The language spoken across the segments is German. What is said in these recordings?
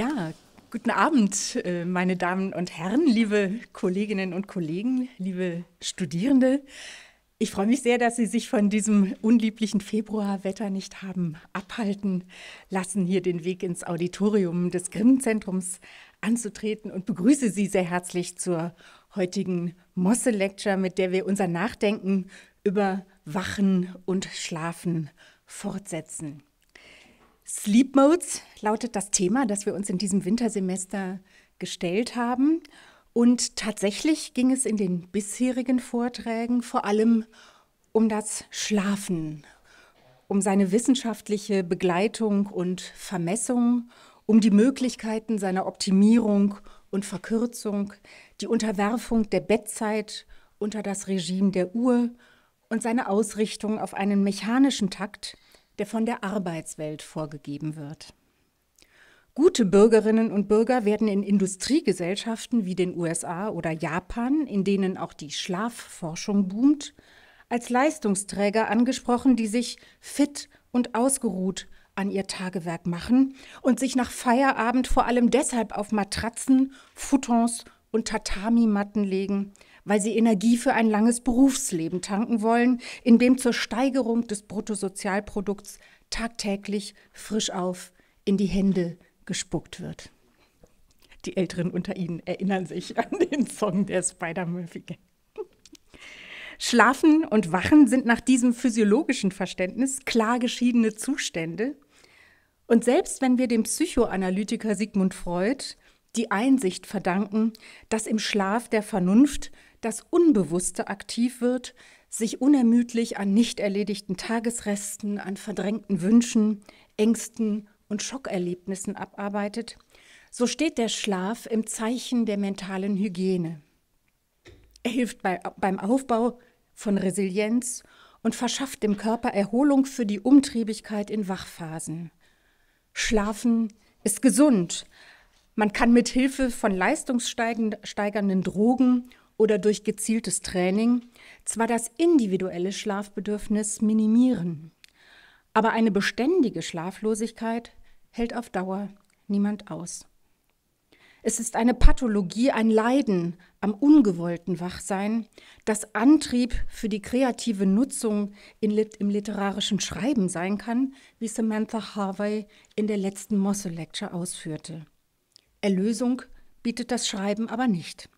Ja, guten Abend, äh, meine Damen und Herren, liebe Kolleginnen und Kollegen, liebe Studierende. Ich freue mich sehr, dass Sie sich von diesem unlieblichen Februarwetter nicht haben abhalten lassen, hier den Weg ins Auditorium des Grimm-Zentrums anzutreten und begrüße Sie sehr herzlich zur heutigen Mosse-Lecture, mit der wir unser Nachdenken über Wachen und Schlafen fortsetzen. Sleep Modes lautet das Thema, das wir uns in diesem Wintersemester gestellt haben. Und tatsächlich ging es in den bisherigen Vorträgen vor allem um das Schlafen, um seine wissenschaftliche Begleitung und Vermessung, um die Möglichkeiten seiner Optimierung und Verkürzung, die Unterwerfung der Bettzeit unter das Regime der Uhr und seine Ausrichtung auf einen mechanischen Takt, der von der Arbeitswelt vorgegeben wird. Gute Bürgerinnen und Bürger werden in Industriegesellschaften wie den USA oder Japan, in denen auch die Schlafforschung boomt, als Leistungsträger angesprochen, die sich fit und ausgeruht an ihr Tagewerk machen und sich nach Feierabend vor allem deshalb auf Matratzen, Futons und Tatami-Matten legen, weil sie Energie für ein langes Berufsleben tanken wollen, in dem zur Steigerung des Bruttosozialprodukts tagtäglich frisch auf in die Hände gespuckt wird. Die Älteren unter Ihnen erinnern sich an den Song der Spider-Murphy Schlafen und Wachen sind nach diesem physiologischen Verständnis klar geschiedene Zustände. Und selbst wenn wir dem Psychoanalytiker Sigmund Freud die Einsicht verdanken, dass im Schlaf der Vernunft das Unbewusste aktiv wird, sich unermüdlich an nicht erledigten Tagesresten, an verdrängten Wünschen, Ängsten und Schockerlebnissen abarbeitet, so steht der Schlaf im Zeichen der mentalen Hygiene. Er hilft bei, beim Aufbau von Resilienz und verschafft dem Körper Erholung für die Umtriebigkeit in Wachphasen. Schlafen ist gesund. Man kann mit Hilfe von leistungssteigernden Drogen oder durch gezieltes Training zwar das individuelle Schlafbedürfnis minimieren, aber eine beständige Schlaflosigkeit hält auf Dauer niemand aus. Es ist eine Pathologie, ein Leiden am ungewollten Wachsein, das Antrieb für die kreative Nutzung in, im literarischen Schreiben sein kann, wie Samantha Harvey in der letzten Mosse Lecture ausführte. Erlösung bietet das Schreiben aber nicht.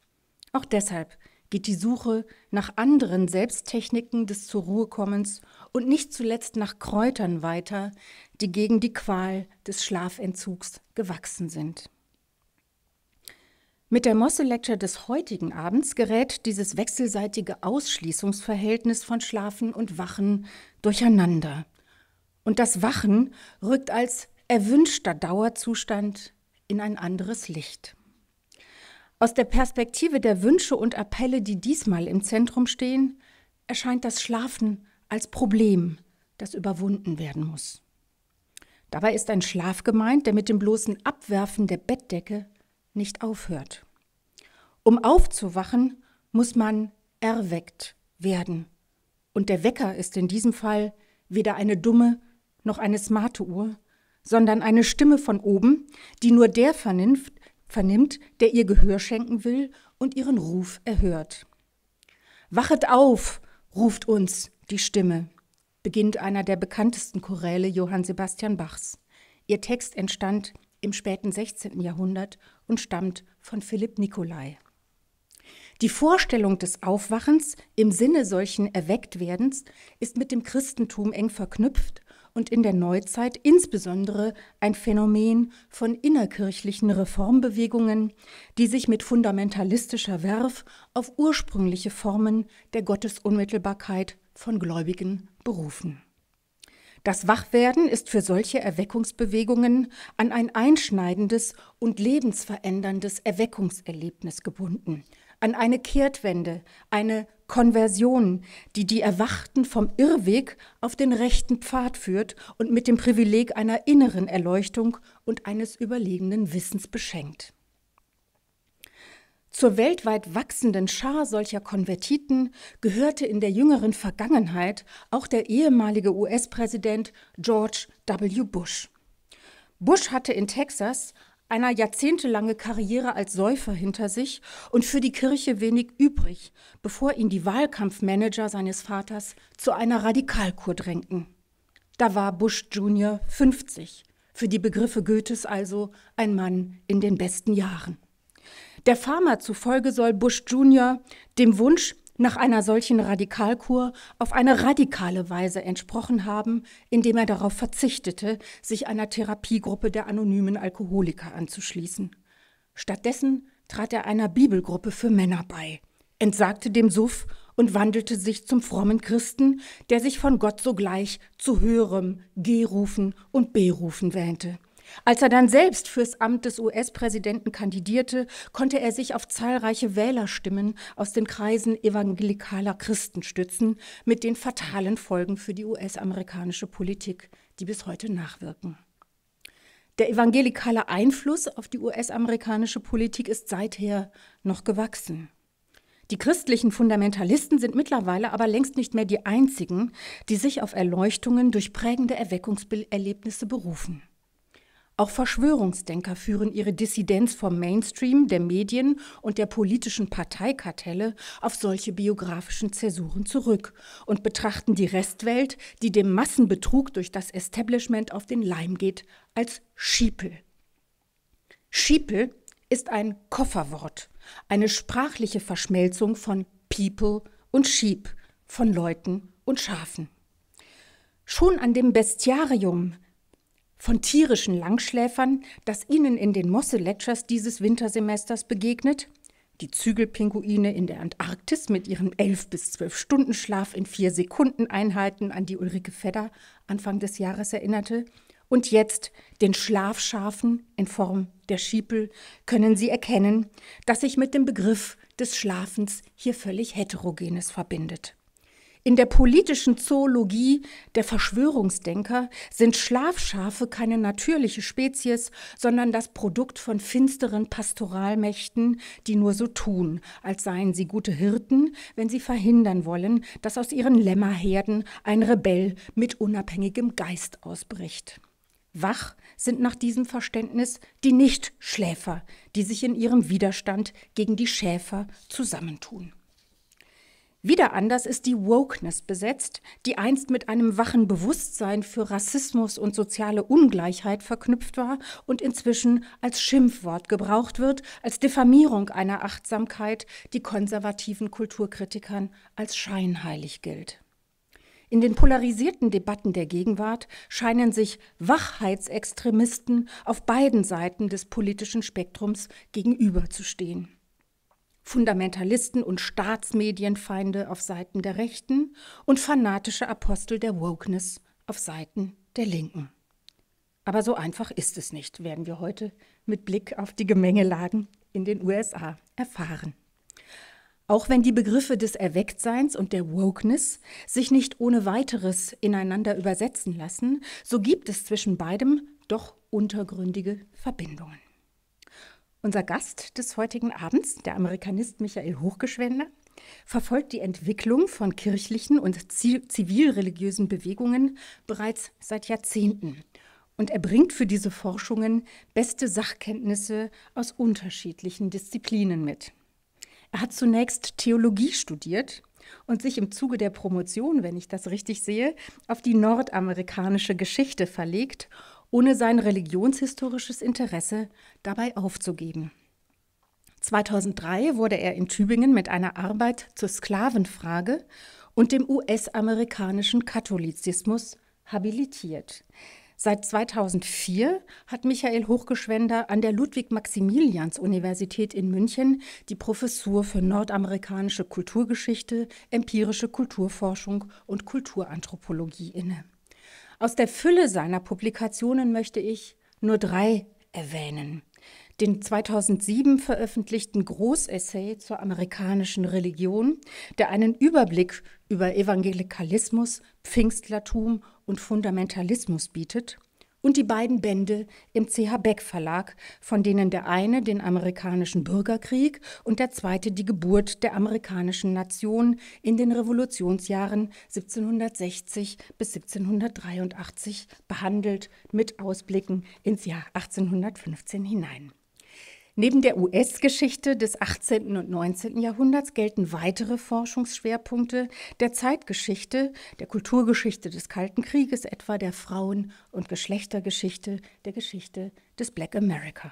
Auch deshalb geht die Suche nach anderen Selbsttechniken des Zur Ruhekommens und nicht zuletzt nach Kräutern weiter, die gegen die Qual des Schlafentzugs gewachsen sind. Mit der Mosse Lecture des heutigen Abends gerät dieses wechselseitige Ausschließungsverhältnis von Schlafen und Wachen durcheinander. Und das Wachen rückt als erwünschter Dauerzustand in ein anderes Licht. Aus der Perspektive der Wünsche und Appelle, die diesmal im Zentrum stehen, erscheint das Schlafen als Problem, das überwunden werden muss. Dabei ist ein Schlaf gemeint, der mit dem bloßen Abwerfen der Bettdecke nicht aufhört. Um aufzuwachen, muss man erweckt werden. Und der Wecker ist in diesem Fall weder eine dumme noch eine smarte Uhr, sondern eine Stimme von oben, die nur der Vernunft vernimmt, der ihr Gehör schenken will und ihren Ruf erhört. Wachet auf, ruft uns die Stimme, beginnt einer der bekanntesten Choräle Johann Sebastian Bachs. Ihr Text entstand im späten 16. Jahrhundert und stammt von Philipp Nicolai. Die Vorstellung des Aufwachens im Sinne solchen Erwecktwerdens ist mit dem Christentum eng verknüpft und in der Neuzeit insbesondere ein Phänomen von innerkirchlichen Reformbewegungen, die sich mit fundamentalistischer Werf auf ursprüngliche Formen der Gottesunmittelbarkeit von Gläubigen berufen. Das Wachwerden ist für solche Erweckungsbewegungen an ein einschneidendes und lebensveränderndes Erweckungserlebnis gebunden – an eine Kehrtwende, eine Konversion, die die Erwachten vom Irrweg auf den rechten Pfad führt und mit dem Privileg einer inneren Erleuchtung und eines überlegenen Wissens beschenkt. Zur weltweit wachsenden Schar solcher Konvertiten gehörte in der jüngeren Vergangenheit auch der ehemalige US-Präsident George W. Bush. Bush hatte in Texas einer jahrzehntelange Karriere als Säufer hinter sich und für die Kirche wenig übrig, bevor ihn die Wahlkampfmanager seines Vaters zu einer Radikalkur drängten. Da war Bush Jr. 50, für die Begriffe Goethes also ein Mann in den besten Jahren. Der Farmer zufolge soll Bush Jr. dem Wunsch, nach einer solchen Radikalkur auf eine radikale Weise entsprochen haben, indem er darauf verzichtete, sich einer Therapiegruppe der anonymen Alkoholiker anzuschließen. Stattdessen trat er einer Bibelgruppe für Männer bei, entsagte dem Suff und wandelte sich zum frommen Christen, der sich von Gott sogleich zu höherem G-Rufen und Berufen wähnte. Als er dann selbst fürs Amt des US-Präsidenten kandidierte, konnte er sich auf zahlreiche Wählerstimmen aus den Kreisen evangelikaler Christen stützen, mit den fatalen Folgen für die US-amerikanische Politik, die bis heute nachwirken. Der evangelikale Einfluss auf die US-amerikanische Politik ist seither noch gewachsen. Die christlichen Fundamentalisten sind mittlerweile aber längst nicht mehr die einzigen, die sich auf Erleuchtungen durch prägende Erweckungserlebnisse berufen. Auch Verschwörungsdenker führen ihre Dissidenz vom Mainstream, der Medien und der politischen Parteikartelle auf solche biografischen Zäsuren zurück und betrachten die Restwelt, die dem Massenbetrug durch das Establishment auf den Leim geht, als Schiepel. Schiepel ist ein Kofferwort, eine sprachliche Verschmelzung von People und Sheep, von Leuten und Schafen. Schon an dem Bestiarium von tierischen Langschläfern, das Ihnen in den Mosse-Lectures dieses Wintersemesters begegnet? Die Zügelpinguine in der Antarktis mit ihrem elf bis zwölf Stunden Schlaf in vier Sekunden Einheiten, an die Ulrike Fedder Anfang des Jahres erinnerte? Und jetzt den Schlafschafen in Form der Schiepel können Sie erkennen, dass sich mit dem Begriff des Schlafens hier völlig Heterogenes verbindet. In der politischen Zoologie der Verschwörungsdenker sind Schlafschafe keine natürliche Spezies, sondern das Produkt von finsteren Pastoralmächten, die nur so tun, als seien sie gute Hirten, wenn sie verhindern wollen, dass aus ihren Lämmerherden ein Rebell mit unabhängigem Geist ausbricht. Wach sind nach diesem Verständnis die Nichtschläfer, die sich in ihrem Widerstand gegen die Schäfer zusammentun. Wieder anders ist die Wokeness besetzt, die einst mit einem wachen Bewusstsein für Rassismus und soziale Ungleichheit verknüpft war und inzwischen als Schimpfwort gebraucht wird, als Diffamierung einer Achtsamkeit, die konservativen Kulturkritikern als scheinheilig gilt. In den polarisierten Debatten der Gegenwart scheinen sich Wachheitsextremisten auf beiden Seiten des politischen Spektrums gegenüberzustehen. Fundamentalisten und Staatsmedienfeinde auf Seiten der Rechten und fanatische Apostel der Wokeness auf Seiten der Linken. Aber so einfach ist es nicht, werden wir heute mit Blick auf die Gemengelagen in den USA erfahren. Auch wenn die Begriffe des Erwecktseins und der Wokeness sich nicht ohne weiteres ineinander übersetzen lassen, so gibt es zwischen beidem doch untergründige Verbindungen. Unser Gast des heutigen Abends, der Amerikanist Michael Hochgeschwender, verfolgt die Entwicklung von kirchlichen und zivilreligiösen Bewegungen bereits seit Jahrzehnten. Und er bringt für diese Forschungen beste Sachkenntnisse aus unterschiedlichen Disziplinen mit. Er hat zunächst Theologie studiert und sich im Zuge der Promotion, wenn ich das richtig sehe, auf die nordamerikanische Geschichte verlegt ohne sein religionshistorisches Interesse dabei aufzugeben. 2003 wurde er in Tübingen mit einer Arbeit zur Sklavenfrage und dem US-amerikanischen Katholizismus habilitiert. Seit 2004 hat Michael Hochgeschwender an der Ludwig-Maximilians-Universität in München die Professur für nordamerikanische Kulturgeschichte, empirische Kulturforschung und Kulturanthropologie inne. Aus der Fülle seiner Publikationen möchte ich nur drei erwähnen. Den 2007 veröffentlichten Großessay zur amerikanischen Religion, der einen Überblick über Evangelikalismus, Pfingstlertum und Fundamentalismus bietet – und die beiden Bände im CH Beck Verlag, von denen der eine den amerikanischen Bürgerkrieg und der zweite die Geburt der amerikanischen Nation in den Revolutionsjahren 1760 bis 1783 behandelt mit Ausblicken ins Jahr 1815 hinein. Neben der US-Geschichte des 18. und 19. Jahrhunderts gelten weitere Forschungsschwerpunkte der Zeitgeschichte, der Kulturgeschichte des Kalten Krieges etwa, der Frauen- und Geschlechtergeschichte, der Geschichte des Black America.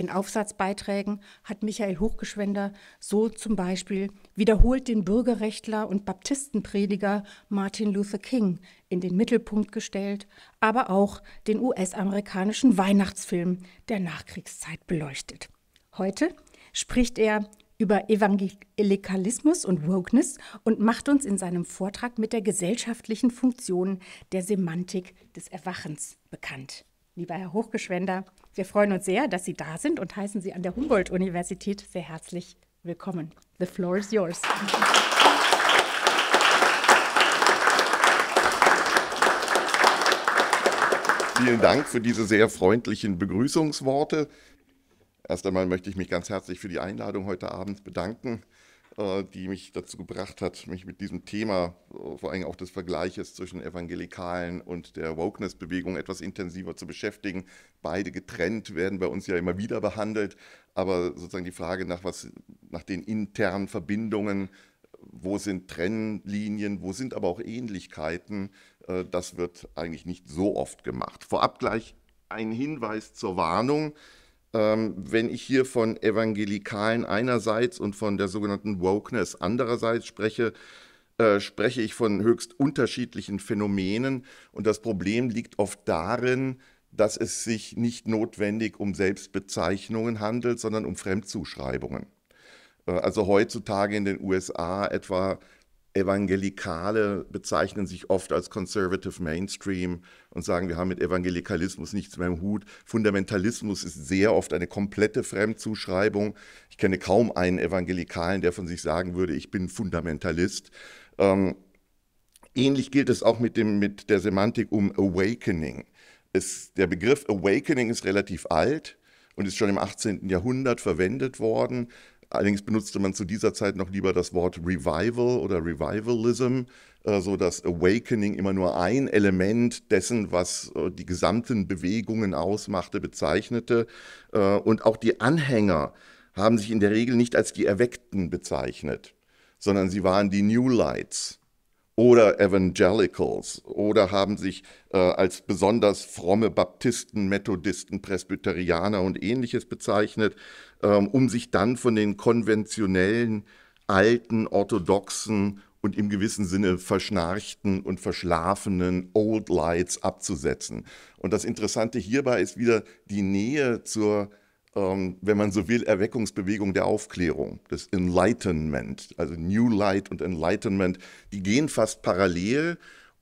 In Aufsatzbeiträgen hat Michael Hochgeschwender so zum Beispiel wiederholt den Bürgerrechtler und Baptistenprediger Martin Luther King in den Mittelpunkt gestellt, aber auch den US-amerikanischen Weihnachtsfilm der Nachkriegszeit beleuchtet. Heute spricht er über Evangelikalismus und Wokeness und macht uns in seinem Vortrag mit der gesellschaftlichen Funktion der Semantik des Erwachens bekannt. Lieber Herr Hochgeschwender, wir freuen uns sehr, dass Sie da sind und heißen Sie an der Humboldt-Universität sehr herzlich willkommen. The floor is yours. Vielen Dank für diese sehr freundlichen Begrüßungsworte. Erst einmal möchte ich mich ganz herzlich für die Einladung heute Abend bedanken. Äh, die mich dazu gebracht hat, mich mit diesem Thema, äh, vor allem auch des Vergleiches zwischen Evangelikalen und der Wokeness-Bewegung etwas intensiver zu beschäftigen. Beide getrennt werden bei uns ja immer wieder behandelt, aber sozusagen die Frage nach, was, nach den internen Verbindungen, wo sind Trennlinien, wo sind aber auch Ähnlichkeiten, äh, das wird eigentlich nicht so oft gemacht. Vorab gleich ein Hinweis zur Warnung ähm, wenn ich hier von Evangelikalen einerseits und von der sogenannten Wokeness andererseits spreche, äh, spreche ich von höchst unterschiedlichen Phänomenen. Und das Problem liegt oft darin, dass es sich nicht notwendig um Selbstbezeichnungen handelt, sondern um Fremdzuschreibungen. Äh, also heutzutage in den USA etwa Evangelikale bezeichnen sich oft als Conservative Mainstream und sagen, wir haben mit Evangelikalismus nichts mehr im Hut. Fundamentalismus ist sehr oft eine komplette Fremdzuschreibung. Ich kenne kaum einen Evangelikalen, der von sich sagen würde, ich bin Fundamentalist. Ähm, ähnlich gilt es auch mit, dem, mit der Semantik um Awakening. Es, der Begriff Awakening ist relativ alt und ist schon im 18. Jahrhundert verwendet worden Allerdings benutzte man zu dieser Zeit noch lieber das Wort Revival oder Revivalism, äh, so also dass Awakening immer nur ein Element dessen, was äh, die gesamten Bewegungen ausmachte, bezeichnete. Äh, und auch die Anhänger haben sich in der Regel nicht als die Erweckten bezeichnet, sondern sie waren die New Lights oder Evangelicals oder haben sich als besonders fromme Baptisten, Methodisten, Presbyterianer und ähnliches bezeichnet ähm, um sich dann von den konventionellen, alten, orthodoxen und im gewissen Sinne verschnarchten und verschlafenen Old Lights abzusetzen. Und das Interessante hierbei ist wieder die Nähe zur, ähm, wenn man so will, Erweckungsbewegung der Aufklärung, des Enlightenment, also New Light und Enlightenment, die gehen fast parallel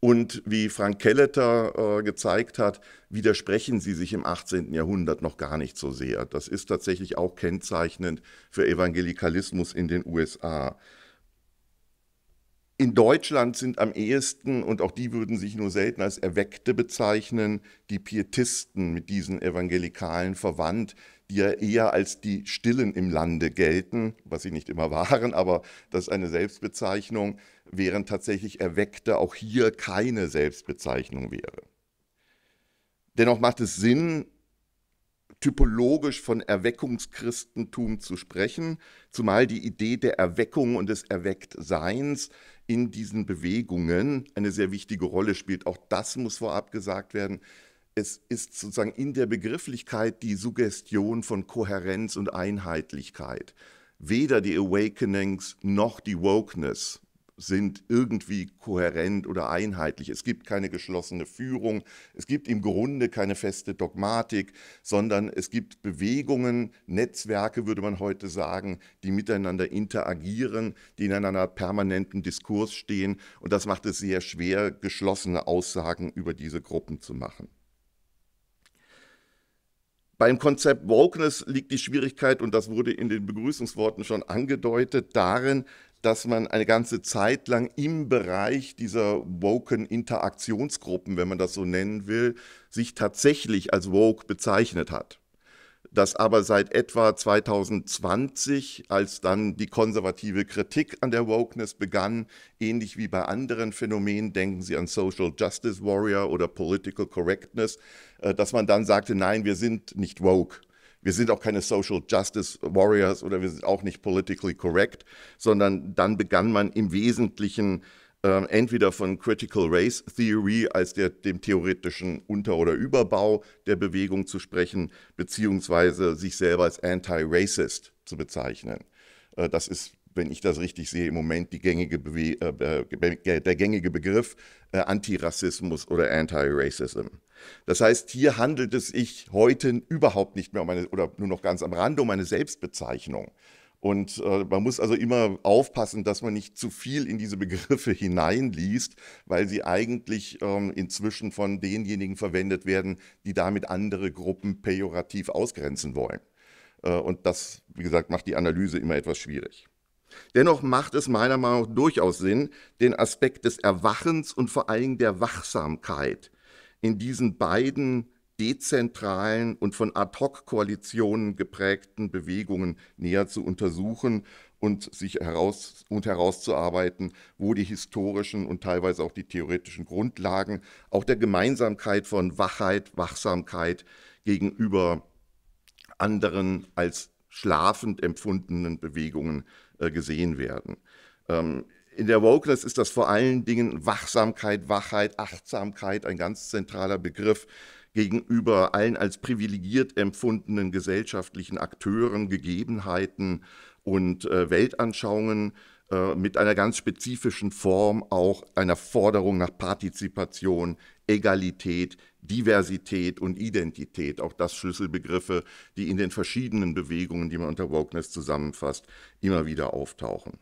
und wie Frank Kelleter äh, gezeigt hat, widersprechen sie sich im 18. Jahrhundert noch gar nicht so sehr. Das ist tatsächlich auch kennzeichnend für Evangelikalismus in den USA. In Deutschland sind am ehesten, und auch die würden sich nur selten als Erweckte bezeichnen, die Pietisten mit diesen Evangelikalen verwandt, die ja eher als die Stillen im Lande gelten, was sie nicht immer waren, aber das ist eine Selbstbezeichnung, während tatsächlich Erweckte auch hier keine Selbstbezeichnung wäre. Dennoch macht es Sinn, typologisch von Erweckungschristentum zu sprechen, zumal die Idee der Erweckung und des Erwecktseins in diesen Bewegungen eine sehr wichtige Rolle spielt. Auch das muss vorab gesagt werden. Es ist sozusagen in der Begrifflichkeit die Suggestion von Kohärenz und Einheitlichkeit. Weder die Awakenings noch die Wokeness sind irgendwie kohärent oder einheitlich. Es gibt keine geschlossene Führung, es gibt im Grunde keine feste Dogmatik, sondern es gibt Bewegungen, Netzwerke, würde man heute sagen, die miteinander interagieren, die in einer permanenten Diskurs stehen. Und das macht es sehr schwer, geschlossene Aussagen über diese Gruppen zu machen. Beim Konzept Wokeness liegt die Schwierigkeit, und das wurde in den Begrüßungsworten schon angedeutet, darin, dass man eine ganze Zeit lang im Bereich dieser woken Interaktionsgruppen, wenn man das so nennen will, sich tatsächlich als woke bezeichnet hat. Dass aber seit etwa 2020, als dann die konservative Kritik an der Wokeness begann, ähnlich wie bei anderen Phänomenen, denken Sie an Social Justice Warrior oder Political Correctness, äh, dass man dann sagte, nein, wir sind nicht woke, wir sind auch keine Social Justice Warriors oder wir sind auch nicht politically correct, sondern dann begann man im Wesentlichen äh, entweder von Critical Race Theory als der, dem theoretischen Unter- oder Überbau der Bewegung zu sprechen, beziehungsweise sich selber als Anti-Racist zu bezeichnen. Äh, das ist wenn ich das richtig sehe, im Moment gängige äh, der gängige Begriff äh, Antirassismus oder Anti-Racism. Das heißt, hier handelt es sich heute überhaupt nicht mehr um eine, oder nur noch ganz am Rande um eine Selbstbezeichnung. Und äh, man muss also immer aufpassen, dass man nicht zu viel in diese Begriffe hineinliest, weil sie eigentlich ähm, inzwischen von denjenigen verwendet werden, die damit andere Gruppen pejorativ ausgrenzen wollen. Äh, und das, wie gesagt, macht die Analyse immer etwas schwierig. Dennoch macht es meiner Meinung nach durchaus Sinn, den Aspekt des Erwachens und vor allem der Wachsamkeit in diesen beiden dezentralen und von Ad-Hoc-Koalitionen geprägten Bewegungen näher zu untersuchen und sich heraus und herauszuarbeiten, wo die historischen und teilweise auch die theoretischen Grundlagen auch der Gemeinsamkeit von Wachheit, Wachsamkeit gegenüber anderen als schlafend empfundenen Bewegungen äh, gesehen werden. Ähm, in der Wokeness ist das vor allen Dingen Wachsamkeit, Wachheit, Achtsamkeit ein ganz zentraler Begriff gegenüber allen als privilegiert empfundenen gesellschaftlichen Akteuren, Gegebenheiten und äh, Weltanschauungen äh, mit einer ganz spezifischen Form auch einer Forderung nach Partizipation, Egalität, Diversität und Identität, auch das Schlüsselbegriffe, die in den verschiedenen Bewegungen, die man unter Wokeness zusammenfasst, immer wieder auftauchen.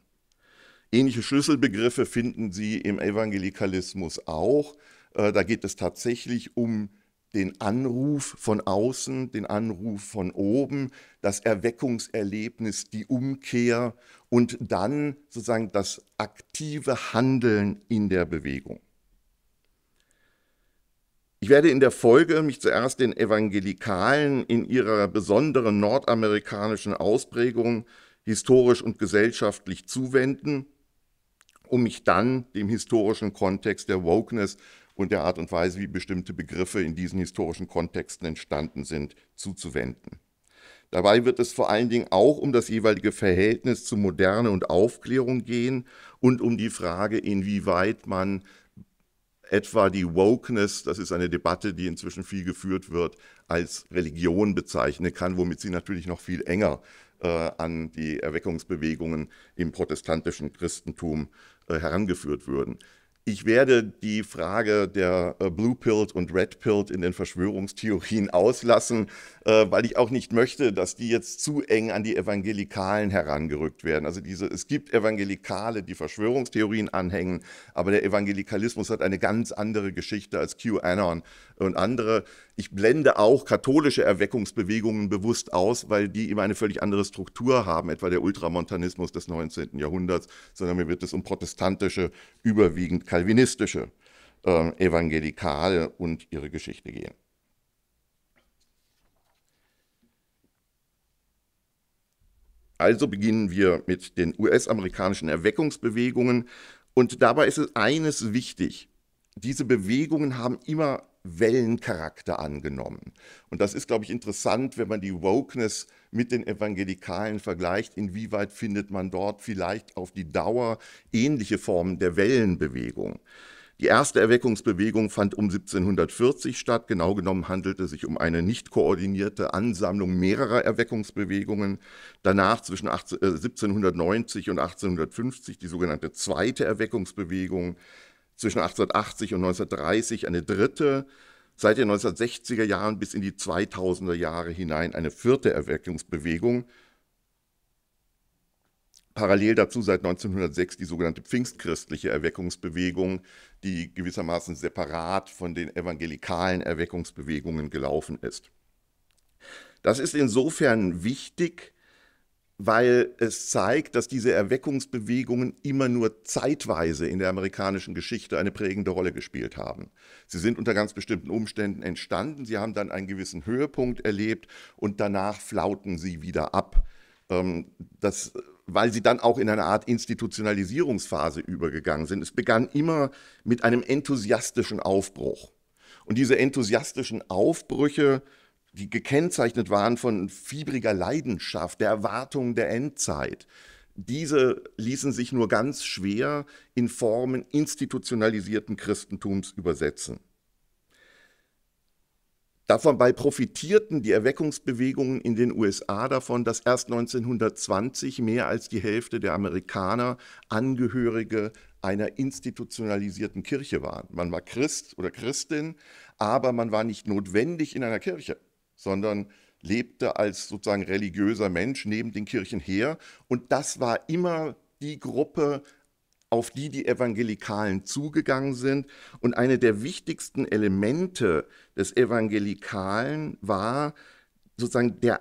Ähnliche Schlüsselbegriffe finden Sie im Evangelikalismus auch. Äh, da geht es tatsächlich um den Anruf von außen, den Anruf von oben, das Erweckungserlebnis, die Umkehr und dann sozusagen das aktive Handeln in der Bewegung. Ich werde in der Folge mich zuerst den Evangelikalen in ihrer besonderen nordamerikanischen Ausprägung historisch und gesellschaftlich zuwenden um mich dann dem historischen Kontext der Wokeness und der Art und Weise, wie bestimmte Begriffe in diesen historischen Kontexten entstanden sind, zuzuwenden. Dabei wird es vor allen Dingen auch um das jeweilige Verhältnis zu Moderne und Aufklärung gehen und um die Frage, inwieweit man etwa die Wokeness, das ist eine Debatte, die inzwischen viel geführt wird, als Religion bezeichnen kann, womit sie natürlich noch viel enger äh, an die Erweckungsbewegungen im protestantischen Christentum äh, herangeführt würden. Ich werde die Frage der äh, Blue Pill und Red Pill in den Verschwörungstheorien auslassen, äh, weil ich auch nicht möchte, dass die jetzt zu eng an die Evangelikalen herangerückt werden. Also diese, es gibt Evangelikale, die Verschwörungstheorien anhängen, aber der Evangelikalismus hat eine ganz andere Geschichte als QAnon und andere. Ich blende auch katholische Erweckungsbewegungen bewusst aus, weil die immer eine völlig andere Struktur haben, etwa der Ultramontanismus des 19. Jahrhunderts, sondern mir wird es um protestantische, überwiegend kalvinistische äh, Evangelikale und ihre Geschichte gehen. Also beginnen wir mit den US-amerikanischen Erweckungsbewegungen. Und dabei ist eines wichtig. Diese Bewegungen haben immer Wellencharakter angenommen. Und das ist, glaube ich, interessant, wenn man die Wokeness mit den Evangelikalen vergleicht, inwieweit findet man dort vielleicht auf die Dauer ähnliche Formen der Wellenbewegung. Die erste Erweckungsbewegung fand um 1740 statt. Genau genommen handelte es sich um eine nicht koordinierte Ansammlung mehrerer Erweckungsbewegungen. Danach zwischen 18, äh, 1790 und 1850 die sogenannte zweite Erweckungsbewegung, zwischen 1880 und 1930 eine dritte, seit den 1960er Jahren bis in die 2000er Jahre hinein eine vierte Erweckungsbewegung. Parallel dazu seit 1906 die sogenannte pfingstchristliche Erweckungsbewegung, die gewissermaßen separat von den evangelikalen Erweckungsbewegungen gelaufen ist. Das ist insofern wichtig, weil es zeigt, dass diese Erweckungsbewegungen immer nur zeitweise in der amerikanischen Geschichte eine prägende Rolle gespielt haben. Sie sind unter ganz bestimmten Umständen entstanden, sie haben dann einen gewissen Höhepunkt erlebt und danach flauten sie wieder ab. Ähm, das, weil sie dann auch in eine Art Institutionalisierungsphase übergegangen sind. Es begann immer mit einem enthusiastischen Aufbruch. Und diese enthusiastischen Aufbrüche äh, die gekennzeichnet waren von fiebriger Leidenschaft, der Erwartung der Endzeit. Diese ließen sich nur ganz schwer in Formen institutionalisierten Christentums übersetzen. Davon bei profitierten die Erweckungsbewegungen in den USA davon, dass erst 1920 mehr als die Hälfte der Amerikaner Angehörige einer institutionalisierten Kirche waren. Man war Christ oder Christin, aber man war nicht notwendig in einer Kirche sondern lebte als sozusagen religiöser Mensch neben den Kirchen her. Und das war immer die Gruppe, auf die die Evangelikalen zugegangen sind. Und eine der wichtigsten Elemente des Evangelikalen war sozusagen der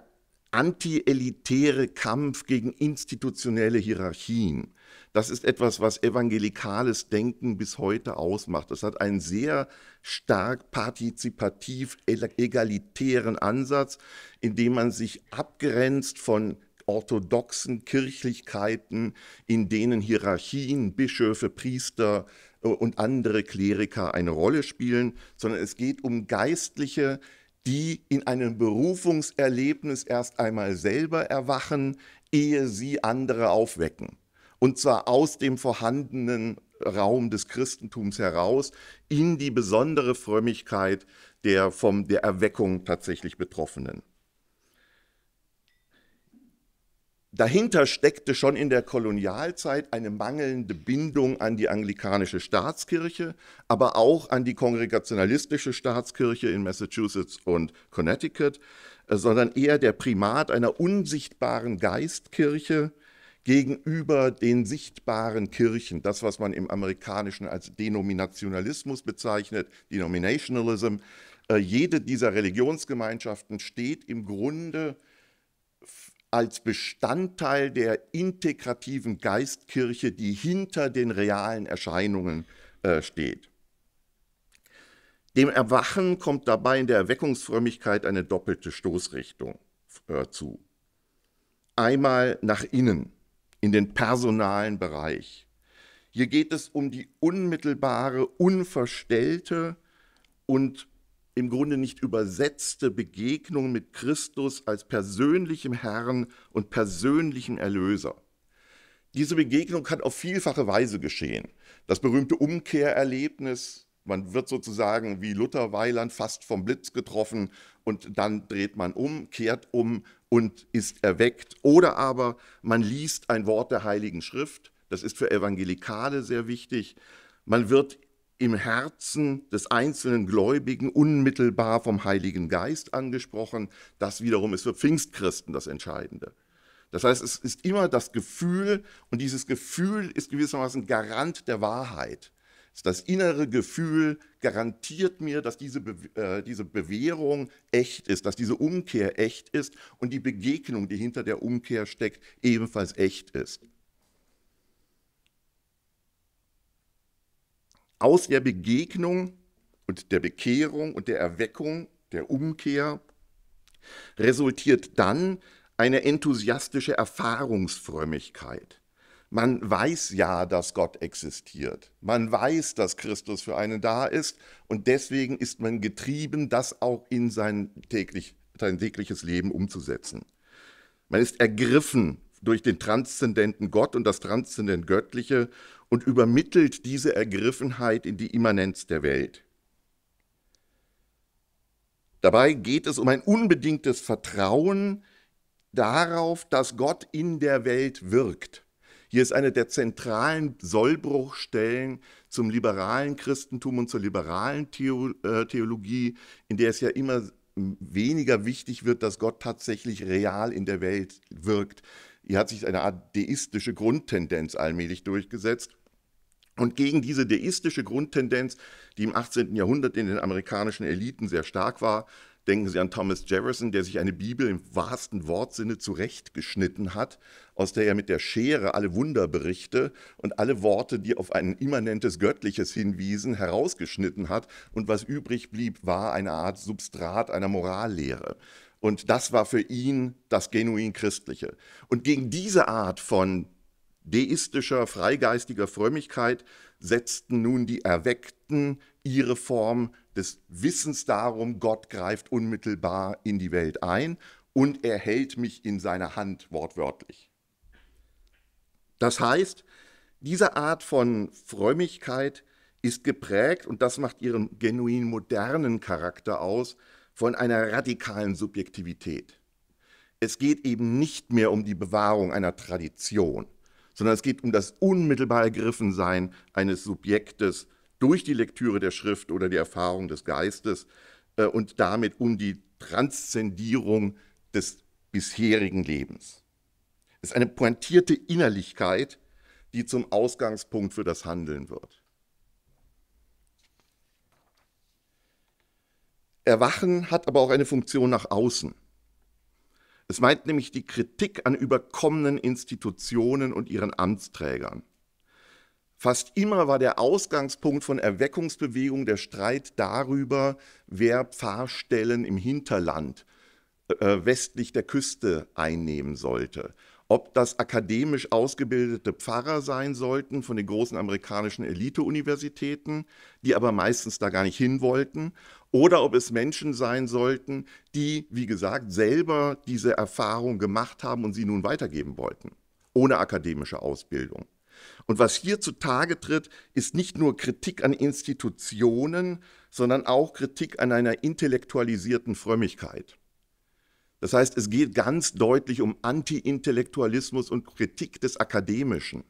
antielitäre Kampf gegen institutionelle Hierarchien. Das ist etwas, was evangelikales Denken bis heute ausmacht. Es hat einen sehr stark partizipativ egalitären Ansatz, indem man sich abgrenzt von orthodoxen Kirchlichkeiten, in denen Hierarchien, Bischöfe, Priester äh, und andere Kleriker eine Rolle spielen, sondern es geht um geistliche, die in einem Berufungserlebnis erst einmal selber erwachen, ehe sie andere aufwecken und zwar aus dem vorhandenen Raum des Christentums heraus in die besondere Frömmigkeit der vom der Erweckung tatsächlich Betroffenen. Dahinter steckte schon in der Kolonialzeit eine mangelnde Bindung an die anglikanische Staatskirche, aber auch an die kongregationalistische Staatskirche in Massachusetts und Connecticut, äh, sondern eher der Primat einer unsichtbaren Geistkirche, gegenüber den sichtbaren Kirchen, das, was man im Amerikanischen als Denominationalismus bezeichnet, Denominationalism, äh, jede dieser Religionsgemeinschaften steht im Grunde als Bestandteil der integrativen Geistkirche, die hinter den realen Erscheinungen äh, steht. Dem Erwachen kommt dabei in der Erweckungsfrömmigkeit eine doppelte Stoßrichtung äh, zu. Einmal nach innen, in den personalen Bereich. Hier geht es um die unmittelbare, unverstellte und im Grunde nicht übersetzte Begegnung mit Christus als persönlichem Herrn und persönlichem Erlöser. Diese Begegnung kann auf vielfache Weise geschehen. Das berühmte Umkehrerlebnis, man wird sozusagen wie Luther Weiland fast vom Blitz getroffen und dann dreht man um, kehrt um und ist erweckt. Oder aber man liest ein Wort der Heiligen Schrift. Das ist für Evangelikale sehr wichtig. Man wird im Herzen des einzelnen Gläubigen unmittelbar vom Heiligen Geist angesprochen. Das wiederum ist für Pfingstchristen das Entscheidende. Das heißt, es ist immer das Gefühl und dieses Gefühl ist gewissermaßen Garant der Wahrheit. Das innere Gefühl garantiert mir, dass diese, Be äh, diese Bewährung echt ist, dass diese Umkehr echt ist und die Begegnung, die hinter der Umkehr steckt, ebenfalls echt ist. Aus der Begegnung und der Bekehrung und der Erweckung, der Umkehr, resultiert dann eine enthusiastische Erfahrungsfrömmigkeit. Man weiß ja, dass Gott existiert. Man weiß, dass Christus für einen da ist. Und deswegen ist man getrieben, das auch in sein, täglich, sein tägliches Leben umzusetzen. Man ist ergriffen durch den transzendenten Gott und das transzendent Göttliche und übermittelt diese Ergriffenheit in die Immanenz der Welt. Dabei geht es um ein unbedingtes Vertrauen darauf, dass Gott in der Welt wirkt. Hier ist eine der zentralen Sollbruchstellen zum liberalen Christentum und zur liberalen äh, Theologie, in der es ja immer weniger wichtig wird, dass Gott tatsächlich real in der Welt wirkt. Hier hat sich eine Art deistische Grundtendenz allmählich durchgesetzt. Und gegen diese deistische Grundtendenz, die im 18. Jahrhundert in den amerikanischen Eliten sehr stark war, Denken Sie an Thomas Jefferson, der sich eine Bibel im wahrsten Wortsinne zurechtgeschnitten hat, aus der er mit der Schere alle Wunderberichte und alle Worte, die auf ein immanentes Göttliches hinwiesen, herausgeschnitten hat. Und was übrig blieb, war eine Art Substrat einer Morallehre. Und das war für ihn das genuin Christliche. Und gegen diese Art von deistischer, freigeistiger Frömmigkeit setzten nun die Erweckten ihre Form des Wissens darum, Gott greift unmittelbar in die Welt ein und er hält mich in seiner Hand wortwörtlich. Das heißt, diese Art von Frömmigkeit ist geprägt, und das macht ihren genuin modernen Charakter aus, von einer radikalen Subjektivität. Es geht eben nicht mehr um die Bewahrung einer Tradition, sondern es geht um das unmittelbar Ergriffensein eines Subjektes durch die Lektüre der Schrift oder die Erfahrung des Geistes äh, und damit um die Transzendierung des bisherigen Lebens. Es ist eine pointierte Innerlichkeit, die zum Ausgangspunkt für das Handeln wird. Erwachen hat aber auch eine Funktion nach außen. Es meint nämlich die Kritik an überkommenen Institutionen und ihren Amtsträgern. Fast immer war der Ausgangspunkt von Erweckungsbewegungen der Streit darüber, wer Pfarrstellen im Hinterland äh, äh, westlich der Küste einnehmen sollte. Ob das akademisch ausgebildete Pfarrer sein sollten von den großen amerikanischen Elite-Universitäten, die aber meistens da gar nicht hin wollten, oder ob es Menschen sein sollten, die, wie gesagt, selber diese Erfahrung gemacht haben und sie nun weitergeben wollten, ohne akademische Ausbildung. Und was hier zutage tritt, ist nicht nur Kritik an Institutionen, sondern auch Kritik an einer intellektualisierten Frömmigkeit. Das heißt, es geht ganz deutlich um Anti-Intellektualismus und Kritik des Akademischen.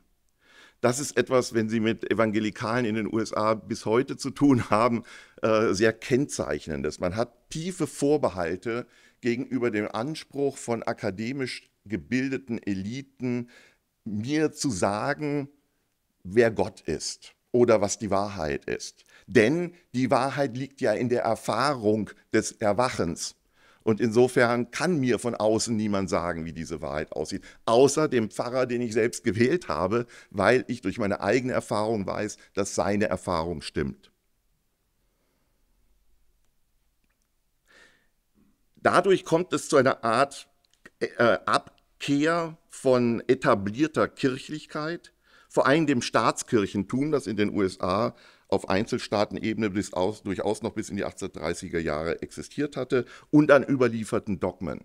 Das ist etwas, wenn Sie mit Evangelikalen in den USA bis heute zu tun haben, äh, sehr kennzeichnendes. Man hat tiefe Vorbehalte gegenüber dem Anspruch von akademisch gebildeten Eliten, mir zu sagen, wer Gott ist oder was die Wahrheit ist. Denn die Wahrheit liegt ja in der Erfahrung des Erwachens. Und insofern kann mir von außen niemand sagen, wie diese Wahrheit aussieht, außer dem Pfarrer, den ich selbst gewählt habe, weil ich durch meine eigene Erfahrung weiß, dass seine Erfahrung stimmt. Dadurch kommt es zu einer Art äh, Abkehr von etablierter Kirchlichkeit, vor allem dem Staatskirchentum, das in den USA auf Einzelstaatenebene bis aus, durchaus noch bis in die 1830er Jahre existiert hatte, und an überlieferten Dogmen.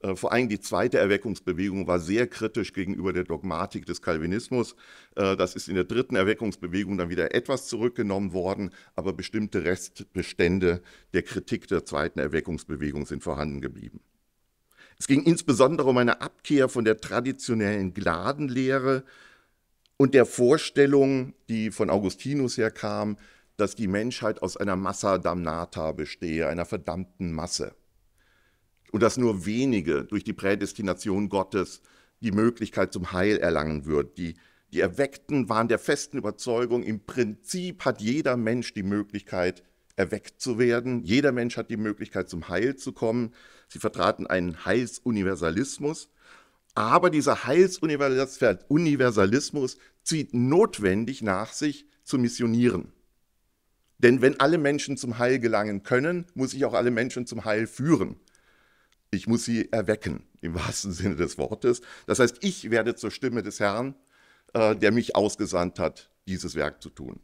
Äh, vor allem die zweite Erweckungsbewegung war sehr kritisch gegenüber der Dogmatik des Calvinismus. Äh, das ist in der dritten Erweckungsbewegung dann wieder etwas zurückgenommen worden, aber bestimmte Restbestände der Kritik der zweiten Erweckungsbewegung sind vorhanden geblieben. Es ging insbesondere um eine Abkehr von der traditionellen Gladenlehre und der Vorstellung, die von Augustinus herkam, dass die Menschheit aus einer Massa damnata bestehe, einer verdammten Masse. Und dass nur wenige durch die Prädestination Gottes die Möglichkeit zum Heil erlangen würden. Die, die Erweckten waren der festen Überzeugung, im Prinzip hat jeder Mensch die Möglichkeit, erweckt zu werden. Jeder Mensch hat die Möglichkeit, zum Heil zu kommen. Sie vertraten einen Heilsuniversalismus. Aber dieser Heilsuniversalismus zieht notwendig nach sich, zu missionieren. Denn wenn alle Menschen zum Heil gelangen können, muss ich auch alle Menschen zum Heil führen. Ich muss sie erwecken, im wahrsten Sinne des Wortes. Das heißt, ich werde zur Stimme des Herrn, äh, der mich ausgesandt hat, dieses Werk zu tun.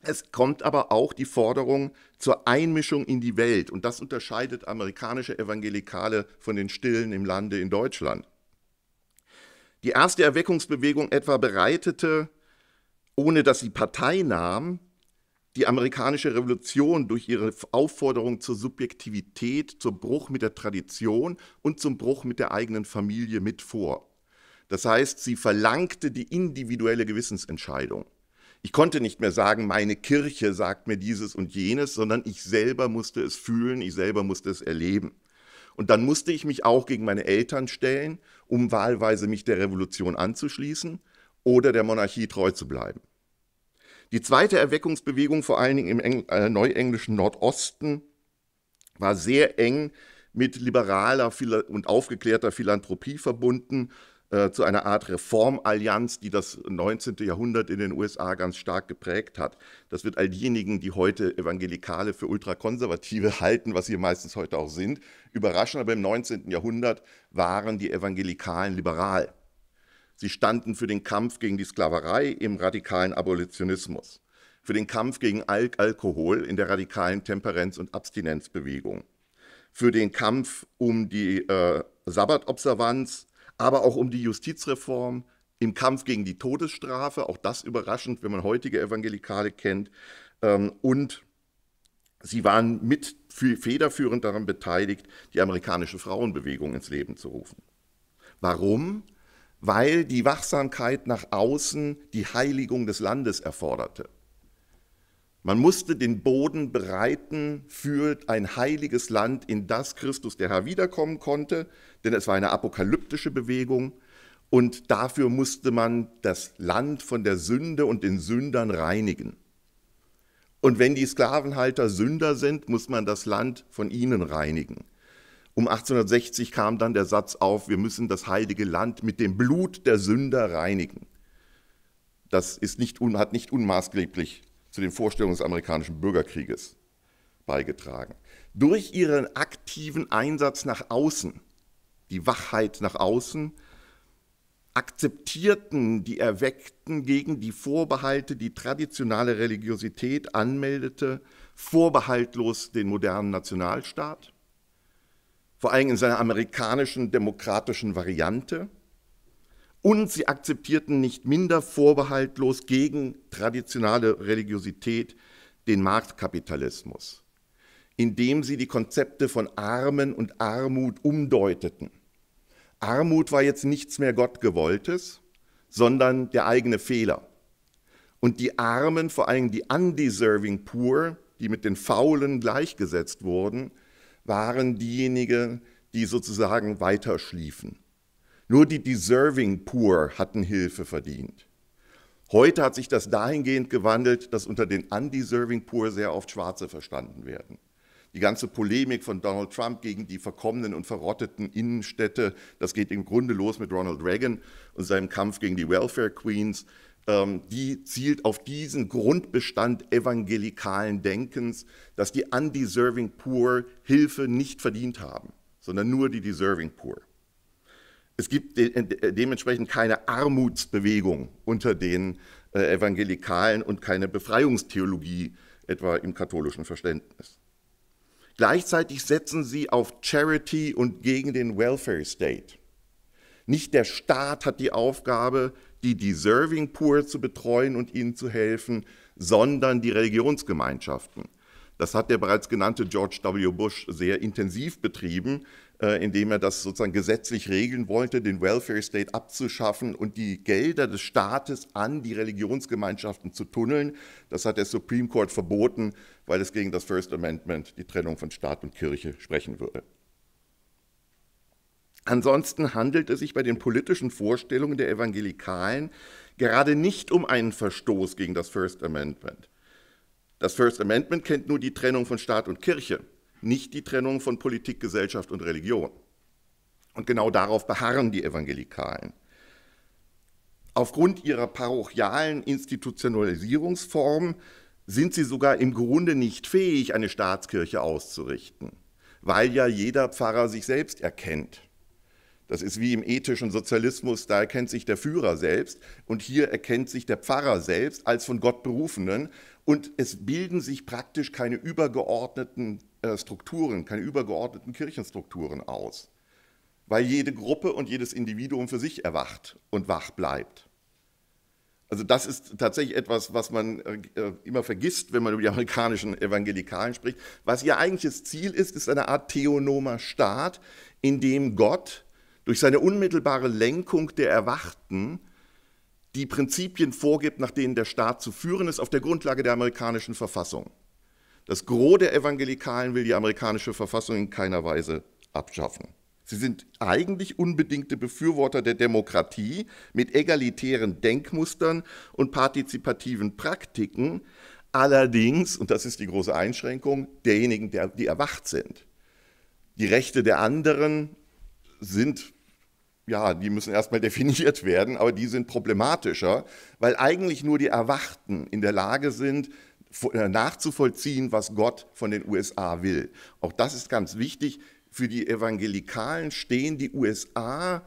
Es kommt aber auch die Forderung zur Einmischung in die Welt. Und das unterscheidet amerikanische Evangelikale von den Stillen im Lande in Deutschland. Die erste Erweckungsbewegung etwa bereitete, ohne dass sie Partei nahm, die amerikanische Revolution durch ihre Aufforderung zur Subjektivität, zum Bruch mit der Tradition und zum Bruch mit der eigenen Familie mit vor. Das heißt, sie verlangte die individuelle Gewissensentscheidung. Ich konnte nicht mehr sagen, meine Kirche sagt mir dieses und jenes, sondern ich selber musste es fühlen, ich selber musste es erleben. Und dann musste ich mich auch gegen meine Eltern stellen, um wahlweise mich der Revolution anzuschließen oder der Monarchie treu zu bleiben. Die zweite Erweckungsbewegung, vor allen Dingen im Engl äh, neuenglischen Nordosten, war sehr eng mit liberaler und aufgeklärter Philanthropie verbunden äh, zu einer Art Reformallianz, die das 19. Jahrhundert in den USA ganz stark geprägt hat. Das wird all diejenigen, die heute Evangelikale für Ultrakonservative halten, was sie meistens heute auch sind, überraschen. Aber im 19. Jahrhundert waren die Evangelikalen liberal. Sie standen für den Kampf gegen die Sklaverei im radikalen Abolitionismus, für den Kampf gegen Al Alkohol in der radikalen Temperenz- und Abstinenzbewegung, für den Kampf um die äh, Sabbatobservanz aber auch um die Justizreform im Kampf gegen die Todesstrafe, auch das überraschend, wenn man heutige Evangelikale kennt. Ähm, und sie waren mit federführend daran beteiligt, die amerikanische Frauenbewegung ins Leben zu rufen. Warum? Weil die Wachsamkeit nach außen die Heiligung des Landes erforderte. Man musste den Boden bereiten für ein heiliges Land, in das Christus der Herr wiederkommen konnte, denn es war eine apokalyptische Bewegung. Und dafür musste man das Land von der Sünde und den Sündern reinigen. Und wenn die Sklavenhalter Sünder sind, muss man das Land von ihnen reinigen. Um 1860 kam dann der Satz auf, wir müssen das heilige Land mit dem Blut der Sünder reinigen. Das ist nicht, hat nicht unmaßgeblich zu den Vorstellungen des amerikanischen Bürgerkrieges beigetragen. Durch ihren aktiven Einsatz nach außen, die Wachheit nach außen, akzeptierten die Erweckten gegen die Vorbehalte, die traditionelle Religiosität anmeldete, vorbehaltlos den modernen Nationalstaat, vor allem in seiner amerikanischen demokratischen Variante und sie akzeptierten nicht minder vorbehaltlos gegen traditionale Religiosität den Marktkapitalismus, indem sie die Konzepte von Armen und Armut umdeuteten. Armut war jetzt nichts mehr Gottgewolltes, sondern der eigene Fehler. Und die Armen, vor allem die undeserving poor, die mit den Faulen gleichgesetzt wurden, waren diejenigen, die sozusagen weiterschliefen. Nur die Deserving Poor hatten Hilfe verdient. Heute hat sich das dahingehend gewandelt, dass unter den Undeserving Poor sehr oft Schwarze verstanden werden. Die ganze Polemik von Donald Trump gegen die verkommenen und verrotteten Innenstädte, das geht im Grunde los mit Ronald Reagan und seinem Kampf gegen die Welfare Queens, ähm, die zielt auf diesen Grundbestand evangelikalen Denkens, dass die undeserving poor Hilfe nicht verdient haben, sondern nur die deserving poor es gibt äh, de dementsprechend keine Armutsbewegung unter den äh, Evangelikalen und keine Befreiungstheologie etwa im katholischen Verständnis. Gleichzeitig setzen sie auf Charity und gegen den Welfare State. Nicht der Staat hat die Aufgabe, die Deserving Poor zu betreuen und ihnen zu helfen, sondern die Religionsgemeinschaften. Das hat der bereits genannte George W. Bush sehr intensiv betrieben, äh, indem er das sozusagen gesetzlich regeln wollte, den Welfare State abzuschaffen und die Gelder des Staates an die Religionsgemeinschaften zu tunneln. Das hat der Supreme Court verboten, weil es gegen das First Amendment, die Trennung von Staat und Kirche, sprechen würde. Ansonsten handelt es sich bei den politischen Vorstellungen der Evangelikalen gerade nicht um einen Verstoß gegen das First Amendment. Das First Amendment kennt nur die Trennung von Staat und Kirche nicht die Trennung von Politik, Gesellschaft und Religion. Und genau darauf beharren die Evangelikalen. Aufgrund ihrer parochialen Institutionalisierungsform sind sie sogar im Grunde nicht fähig, eine Staatskirche auszurichten, weil ja jeder Pfarrer sich selbst erkennt. Das ist wie im ethischen Sozialismus, da erkennt sich der Führer selbst und hier erkennt sich der Pfarrer selbst als von Gott berufenen und es bilden sich praktisch keine übergeordneten äh, Strukturen, keine übergeordneten Kirchenstrukturen aus, weil jede Gruppe und jedes Individuum für sich erwacht und wach bleibt. Also das ist tatsächlich etwas, was man äh, äh, immer vergisst, wenn man über die amerikanischen Evangelikalen spricht. Was ihr eigentliches Ziel ist, ist eine Art theonomer Staat, in dem Gott durch seine unmittelbare Lenkung der Erwachten die Prinzipien vorgibt, nach denen der Staat zu führen ist, auf der Grundlage der amerikanischen Verfassung. Das Gros der Evangelikalen will die amerikanische Verfassung in keiner Weise abschaffen. Sie sind eigentlich unbedingte Befürworter der Demokratie mit egalitären Denkmustern und partizipativen Praktiken, allerdings, und das ist die große Einschränkung, derjenigen, der, die erwacht sind. Die Rechte der anderen sind ja, die müssen erstmal definiert werden, aber die sind problematischer, weil eigentlich nur die Erwachten in der Lage sind, äh, nachzuvollziehen, was Gott von den USA will. Auch das ist ganz wichtig. Für die Evangelikalen stehen die USA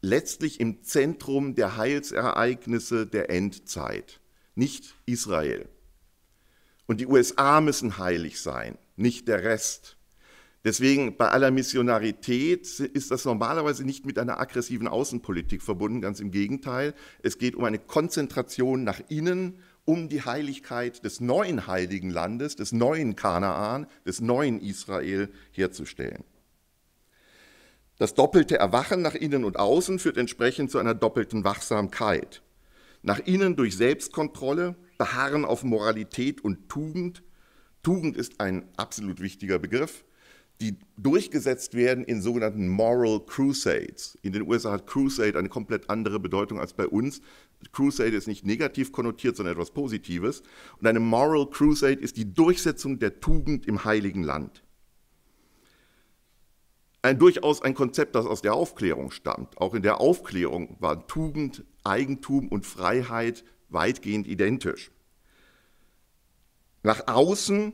letztlich im Zentrum der Heilsereignisse der Endzeit, nicht Israel. Und die USA müssen heilig sein, nicht der Rest. Deswegen bei aller Missionarität ist das normalerweise nicht mit einer aggressiven Außenpolitik verbunden, ganz im Gegenteil. Es geht um eine Konzentration nach innen, um die Heiligkeit des neuen heiligen Landes, des neuen Kanaan, des neuen Israel herzustellen. Das doppelte Erwachen nach innen und außen führt entsprechend zu einer doppelten Wachsamkeit. Nach innen durch Selbstkontrolle, Beharren auf Moralität und Tugend. Tugend ist ein absolut wichtiger Begriff die durchgesetzt werden in sogenannten Moral Crusades. In den USA hat Crusade eine komplett andere Bedeutung als bei uns. Crusade ist nicht negativ konnotiert, sondern etwas Positives. Und eine Moral Crusade ist die Durchsetzung der Tugend im heiligen Land. Ein durchaus ein Konzept, das aus der Aufklärung stammt. Auch in der Aufklärung waren Tugend, Eigentum und Freiheit weitgehend identisch. Nach außen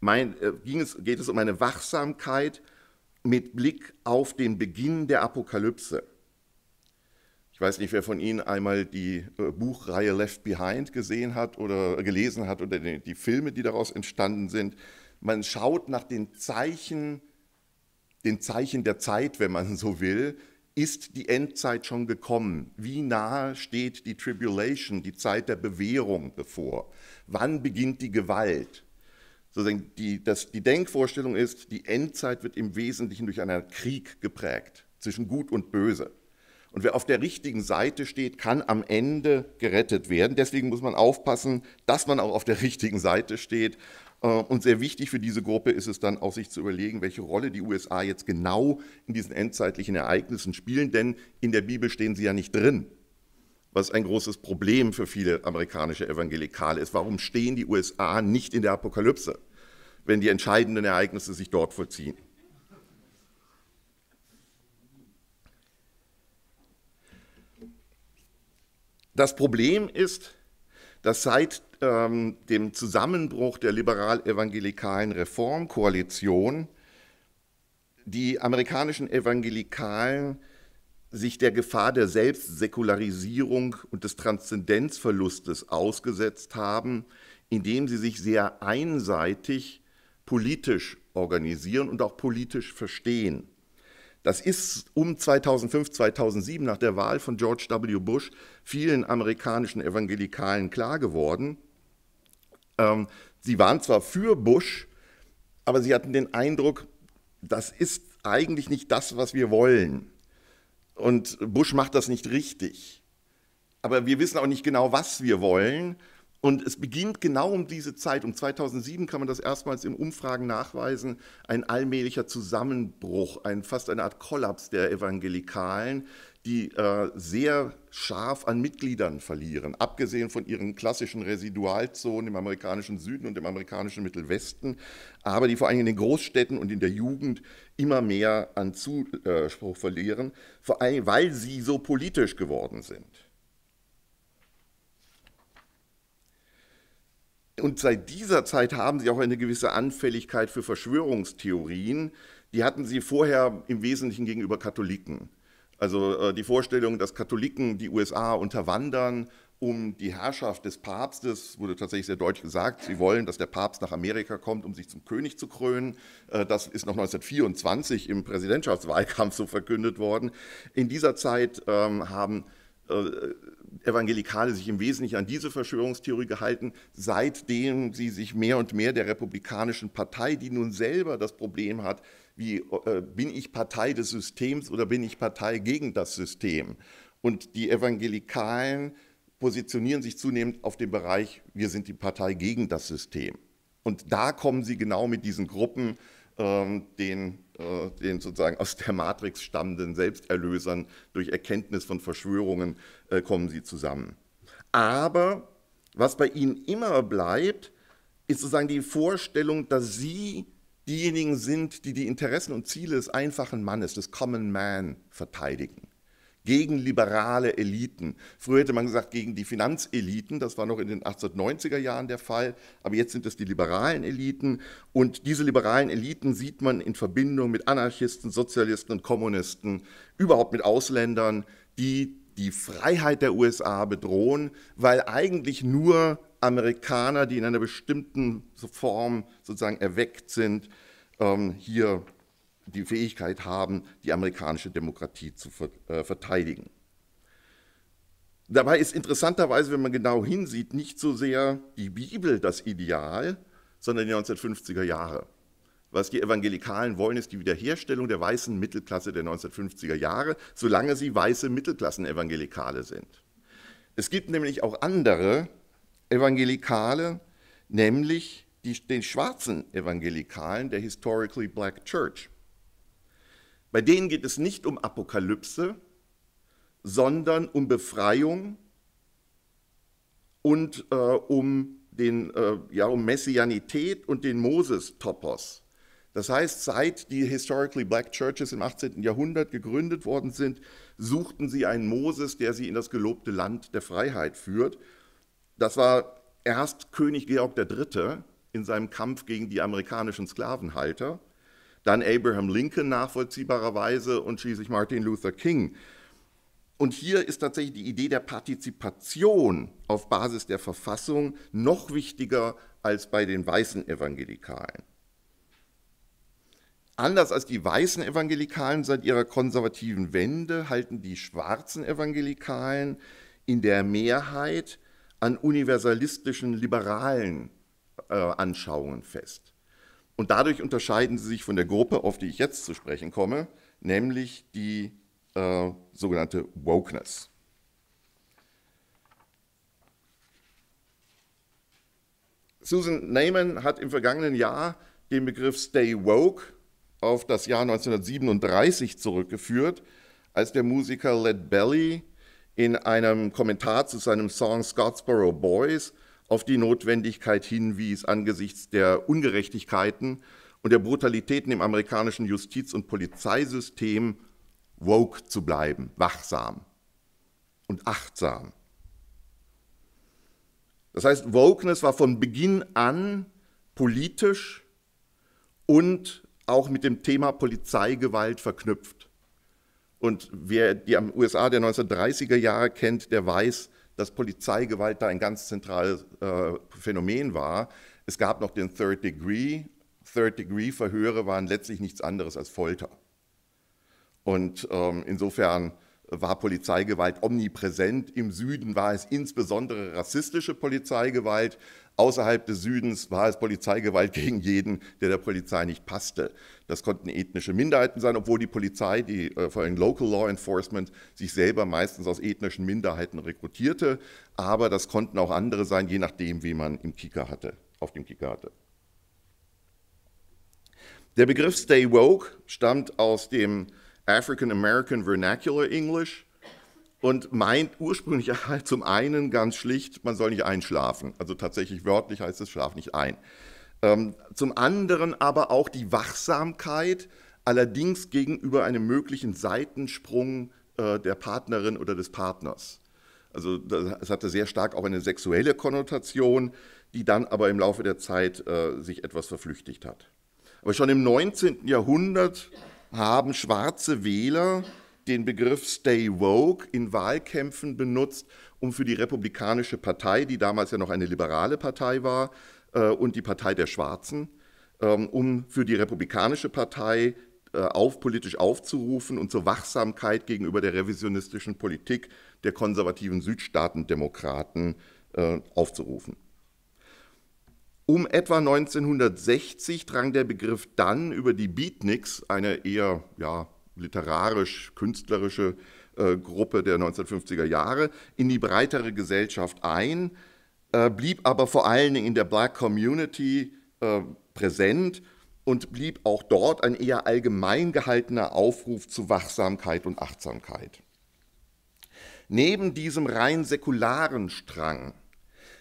mein, äh, ging es, geht es um eine Wachsamkeit mit Blick auf den Beginn der Apokalypse. Ich weiß nicht, wer von Ihnen einmal die äh, Buchreihe Left Behind gesehen hat oder gelesen hat oder die Filme, die daraus entstanden sind. Man schaut nach den Zeichen, den Zeichen der Zeit, wenn man so will, ist die Endzeit schon gekommen? Wie nahe steht die Tribulation, die Zeit der Bewährung bevor? Wann beginnt die Gewalt? sozusagen die, das, die Denkvorstellung ist, die Endzeit wird im Wesentlichen durch einen Krieg geprägt zwischen Gut und Böse. Und wer auf der richtigen Seite steht, kann am Ende gerettet werden. Deswegen muss man aufpassen, dass man auch auf der richtigen Seite steht. Äh, und sehr wichtig für diese Gruppe ist es dann auch, sich zu überlegen, welche Rolle die USA jetzt genau in diesen endzeitlichen Ereignissen spielen. Denn in der Bibel stehen sie ja nicht drin was ein großes Problem für viele amerikanische Evangelikale ist. Warum stehen die USA nicht in der Apokalypse, wenn die entscheidenden Ereignisse sich dort vollziehen? Das Problem ist, dass seit ähm, dem Zusammenbruch der liberal-evangelikalen Reformkoalition die amerikanischen Evangelikalen sich der Gefahr der Selbstsäkularisierung und des Transzendenzverlustes ausgesetzt haben, indem sie sich sehr einseitig politisch organisieren und auch politisch verstehen. Das ist um 2005, 2007 nach der Wahl von George W. Bush vielen amerikanischen Evangelikalen klar geworden. Ähm, sie waren zwar für Bush, aber sie hatten den Eindruck, das ist eigentlich nicht das, was wir wollen. Und Bush macht das nicht richtig. Aber wir wissen auch nicht genau, was wir wollen. Und es beginnt genau um diese Zeit, um 2007 kann man das erstmals in Umfragen nachweisen, ein allmählicher Zusammenbruch, ein, fast eine Art Kollaps der Evangelikalen, die äh, sehr scharf an Mitgliedern verlieren, abgesehen von ihren klassischen Residualzonen im amerikanischen Süden und im amerikanischen Mittelwesten, aber die vor allem in den Großstädten und in der Jugend immer mehr an Zuspruch verlieren, vor allem weil sie so politisch geworden sind. Und seit dieser Zeit haben sie auch eine gewisse Anfälligkeit für Verschwörungstheorien. Die hatten sie vorher im Wesentlichen gegenüber Katholiken. Also äh, die Vorstellung, dass Katholiken die USA unterwandern, um die Herrschaft des Papstes, wurde tatsächlich sehr deutlich gesagt, sie wollen, dass der Papst nach Amerika kommt, um sich zum König zu krönen. Äh, das ist noch 1924 im Präsidentschaftswahlkampf so verkündet worden. In dieser Zeit ähm, haben äh, Evangelikale sich im Wesentlichen an diese Verschwörungstheorie gehalten, seitdem sie sich mehr und mehr der Republikanischen Partei, die nun selber das Problem hat, wie äh, bin ich Partei des Systems oder bin ich Partei gegen das System? Und die Evangelikalen positionieren sich zunehmend auf dem Bereich, wir sind die Partei gegen das System. Und da kommen sie genau mit diesen Gruppen, ähm, den, äh, den sozusagen aus der Matrix stammenden Selbsterlösern durch Erkenntnis von Verschwörungen, äh, kommen sie zusammen. Aber was bei ihnen immer bleibt, ist sozusagen die Vorstellung, dass sie diejenigen sind, die die Interessen und Ziele des einfachen Mannes, des Common Man verteidigen. Gegen liberale Eliten. Früher hätte man gesagt, gegen die Finanzeliten, das war noch in den 1890er Jahren der Fall, aber jetzt sind es die liberalen Eliten und diese liberalen Eliten sieht man in Verbindung mit Anarchisten, Sozialisten und Kommunisten, überhaupt mit Ausländern, die die Freiheit der USA bedrohen, weil eigentlich nur Amerikaner, die in einer bestimmten Form sozusagen erweckt sind, ähm, hier die Fähigkeit haben, die amerikanische Demokratie zu äh, verteidigen. Dabei ist interessanterweise, wenn man genau hinsieht, nicht so sehr die Bibel das Ideal, sondern die 1950er Jahre. Was die Evangelikalen wollen, ist die Wiederherstellung der weißen Mittelklasse der 1950er Jahre, solange sie weiße Mittelklassen-Evangelikale sind. Es gibt nämlich auch andere, Evangelikale, nämlich die, den schwarzen Evangelikalen der Historically Black Church. Bei denen geht es nicht um Apokalypse, sondern um Befreiung und äh, um, den, äh, ja, um Messianität und den Moses-Topos. Das heißt, seit die Historically Black Churches im 18. Jahrhundert gegründet worden sind, suchten sie einen Moses, der sie in das gelobte Land der Freiheit führt. Das war erst König Georg III. in seinem Kampf gegen die amerikanischen Sklavenhalter, dann Abraham Lincoln nachvollziehbarerweise und schließlich Martin Luther King. Und hier ist tatsächlich die Idee der Partizipation auf Basis der Verfassung noch wichtiger als bei den weißen Evangelikalen. Anders als die weißen Evangelikalen seit ihrer konservativen Wende halten die schwarzen Evangelikalen in der Mehrheit an universalistischen, liberalen äh, Anschauungen fest. Und dadurch unterscheiden sie sich von der Gruppe, auf die ich jetzt zu sprechen komme, nämlich die äh, sogenannte Wokeness. Susan Neyman hat im vergangenen Jahr den Begriff Stay Woke auf das Jahr 1937 zurückgeführt, als der Musiker Led Belly in einem Kommentar zu seinem Song Scottsboro Boys auf die Notwendigkeit hinwies, angesichts der Ungerechtigkeiten und der Brutalitäten im amerikanischen Justiz- und Polizeisystem woke zu bleiben, wachsam und achtsam. Das heißt, Wokeness war von Beginn an politisch und auch mit dem Thema Polizeigewalt verknüpft. Und wer die USA der 1930er Jahre kennt, der weiß, dass Polizeigewalt da ein ganz zentrales äh, Phänomen war. Es gab noch den Third Degree. Third Degree Verhöre waren letztlich nichts anderes als Folter. Und ähm, insofern war Polizeigewalt omnipräsent. Im Süden war es insbesondere rassistische Polizeigewalt. Außerhalb des Südens war es Polizeigewalt gegen jeden, der der Polizei nicht passte. Das konnten ethnische Minderheiten sein, obwohl die Polizei, die, äh, vor allem Local Law Enforcement, sich selber meistens aus ethnischen Minderheiten rekrutierte. Aber das konnten auch andere sein, je nachdem, wie man im Kicker hatte, auf dem Kicker hatte. Der Begriff Stay Woke stammt aus dem African American Vernacular English und meint ursprünglich halt zum einen ganz schlicht, man soll nicht einschlafen. Also tatsächlich wörtlich heißt es, schlaf nicht ein. Ähm, zum anderen aber auch die Wachsamkeit, allerdings gegenüber einem möglichen Seitensprung äh, der Partnerin oder des Partners. Also es hatte sehr stark auch eine sexuelle Konnotation, die dann aber im Laufe der Zeit äh, sich etwas verflüchtigt hat. Aber schon im 19. Jahrhundert haben schwarze Wähler den Begriff Stay Woke in Wahlkämpfen benutzt, um für die Republikanische Partei, die damals ja noch eine liberale Partei war, äh, und die Partei der Schwarzen, ähm, um für die Republikanische Partei äh, auf, politisch aufzurufen und zur Wachsamkeit gegenüber der revisionistischen Politik der konservativen Südstaatendemokraten äh, aufzurufen. Um etwa 1960 drang der Begriff dann über die Beatniks, eine eher ja, literarisch-künstlerische äh, Gruppe der 1950er Jahre in die breitere Gesellschaft ein, äh, blieb aber vor allen Dingen in der Black Community äh, präsent und blieb auch dort ein eher allgemein gehaltener Aufruf zu Wachsamkeit und Achtsamkeit. Neben diesem rein säkularen Strang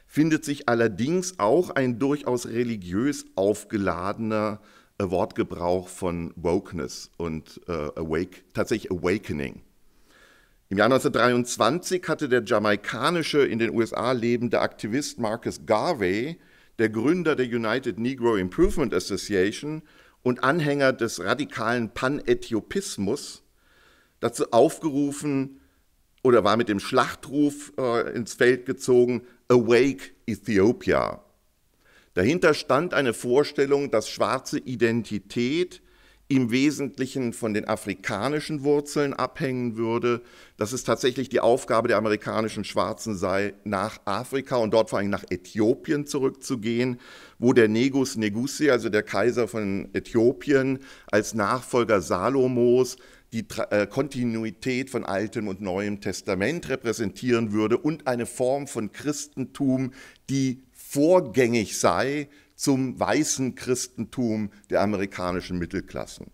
findet sich allerdings auch ein durchaus religiös aufgeladener äh, äh, Wortgebrauch von Wokeness und äh, awake, tatsächlich Awakening. Im Jahr 1923 hatte der jamaikanische, in den USA lebende Aktivist Marcus Garvey, der Gründer der United Negro Improvement Association und Anhänger des radikalen Panethiopismus, dazu aufgerufen oder war mit dem Schlachtruf äh, ins Feld gezogen, Awake Ethiopia, Dahinter stand eine Vorstellung, dass schwarze Identität im Wesentlichen von den afrikanischen Wurzeln abhängen würde, dass es tatsächlich die Aufgabe der amerikanischen Schwarzen sei, nach Afrika und dort vor allem nach Äthiopien zurückzugehen, wo der Negus Negusi, also der Kaiser von Äthiopien, als Nachfolger Salomos die äh, Kontinuität von Altem und Neuem Testament repräsentieren würde und eine Form von Christentum, die vorgängig sei zum weißen Christentum der amerikanischen Mittelklassen.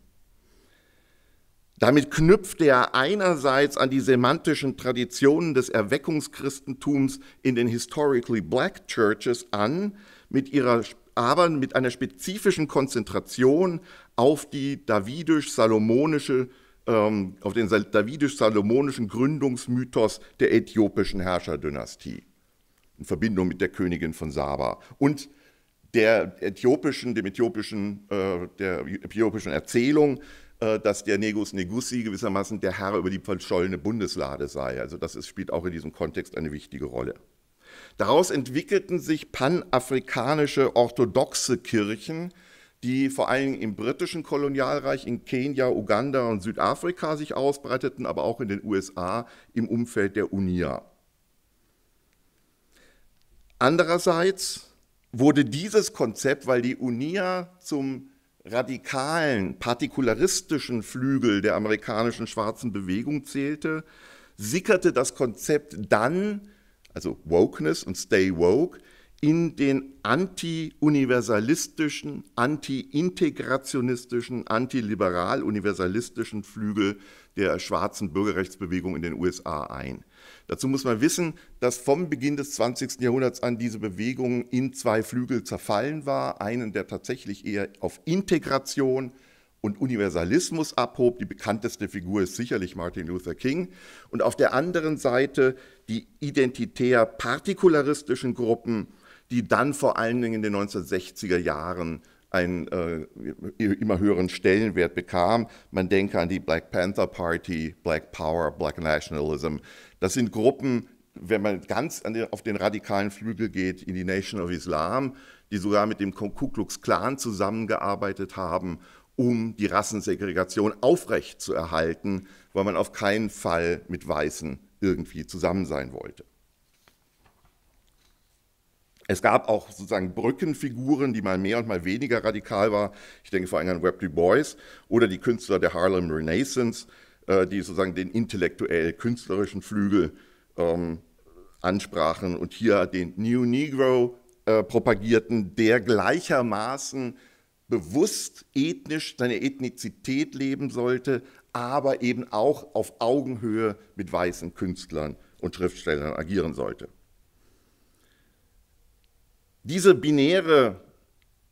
Damit knüpfte er einerseits an die semantischen Traditionen des Erweckungschristentums in den historically black churches an, mit ihrer, aber mit einer spezifischen Konzentration auf die davidisch-salomonische ähm, auf den davidisch-salomonischen Gründungsmythos der äthiopischen Herrscherdynastie in Verbindung mit der Königin von Saba und der äthiopischen, dem äthiopischen, äh, der äthiopischen Erzählung, äh, dass der Negus Negussi gewissermaßen der Herr über die verschollene Bundeslade sei. Also das ist, spielt auch in diesem Kontext eine wichtige Rolle. Daraus entwickelten sich panafrikanische orthodoxe Kirchen, die vor allem im britischen Kolonialreich, in Kenia, Uganda und Südafrika sich ausbreiteten, aber auch in den USA im Umfeld der UNIA. Andererseits wurde dieses Konzept, weil die UNIA zum radikalen, partikularistischen Flügel der amerikanischen schwarzen Bewegung zählte, sickerte das Konzept dann, also Wokeness und Stay Woke, in den anti-universalistischen, anti-integrationistischen, antiliberal-universalistischen Flügel der schwarzen Bürgerrechtsbewegung in den USA ein. Dazu muss man wissen, dass vom Beginn des 20. Jahrhunderts an diese Bewegung in zwei Flügel zerfallen war. Einen, der tatsächlich eher auf Integration und Universalismus abhob. Die bekannteste Figur ist sicherlich Martin Luther King. Und auf der anderen Seite die identitär partikularistischen Gruppen, die dann vor allen Dingen in den 1960er Jahren einen äh, immer höheren Stellenwert bekam. Man denke an die Black Panther Party, Black Power, Black Nationalism. Das sind Gruppen, wenn man ganz den, auf den radikalen Flügel geht, in die Nation of Islam, die sogar mit dem Ku Klux Klan zusammengearbeitet haben, um die Rassensegregation aufrechtzuerhalten, weil man auf keinen Fall mit Weißen irgendwie zusammen sein wollte. Es gab auch sozusagen Brückenfiguren, die mal mehr und mal weniger radikal waren. Ich denke vor allem an Webb Du Bois oder die Künstler der Harlem Renaissance, äh, die sozusagen den intellektuell-künstlerischen Flügel ähm, ansprachen und hier den New Negro äh, propagierten, der gleichermaßen bewusst ethnisch seine Ethnizität leben sollte, aber eben auch auf Augenhöhe mit weißen Künstlern und Schriftstellern agieren sollte. Diese binäre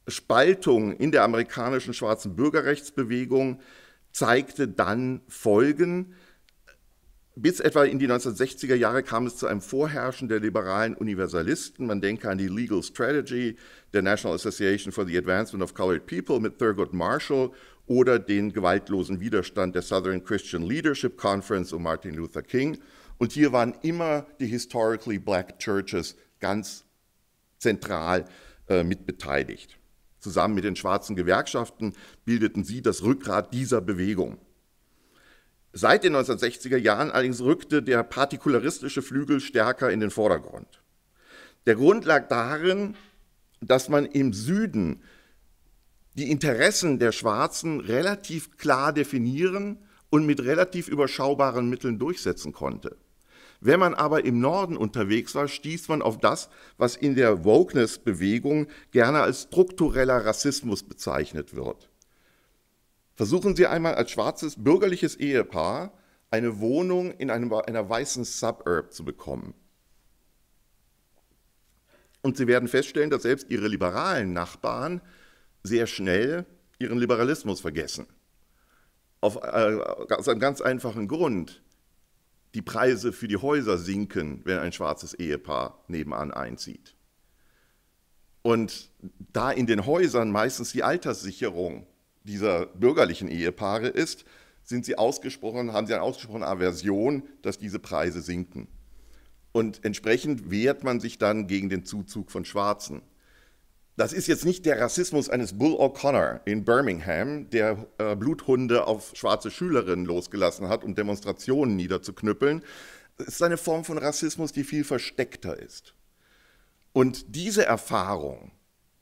Spaltung in der amerikanischen schwarzen Bürgerrechtsbewegung zeigte dann Folgen. Bis etwa in die 1960er Jahre kam es zu einem Vorherrschen der liberalen Universalisten. Man denke an die Legal Strategy der National Association for the Advancement of Colored People mit Thurgood Marshall oder den gewaltlosen Widerstand der Southern Christian Leadership Conference um Martin Luther King. Und hier waren immer die historically black churches ganz zentral äh, mit beteiligt. Zusammen mit den schwarzen Gewerkschaften bildeten sie das Rückgrat dieser Bewegung. Seit den 1960er Jahren allerdings rückte der partikularistische Flügel stärker in den Vordergrund. Der Grund lag darin, dass man im Süden die Interessen der Schwarzen relativ klar definieren und mit relativ überschaubaren Mitteln durchsetzen konnte. Wenn man aber im Norden unterwegs war, stieß man auf das, was in der Wokeness-Bewegung gerne als struktureller Rassismus bezeichnet wird. Versuchen Sie einmal als schwarzes bürgerliches Ehepaar eine Wohnung in einem, einer weißen Suburb zu bekommen. Und Sie werden feststellen, dass selbst Ihre liberalen Nachbarn sehr schnell ihren Liberalismus vergessen. Auf, äh, aus einem ganz einfachen Grund die Preise für die Häuser sinken, wenn ein schwarzes Ehepaar nebenan einzieht. Und da in den Häusern meistens die Alterssicherung dieser bürgerlichen Ehepaare ist, sind sie ausgesprochen, haben sie eine ausgesprochene Aversion, dass diese Preise sinken. Und entsprechend wehrt man sich dann gegen den Zuzug von Schwarzen. Das ist jetzt nicht der Rassismus eines Bull O'Connor in Birmingham, der äh, Bluthunde auf schwarze Schülerinnen losgelassen hat, um Demonstrationen niederzuknüppeln. Es ist eine Form von Rassismus, die viel versteckter ist. Und diese Erfahrung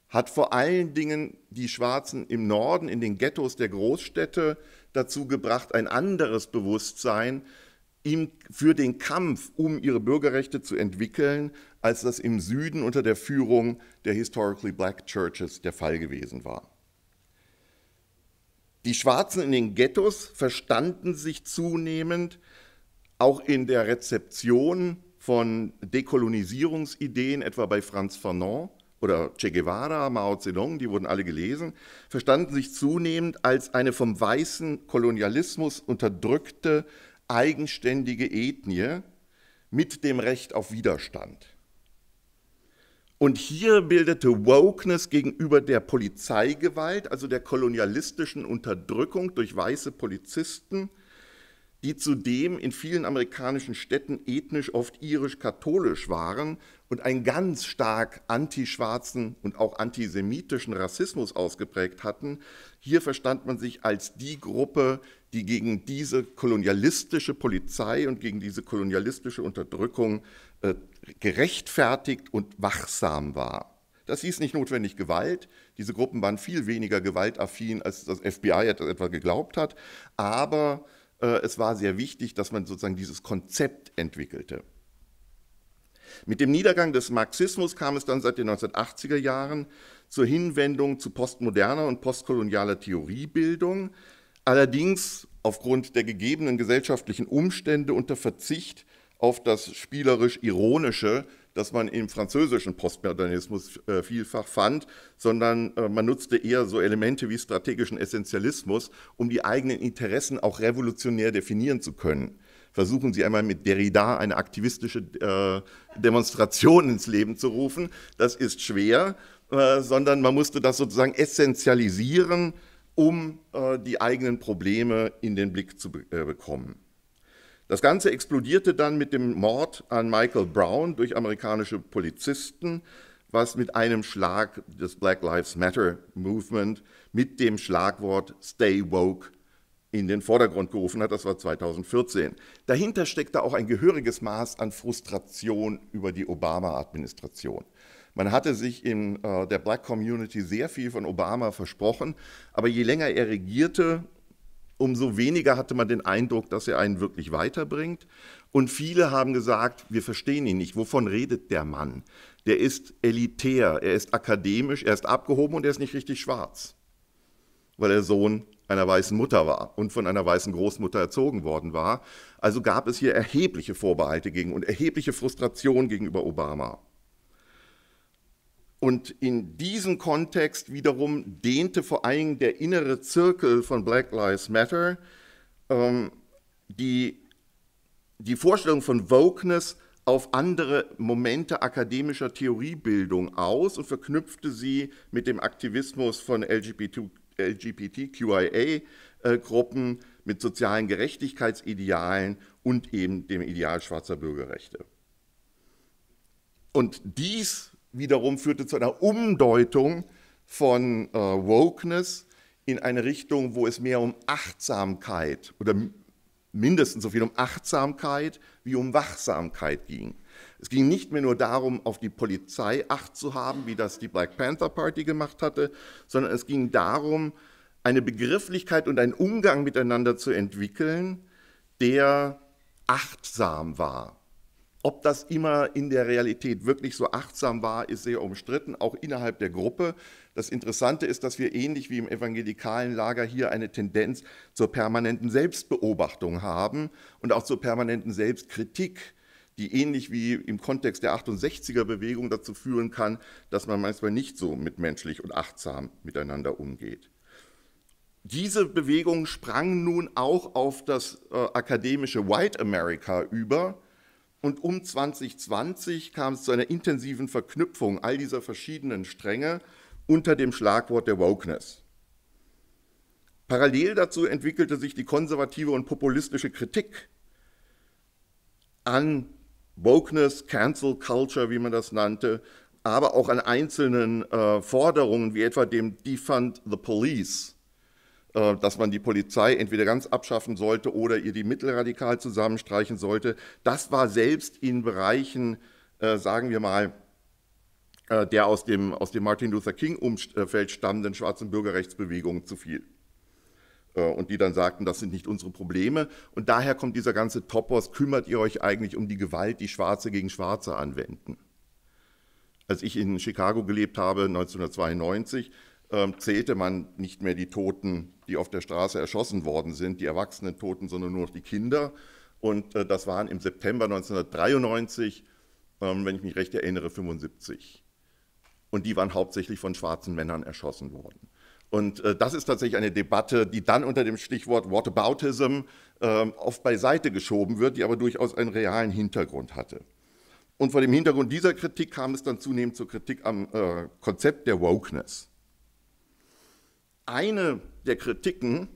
hat vor allen Dingen die Schwarzen im Norden, in den Ghettos der Großstädte dazu gebracht, ein anderes Bewusstsein für den Kampf um ihre Bürgerrechte zu entwickeln, als das im Süden unter der Führung der Historically Black Churches der Fall gewesen war. Die Schwarzen in den Ghettos verstanden sich zunehmend auch in der Rezeption von Dekolonisierungsideen, etwa bei Franz Fanon oder Che Guevara, Mao Zedong, die wurden alle gelesen, verstanden sich zunehmend als eine vom weißen Kolonialismus unterdrückte, eigenständige Ethnie mit dem Recht auf Widerstand. Und hier bildete Wokeness gegenüber der Polizeigewalt, also der kolonialistischen Unterdrückung durch weiße Polizisten, die zudem in vielen amerikanischen Städten ethnisch oft irisch-katholisch waren und einen ganz stark antischwarzen und auch antisemitischen Rassismus ausgeprägt hatten. Hier verstand man sich als die Gruppe, die gegen diese kolonialistische Polizei und gegen diese kolonialistische Unterdrückung äh, gerechtfertigt und wachsam war. Das hieß nicht notwendig Gewalt. Diese Gruppen waren viel weniger gewaltaffin, als das FBI etwa geglaubt hat. Aber äh, es war sehr wichtig, dass man sozusagen dieses Konzept entwickelte. Mit dem Niedergang des Marxismus kam es dann seit den 1980er Jahren zur Hinwendung zu postmoderner und postkolonialer Theoriebildung, allerdings aufgrund der gegebenen gesellschaftlichen Umstände unter Verzicht auf das spielerisch Ironische, das man im französischen Postmodernismus äh, vielfach fand, sondern äh, man nutzte eher so Elemente wie strategischen Essentialismus, um die eigenen Interessen auch revolutionär definieren zu können. Versuchen Sie einmal mit Derrida eine aktivistische äh, Demonstration ins Leben zu rufen. Das ist schwer, äh, sondern man musste das sozusagen essentialisieren, um äh, die eigenen Probleme in den Blick zu äh, bekommen. Das Ganze explodierte dann mit dem Mord an Michael Brown durch amerikanische Polizisten, was mit einem Schlag des Black Lives Matter Movement mit dem Schlagwort Stay Woke in den Vordergrund gerufen hat. Das war 2014. Dahinter steckte auch ein gehöriges Maß an Frustration über die Obama-Administration. Man hatte sich in äh, der Black Community sehr viel von Obama versprochen, aber je länger er regierte, umso weniger hatte man den Eindruck, dass er einen wirklich weiterbringt. Und viele haben gesagt, wir verstehen ihn nicht. Wovon redet der Mann? Der ist elitär, er ist akademisch, er ist abgehoben und er ist nicht richtig schwarz, weil er Sohn einer weißen Mutter war und von einer weißen Großmutter erzogen worden war. Also gab es hier erhebliche Vorbehalte gegen und erhebliche Frustration gegenüber Obama. Und in diesem Kontext wiederum dehnte vor allem der innere Zirkel von Black Lives Matter ähm, die, die Vorstellung von Wokeness auf andere Momente akademischer Theoriebildung aus und verknüpfte sie mit dem Aktivismus von LGBT, LGBTQIA-Gruppen, äh, mit sozialen Gerechtigkeitsidealen und eben dem Ideal schwarzer Bürgerrechte. Und dies wiederum führte zu einer Umdeutung von äh, Wokeness in eine Richtung, wo es mehr um Achtsamkeit oder mindestens so viel um Achtsamkeit wie um Wachsamkeit ging. Es ging nicht mehr nur darum, auf die Polizei Acht zu haben, wie das die Black Panther Party gemacht hatte, sondern es ging darum, eine Begrifflichkeit und einen Umgang miteinander zu entwickeln, der achtsam war. Ob das immer in der Realität wirklich so achtsam war, ist sehr umstritten, auch innerhalb der Gruppe. Das Interessante ist, dass wir ähnlich wie im evangelikalen Lager hier eine Tendenz zur permanenten Selbstbeobachtung haben und auch zur permanenten Selbstkritik, die ähnlich wie im Kontext der 68er-Bewegung dazu führen kann, dass man manchmal nicht so mitmenschlich und achtsam miteinander umgeht. Diese Bewegung sprang nun auch auf das äh, akademische White America über und um 2020 kam es zu einer intensiven Verknüpfung all dieser verschiedenen Stränge unter dem Schlagwort der Wokeness. Parallel dazu entwickelte sich die konservative und populistische Kritik an Wokeness, Cancel Culture, wie man das nannte, aber auch an einzelnen äh, Forderungen wie etwa dem Defund the Police äh, dass man die Polizei entweder ganz abschaffen sollte oder ihr die Mittel radikal zusammenstreichen sollte. Das war selbst in Bereichen, äh, sagen wir mal, äh, der aus dem, aus dem Martin Luther King-Umfeld stammenden schwarzen Bürgerrechtsbewegung zu viel. Und die dann sagten, das sind nicht unsere Probleme. Und daher kommt dieser ganze Topos, kümmert ihr euch eigentlich um die Gewalt, die Schwarze gegen Schwarze anwenden? Als ich in Chicago gelebt habe, 1992, ähm, zählte man nicht mehr die Toten, die auf der Straße erschossen worden sind, die erwachsenen Toten, sondern nur noch die Kinder. Und äh, das waren im September 1993, ähm, wenn ich mich recht erinnere, 75. Und die waren hauptsächlich von schwarzen Männern erschossen worden. Und äh, das ist tatsächlich eine Debatte, die dann unter dem Stichwort Whataboutism äh, oft beiseite geschoben wird, die aber durchaus einen realen Hintergrund hatte. Und vor dem Hintergrund dieser Kritik kam es dann zunehmend zur Kritik am äh, Konzept der Wokeness eine der Kritiken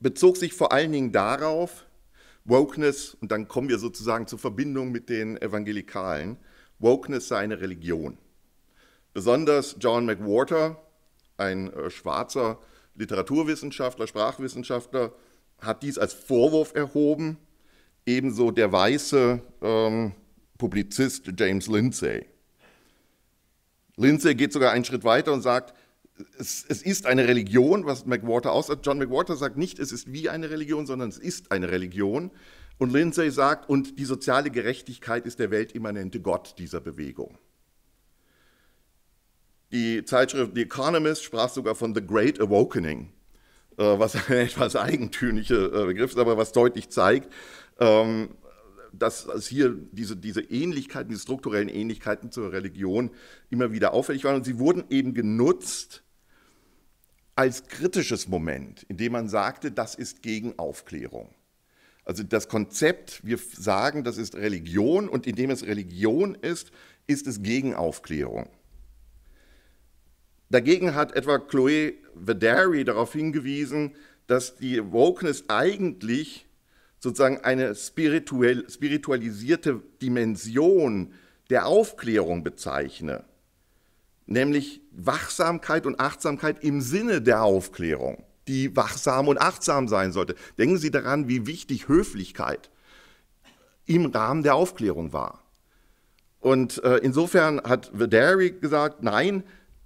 bezog sich vor allen Dingen darauf, Wokeness, und dann kommen wir sozusagen zur Verbindung mit den Evangelikalen, Wokeness sei eine Religion. Besonders John McWhorter, ein äh, schwarzer Literaturwissenschaftler, Sprachwissenschaftler, hat dies als Vorwurf erhoben, ebenso der weiße ähm, Publizist James Lindsay. Lindsay geht sogar einen Schritt weiter und sagt, es, es, ist eine Religion, was McWhorter aus. Äh, John McWhorter sagt nicht, es ist wie eine Religion, sondern es ist eine Religion. Und Lindsay sagt, und die soziale Gerechtigkeit ist der weltimmanente Gott dieser Bewegung. Die Zeitschrift The Economist sprach sogar von The Great Awakening, äh, was ein etwas eigentümlicher äh, Begriff ist, aber was deutlich zeigt, ähm, dass also hier diese, diese Ähnlichkeiten, diese strukturellen Ähnlichkeiten zur Religion immer wieder auffällig waren. Und sie wurden eben genutzt als kritisches Moment, indem man sagte, das ist gegen Aufklärung. Also das Konzept, wir sagen, das ist Religion und indem es Religion ist, ist es gegen Aufklärung. Dagegen hat etwa Chloe Vederi darauf hingewiesen, dass die Wokeness eigentlich sozusagen eine spirituell, spiritualisierte Dimension der Aufklärung bezeichne, nämlich Wachsamkeit und Achtsamkeit im Sinne der Aufklärung, die wachsam und achtsam sein sollte. Denken Sie daran, wie wichtig Höflichkeit im Rahmen der Aufklärung war. Und äh, insofern hat Vederi gesagt, nein,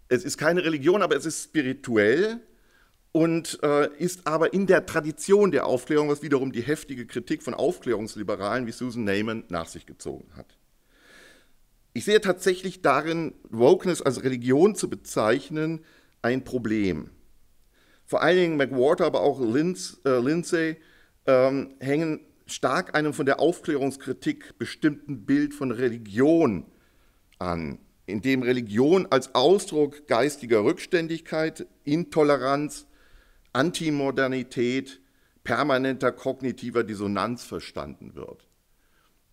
es ist keine Religion, aber es ist spirituell und äh, ist aber in der Tradition der Aufklärung, was wiederum die heftige Kritik von Aufklärungsliberalen wie Susan Neyman nach sich gezogen hat. Ich sehe tatsächlich darin, Wokeness als Religion zu bezeichnen, ein Problem. Vor allen Dingen McWhorter, aber auch Linz, äh, Lindsay ähm, hängen stark einem von der Aufklärungskritik bestimmten Bild von Religion an, in dem Religion als Ausdruck geistiger Rückständigkeit, Intoleranz Antimodernität permanenter kognitiver Dissonanz verstanden wird.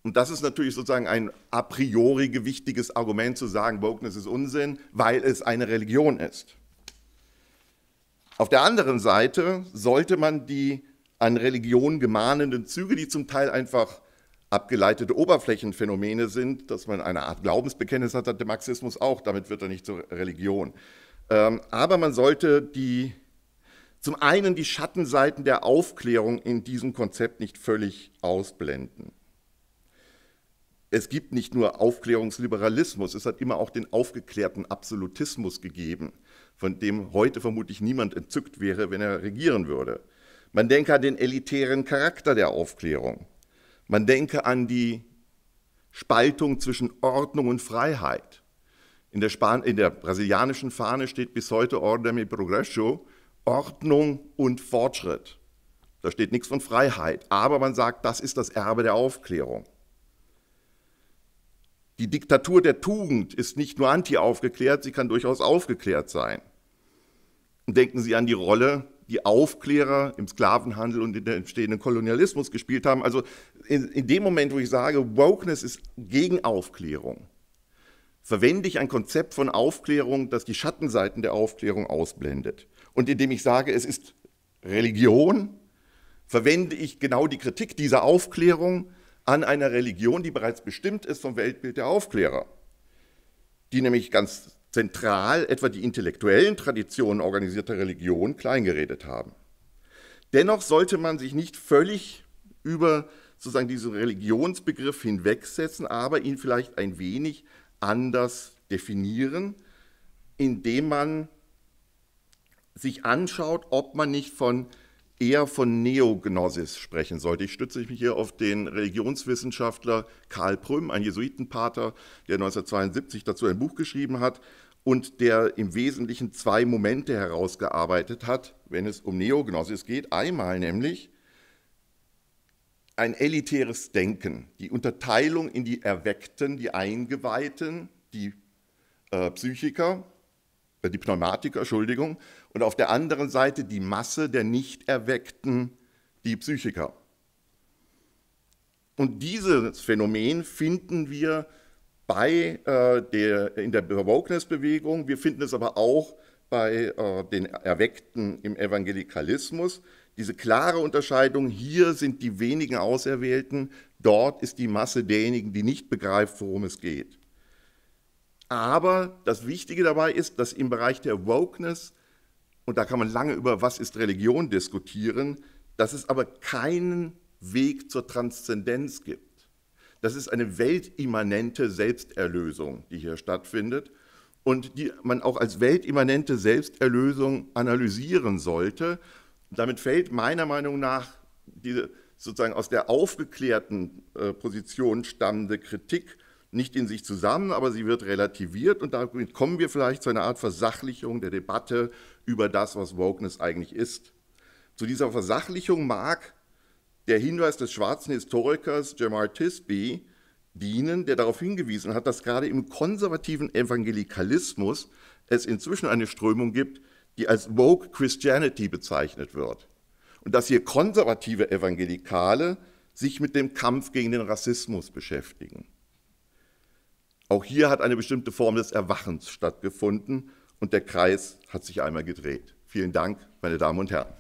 Und das ist natürlich sozusagen ein a priori gewichtiges Argument zu sagen, Wokeness ist Unsinn, weil es eine Religion ist. Auf der anderen Seite sollte man die an Religion gemahnenden Züge, die zum Teil einfach abgeleitete Oberflächenphänomene sind, dass man eine Art Glaubensbekenntnis hat, hat der Marxismus auch, damit wird er nicht zur Religion. Ähm, aber man sollte die zum einen die Schattenseiten der Aufklärung in diesem Konzept nicht völlig ausblenden. Es gibt nicht nur Aufklärungsliberalismus, es hat immer auch den aufgeklärten Absolutismus gegeben, von dem heute vermutlich niemand entzückt wäre, wenn er regieren würde. Man denke an den elitären Charakter der Aufklärung. Man denke an die Spaltung zwischen Ordnung und Freiheit. In der, Span in der brasilianischen Fahne steht bis heute Ordem e Progresso, Ordnung und Fortschritt. Da steht nichts von Freiheit, aber man sagt, das ist das Erbe der Aufklärung. Die Diktatur der Tugend ist nicht nur anti-aufgeklärt, sie kann durchaus aufgeklärt sein. denken Sie an die Rolle, die Aufklärer im Sklavenhandel und in dem entstehenden Kolonialismus gespielt haben. Also in, in dem Moment, wo ich sage, Wokeness ist gegen Aufklärung, verwende ich ein Konzept von Aufklärung, das die Schattenseiten der Aufklärung ausblendet und indem ich sage, es ist Religion, verwende ich genau die Kritik dieser Aufklärung an einer Religion, die bereits bestimmt ist vom Weltbild der Aufklärer, die nämlich ganz zentral etwa die intellektuellen Traditionen organisierter Religion kleingeredet haben. Dennoch sollte man sich nicht völlig über sozusagen diesen Religionsbegriff hinwegsetzen, aber ihn vielleicht ein wenig anders definieren, indem man sich anschaut, ob man nicht von eher von Neognosis sprechen sollte. Ich stütze mich hier auf den Religionswissenschaftler Karl Prüm, ein Jesuitenpater, der 1972 dazu ein Buch geschrieben hat und der im Wesentlichen zwei Momente herausgearbeitet hat, wenn es um Neognosis geht. Einmal nämlich ein elitäres Denken, die Unterteilung in die Erweckten, die Eingeweihten, die äh, Psychiker, äh, die Pneumatiker, Entschuldigung, und auf der anderen Seite die Masse der nicht erweckten, die Psychiker. Und dieses Phänomen finden wir bei, äh, der, in der Wokeness-Bewegung, wir finden es aber auch bei äh, den Erweckten im Evangelikalismus. Diese klare Unterscheidung, hier sind die wenigen Auserwählten, dort ist die Masse derjenigen, die nicht begreift, worum es geht. Aber das Wichtige dabei ist, dass im Bereich der Wokeness und da kann man lange über was ist Religion diskutieren, dass es aber keinen Weg zur Transzendenz gibt. Das ist eine weltimmanente Selbsterlösung, die hier stattfindet und die man auch als weltimmanente Selbsterlösung analysieren sollte. Damit fällt meiner Meinung nach diese sozusagen aus der aufgeklärten äh, Position stammende Kritik nicht in sich zusammen, aber sie wird relativiert und damit kommen wir vielleicht zu einer Art Versachlichung der Debatte über das, was Wokeness eigentlich ist. Zu dieser Versachlichung mag der Hinweis des schwarzen Historikers Jamar Tisby dienen, der darauf hingewiesen hat, dass gerade im konservativen Evangelikalismus es inzwischen eine Strömung gibt, die als Woke Christianity bezeichnet wird. Und dass hier konservative Evangelikale sich mit dem Kampf gegen den Rassismus beschäftigen. Auch hier hat eine bestimmte Form des Erwachens stattgefunden und der Kreis hat sich einmal gedreht. Vielen Dank, meine Damen und Herren.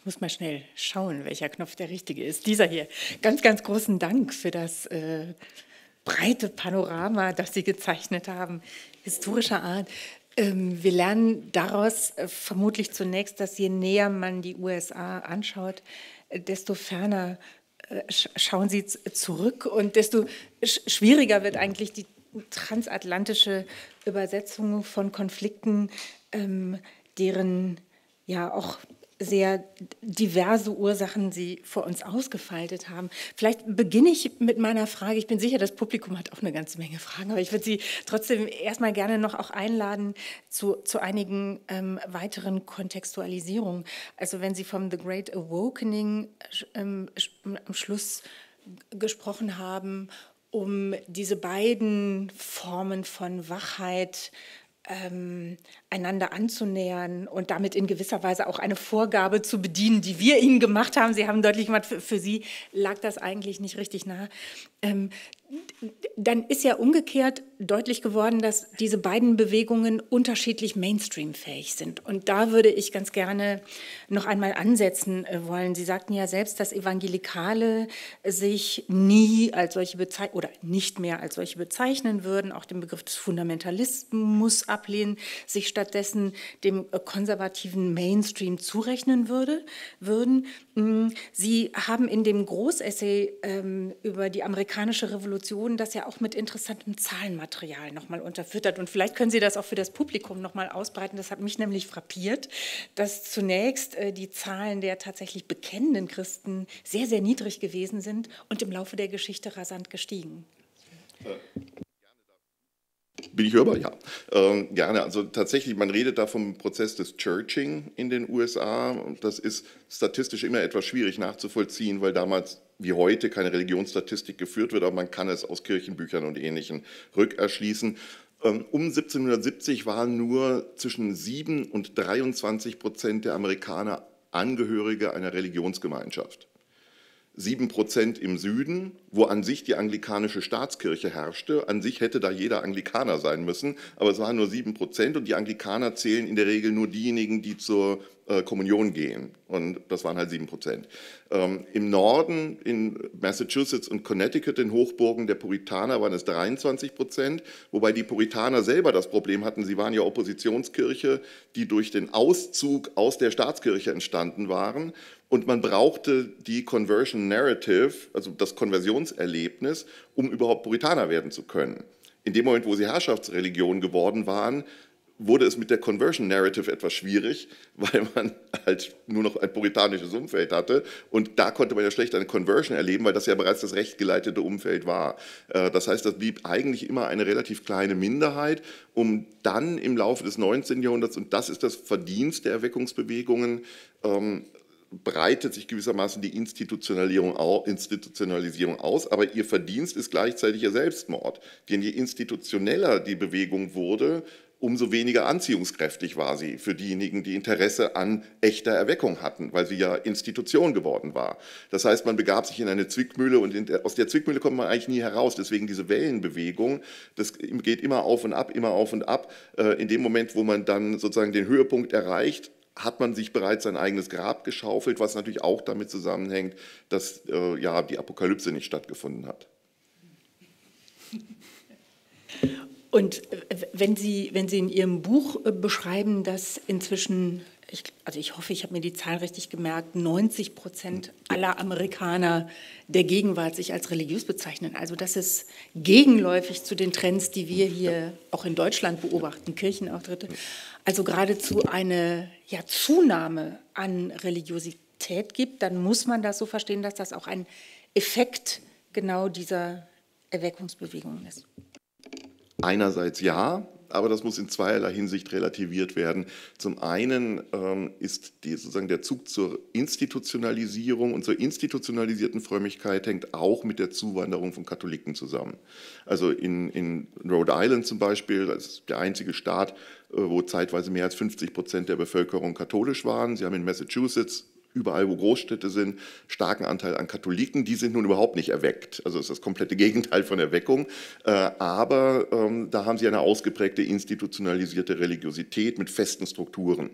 Ich muss mal schnell schauen, welcher Knopf der richtige ist. Dieser hier. Ganz, ganz großen Dank für das äh, breite Panorama, das Sie gezeichnet haben, historischer Art. Ähm, wir lernen daraus äh, vermutlich zunächst, dass je näher man die USA anschaut, äh, desto ferner äh, schauen sie zurück und desto sch schwieriger wird eigentlich die transatlantische Übersetzung von Konflikten, ähm, deren ja auch sehr diverse Ursachen Sie vor uns ausgefaltet haben. Vielleicht beginne ich mit meiner Frage. Ich bin sicher, das Publikum hat auch eine ganze Menge Fragen, aber ich würde Sie trotzdem erstmal gerne noch auch einladen zu, zu einigen ähm, weiteren Kontextualisierungen. Also wenn Sie vom The Great Awakening ähm, am Schluss gesprochen haben, um diese beiden Formen von Wachheit ähm, einander anzunähern und damit in gewisser Weise auch eine Vorgabe zu bedienen, die wir ihnen gemacht haben. Sie haben deutlich gemacht, für, für sie lag das eigentlich nicht richtig nah. Ähm, dann ist ja umgekehrt deutlich geworden, dass diese beiden Bewegungen unterschiedlich mainstreamfähig sind. Und da würde ich ganz gerne noch einmal ansetzen äh, wollen. Sie sagten ja selbst, dass Evangelikale sich nie als solche bezeichnen oder nicht mehr als solche bezeichnen würden, auch den Begriff des Fundamentalismus ablehnen, sich stattdessen dem äh, konservativen Mainstream zurechnen würde, würden. Mm, Sie haben in dem Großessay ähm, über die amerikanische Revolution Resolution das ja auch mit interessantem Zahlenmaterial nochmal unterfüttert. Und vielleicht können Sie das auch für das Publikum nochmal ausbreiten. Das hat mich nämlich frappiert, dass zunächst äh, die Zahlen der tatsächlich bekennenden Christen sehr, sehr niedrig gewesen sind und im Laufe der Geschichte rasant gestiegen. Äh, bin ich hörbar? Ja. Ähm, gerne. Also tatsächlich, man redet da vom Prozess des Churching in den USA. Das ist statistisch immer etwas schwierig nachzuvollziehen, weil damals wie heute keine Religionsstatistik geführt wird, aber man kann es aus Kirchenbüchern und Ähnlichem rückerschließen. Ähm, um 1770 waren nur zwischen 7 und 23 Prozent der Amerikaner Angehörige einer Religionsgemeinschaft sieben Prozent im Süden, wo an sich die anglikanische Staatskirche herrschte. An sich hätte da jeder Anglikaner sein müssen, aber es waren nur sieben Prozent und die Anglikaner zählen in der Regel nur diejenigen, die zur äh, Kommunion gehen. Und das waren halt sieben Prozent. Ähm, Im Norden, in Massachusetts und Connecticut, in Hochburgen der Puritaner, waren es 23 Prozent. Wobei die Puritaner selber das Problem hatten, sie waren ja Oppositionskirche, die durch den Auszug aus der Staatskirche entstanden waren. Und man brauchte die Conversion Narrative, also das Konversionserlebnis, um überhaupt Puritaner werden zu können. In dem Moment, wo sie Herrschaftsreligion geworden waren, wurde es mit der Conversion Narrative etwas schwierig, weil man halt nur noch ein puritanisches Umfeld hatte. Und da konnte man ja schlecht eine Conversion erleben, weil das ja bereits das rechtgeleitete Umfeld war. Äh, das heißt, das blieb eigentlich immer eine relativ kleine Minderheit, um dann im Laufe des 19. Jahrhunderts, und das ist das Verdienst der Erweckungsbewegungen, ähm, breitet sich gewissermaßen die Institutionalisierung aus, aber ihr Verdienst ist gleichzeitig ihr Selbstmord. Denn je institutioneller die Bewegung wurde, umso weniger anziehungskräftig war sie für diejenigen, die Interesse an echter Erweckung hatten, weil sie ja Institution geworden war. Das heißt, man begab sich in eine Zwickmühle und der, aus der Zwickmühle kommt man eigentlich nie heraus. Deswegen diese Wellenbewegung, das geht immer auf und ab, immer auf und ab. Äh, in dem Moment, wo man dann sozusagen den Höhepunkt erreicht, hat man sich bereits sein eigenes Grab geschaufelt, was natürlich auch damit zusammenhängt, dass äh, ja, die Apokalypse nicht stattgefunden hat. Und äh, wenn Sie, wenn Sie in Ihrem Buch äh, beschreiben, dass inzwischen, ich, also ich hoffe, ich habe mir die Zahl richtig gemerkt, 90 Prozent aller Amerikaner der Gegenwart sich als religiös bezeichnen. Also das ist gegenläufig zu den Trends, die wir hier auch in Deutschland beobachten, Kirchenauftritte, Also geradezu eine ja, Zunahme an Religiosität gibt, dann muss man das so verstehen, dass das auch ein Effekt genau dieser Erweckungsbewegungen ist. Einerseits ja, aber das muss in zweierlei Hinsicht relativiert werden. Zum einen ähm, ist die, sozusagen der Zug zur Institutionalisierung und zur institutionalisierten Frömmigkeit hängt auch mit der Zuwanderung von Katholiken zusammen. Also in, in Rhode Island zum Beispiel, das ist der einzige Staat, äh, wo zeitweise mehr als 50 Prozent der Bevölkerung katholisch waren. Sie haben in Massachusetts überall, wo Großstädte sind, starken Anteil an Katholiken. Die sind nun überhaupt nicht erweckt. Also ist das komplette Gegenteil von Erweckung. Äh, aber ähm, da haben sie eine ausgeprägte institutionalisierte Religiosität mit festen Strukturen,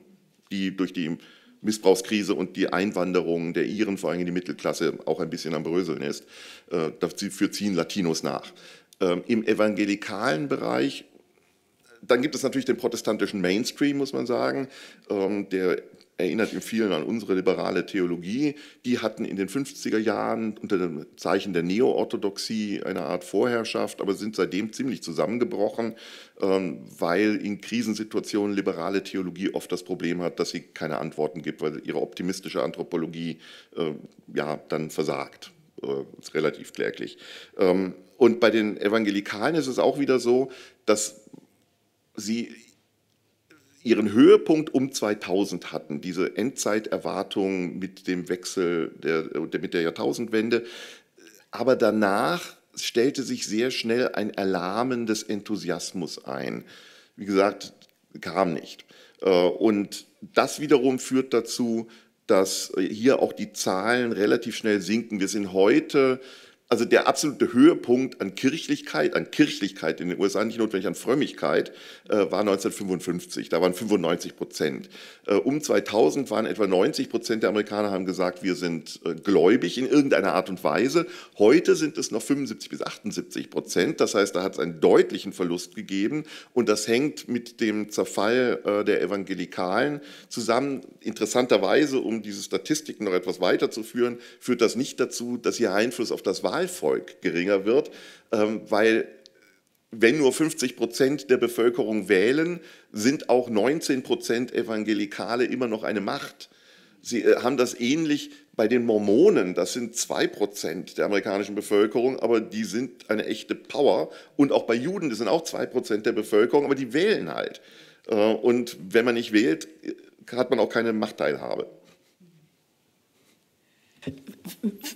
die durch die Missbrauchskrise und die Einwanderung der Iren, vor allem in die Mittelklasse, auch ein bisschen am Bröseln ist. Äh, dafür ziehen Latinos nach. Ähm, Im evangelikalen Bereich dann gibt es natürlich den protestantischen Mainstream, muss man sagen. Ähm, der erinnert in vielen an unsere liberale Theologie. Die hatten in den 50er Jahren unter dem Zeichen der Neoorthodoxie eine Art Vorherrschaft, aber sind seitdem ziemlich zusammengebrochen, ähm, weil in Krisensituationen liberale Theologie oft das Problem hat, dass sie keine Antworten gibt, weil ihre optimistische Anthropologie äh, ja dann versagt. Äh, ist relativ kläglich. Ähm, und bei den Evangelikalen ist es auch wieder so, dass sie ihren Höhepunkt um 2000 hatten, diese Endzeiterwartung mit dem Wechsel der, der, mit der Jahrtausendwende. Aber danach stellte sich sehr schnell ein Erlahmen des Enthusiasmus ein. Wie gesagt, kam nicht. Äh, und das wiederum führt dazu, dass hier auch die Zahlen relativ schnell sinken. Wir sind heute also der absolute Höhepunkt an Kirchlichkeit, an Kirchlichkeit in den USA, nicht notwendig an Frömmigkeit, äh, war 1955. Da waren 95 Prozent. Äh, um 2000 waren etwa 90 Prozent der Amerikaner haben gesagt, wir sind äh, gläubig in irgendeiner Art und Weise. Heute sind es noch 75 bis 78 Prozent. Das heißt, da hat es einen deutlichen Verlust gegeben. Und das hängt mit dem Zerfall äh, der Evangelikalen zusammen. Interessanterweise, um diese Statistiken noch etwas weiterzuführen, führt das nicht dazu, dass ihr Einfluss auf das war Normalvolk geringer wird, ähm, weil wenn nur 50 Prozent der Bevölkerung wählen, sind auch 19 Prozent Evangelikale immer noch eine Macht. Sie äh, haben das ähnlich bei den Mormonen, das sind 2% Prozent der amerikanischen Bevölkerung, aber die sind eine echte Power. Und auch bei Juden, das sind auch 2% Prozent der Bevölkerung, aber die wählen halt. Äh, und wenn man nicht wählt, äh, hat man auch keine Machtteilhabe.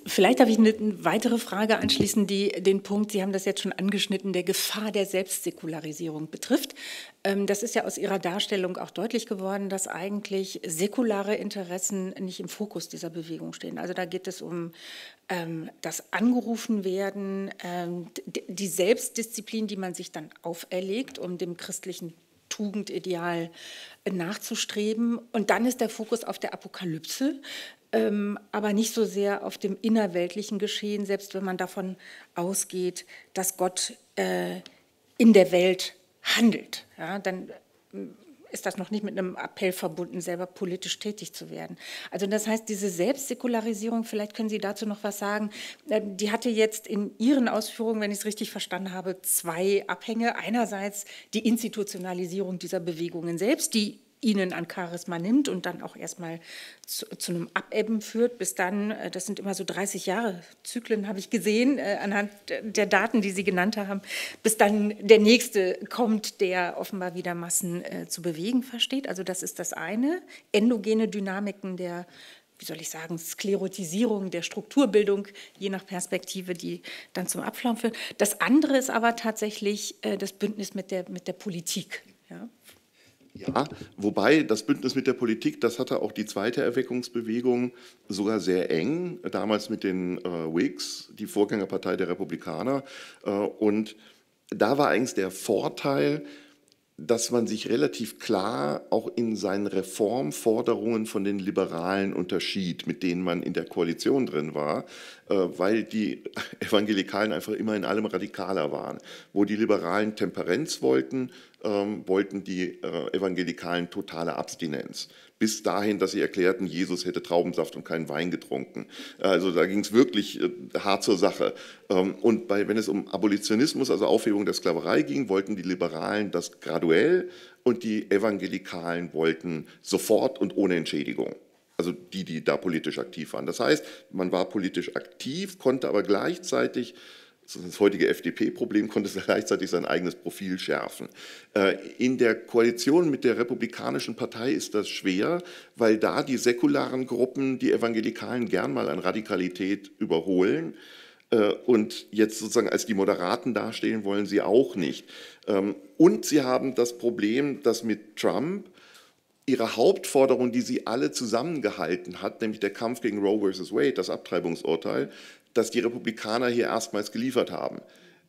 Vielleicht habe ich eine weitere Frage anschließend, die den Punkt, Sie haben das jetzt schon angeschnitten, der Gefahr der Selbstsäkularisierung betrifft. Ähm, das ist ja aus Ihrer Darstellung auch deutlich geworden, dass eigentlich säkulare Interessen nicht im Fokus dieser Bewegung stehen. Also da geht es um ähm, das Angerufenwerden, ähm, die Selbstdisziplin, die man sich dann auferlegt, um dem christlichen Tugendideal äh, nachzustreben. Und dann ist der Fokus auf der Apokalypse, ähm, aber nicht so sehr auf dem innerweltlichen Geschehen, selbst wenn man davon ausgeht, dass Gott äh, in der Welt handelt. Ja, dann äh, ist das noch nicht mit einem Appell verbunden, selber politisch tätig zu werden. Also das heißt, diese Selbstsäkularisierung, vielleicht können Sie dazu noch was sagen, äh, die hatte jetzt in Ihren Ausführungen, wenn ich es richtig verstanden habe, zwei Abhänge. Einerseits die Institutionalisierung dieser Bewegungen selbst, die ihnen an Charisma nimmt und dann auch erstmal zu, zu einem Abebben führt, bis dann, äh, das sind immer so 30 Jahre Zyklen, habe ich gesehen, äh, anhand der Daten, die Sie genannt haben, bis dann der nächste kommt, der offenbar wieder Massen äh, zu bewegen versteht. Also das ist das eine, endogene Dynamiken der wie soll ich sagen, Sklerotisierung der Strukturbildung, je nach Perspektive, die dann zum Abflauen führt. Das andere ist aber tatsächlich das Bündnis mit der, mit der Politik. Ja? Ja, wobei das Bündnis mit der Politik, das hatte auch die zweite Erweckungsbewegung sogar sehr eng, damals mit den äh, Whigs, die Vorgängerpartei der Republikaner. Äh, und da war eigentlich der Vorteil, dass man sich relativ klar auch in seinen Reformforderungen von den Liberalen unterschied, mit denen man in der Koalition drin war. Äh, weil die Evangelikalen einfach immer in allem radikaler waren. Wo die Liberalen Temperenz wollten, ähm, wollten die äh, Evangelikalen totale Abstinenz. Bis dahin, dass sie erklärten, Jesus hätte Traubensaft und keinen Wein getrunken. Also da ging es wirklich äh, hart zur Sache. Ähm, und bei, wenn es um Abolitionismus, also Aufhebung der Sklaverei ging, wollten die Liberalen das graduell und die Evangelikalen wollten sofort und ohne Entschädigung. Also die, die da politisch aktiv waren. Das heißt, man war politisch aktiv, konnte aber gleichzeitig das heutige FDP-Problem konnte gleichzeitig sein eigenes Profil schärfen. Äh, in der Koalition mit der Republikanischen Partei ist das schwer, weil da die säkularen Gruppen die Evangelikalen gern mal an Radikalität überholen. Äh, und jetzt sozusagen als die Moderaten dastehen wollen sie auch nicht. Ähm, und sie haben das Problem, dass mit Trump ihre Hauptforderung, die sie alle zusammengehalten hat, nämlich der Kampf gegen Roe vs. Wade, das Abtreibungsurteil, dass die Republikaner hier erstmals geliefert haben.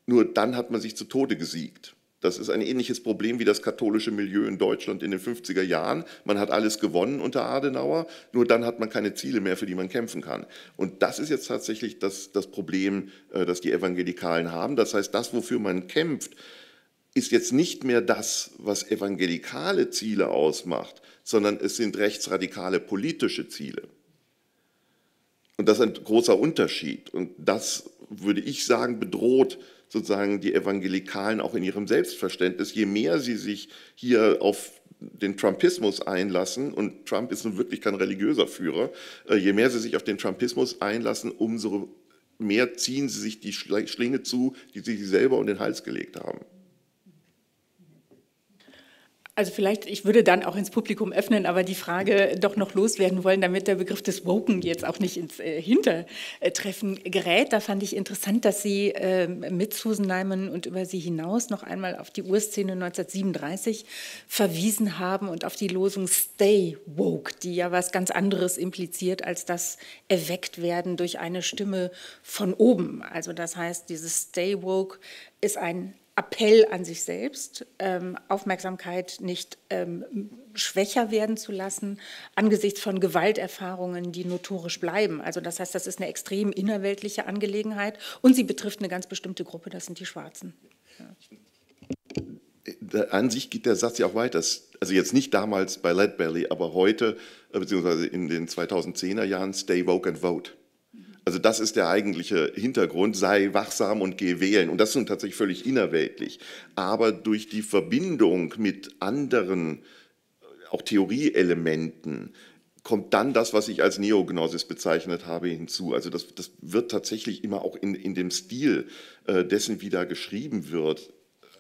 Nur dann hat man sich zu Tode gesiegt. Das ist ein ähnliches Problem wie das katholische Milieu in Deutschland in den 50er Jahren. Man hat alles gewonnen unter Adenauer, nur dann hat man keine Ziele mehr, für die man kämpfen kann. Und das ist jetzt tatsächlich das, das Problem, äh, das die Evangelikalen haben. Das heißt, das, wofür man kämpft, ist jetzt nicht mehr das, was evangelikale Ziele ausmacht, sondern es sind rechtsradikale politische Ziele. Und das ist ein großer Unterschied. Und das, würde ich sagen, bedroht sozusagen die Evangelikalen auch in ihrem Selbstverständnis. Je mehr sie sich hier auf den Trumpismus einlassen, und Trump ist nun wirklich kein religiöser Führer, äh, je mehr sie sich auf den Trumpismus einlassen, umso mehr ziehen sie sich die Schlinge zu, die sie sich selber um den Hals gelegt haben. Also vielleicht, ich würde dann auch ins Publikum öffnen, aber die Frage doch noch loswerden wollen, damit der Begriff des Woken jetzt auch nicht ins äh, Hintertreffen gerät. Da fand ich interessant, dass Sie äh, mit Susan Neiman und über sie hinaus noch einmal auf die Urszene 1937 verwiesen haben und auf die Losung Stay Woke, die ja was ganz anderes impliziert als das erweckt werden durch eine Stimme von oben. Also das heißt, dieses Stay Woke ist ein Appell an sich selbst, ähm, Aufmerksamkeit nicht ähm, schwächer werden zu lassen angesichts von Gewalterfahrungen, die notorisch bleiben. Also das heißt, das ist eine extrem innerweltliche Angelegenheit und sie betrifft eine ganz bestimmte Gruppe, das sind die Schwarzen. Ja. Äh, an sich geht der Satz ja auch weiter. Also jetzt nicht damals bei Lead aber heute, äh, beziehungsweise in den 2010er Jahren, Stay Woke and Vote. Also das ist der eigentliche Hintergrund, sei wachsam und geh wählen. Und das ist nun tatsächlich völlig innerweltlich. Aber durch die Verbindung mit anderen, äh, auch Theorieelementen, kommt dann das, was ich als Neognosis bezeichnet habe, hinzu. Also das, das wird tatsächlich immer auch in, in dem Stil äh, dessen, wie da geschrieben wird,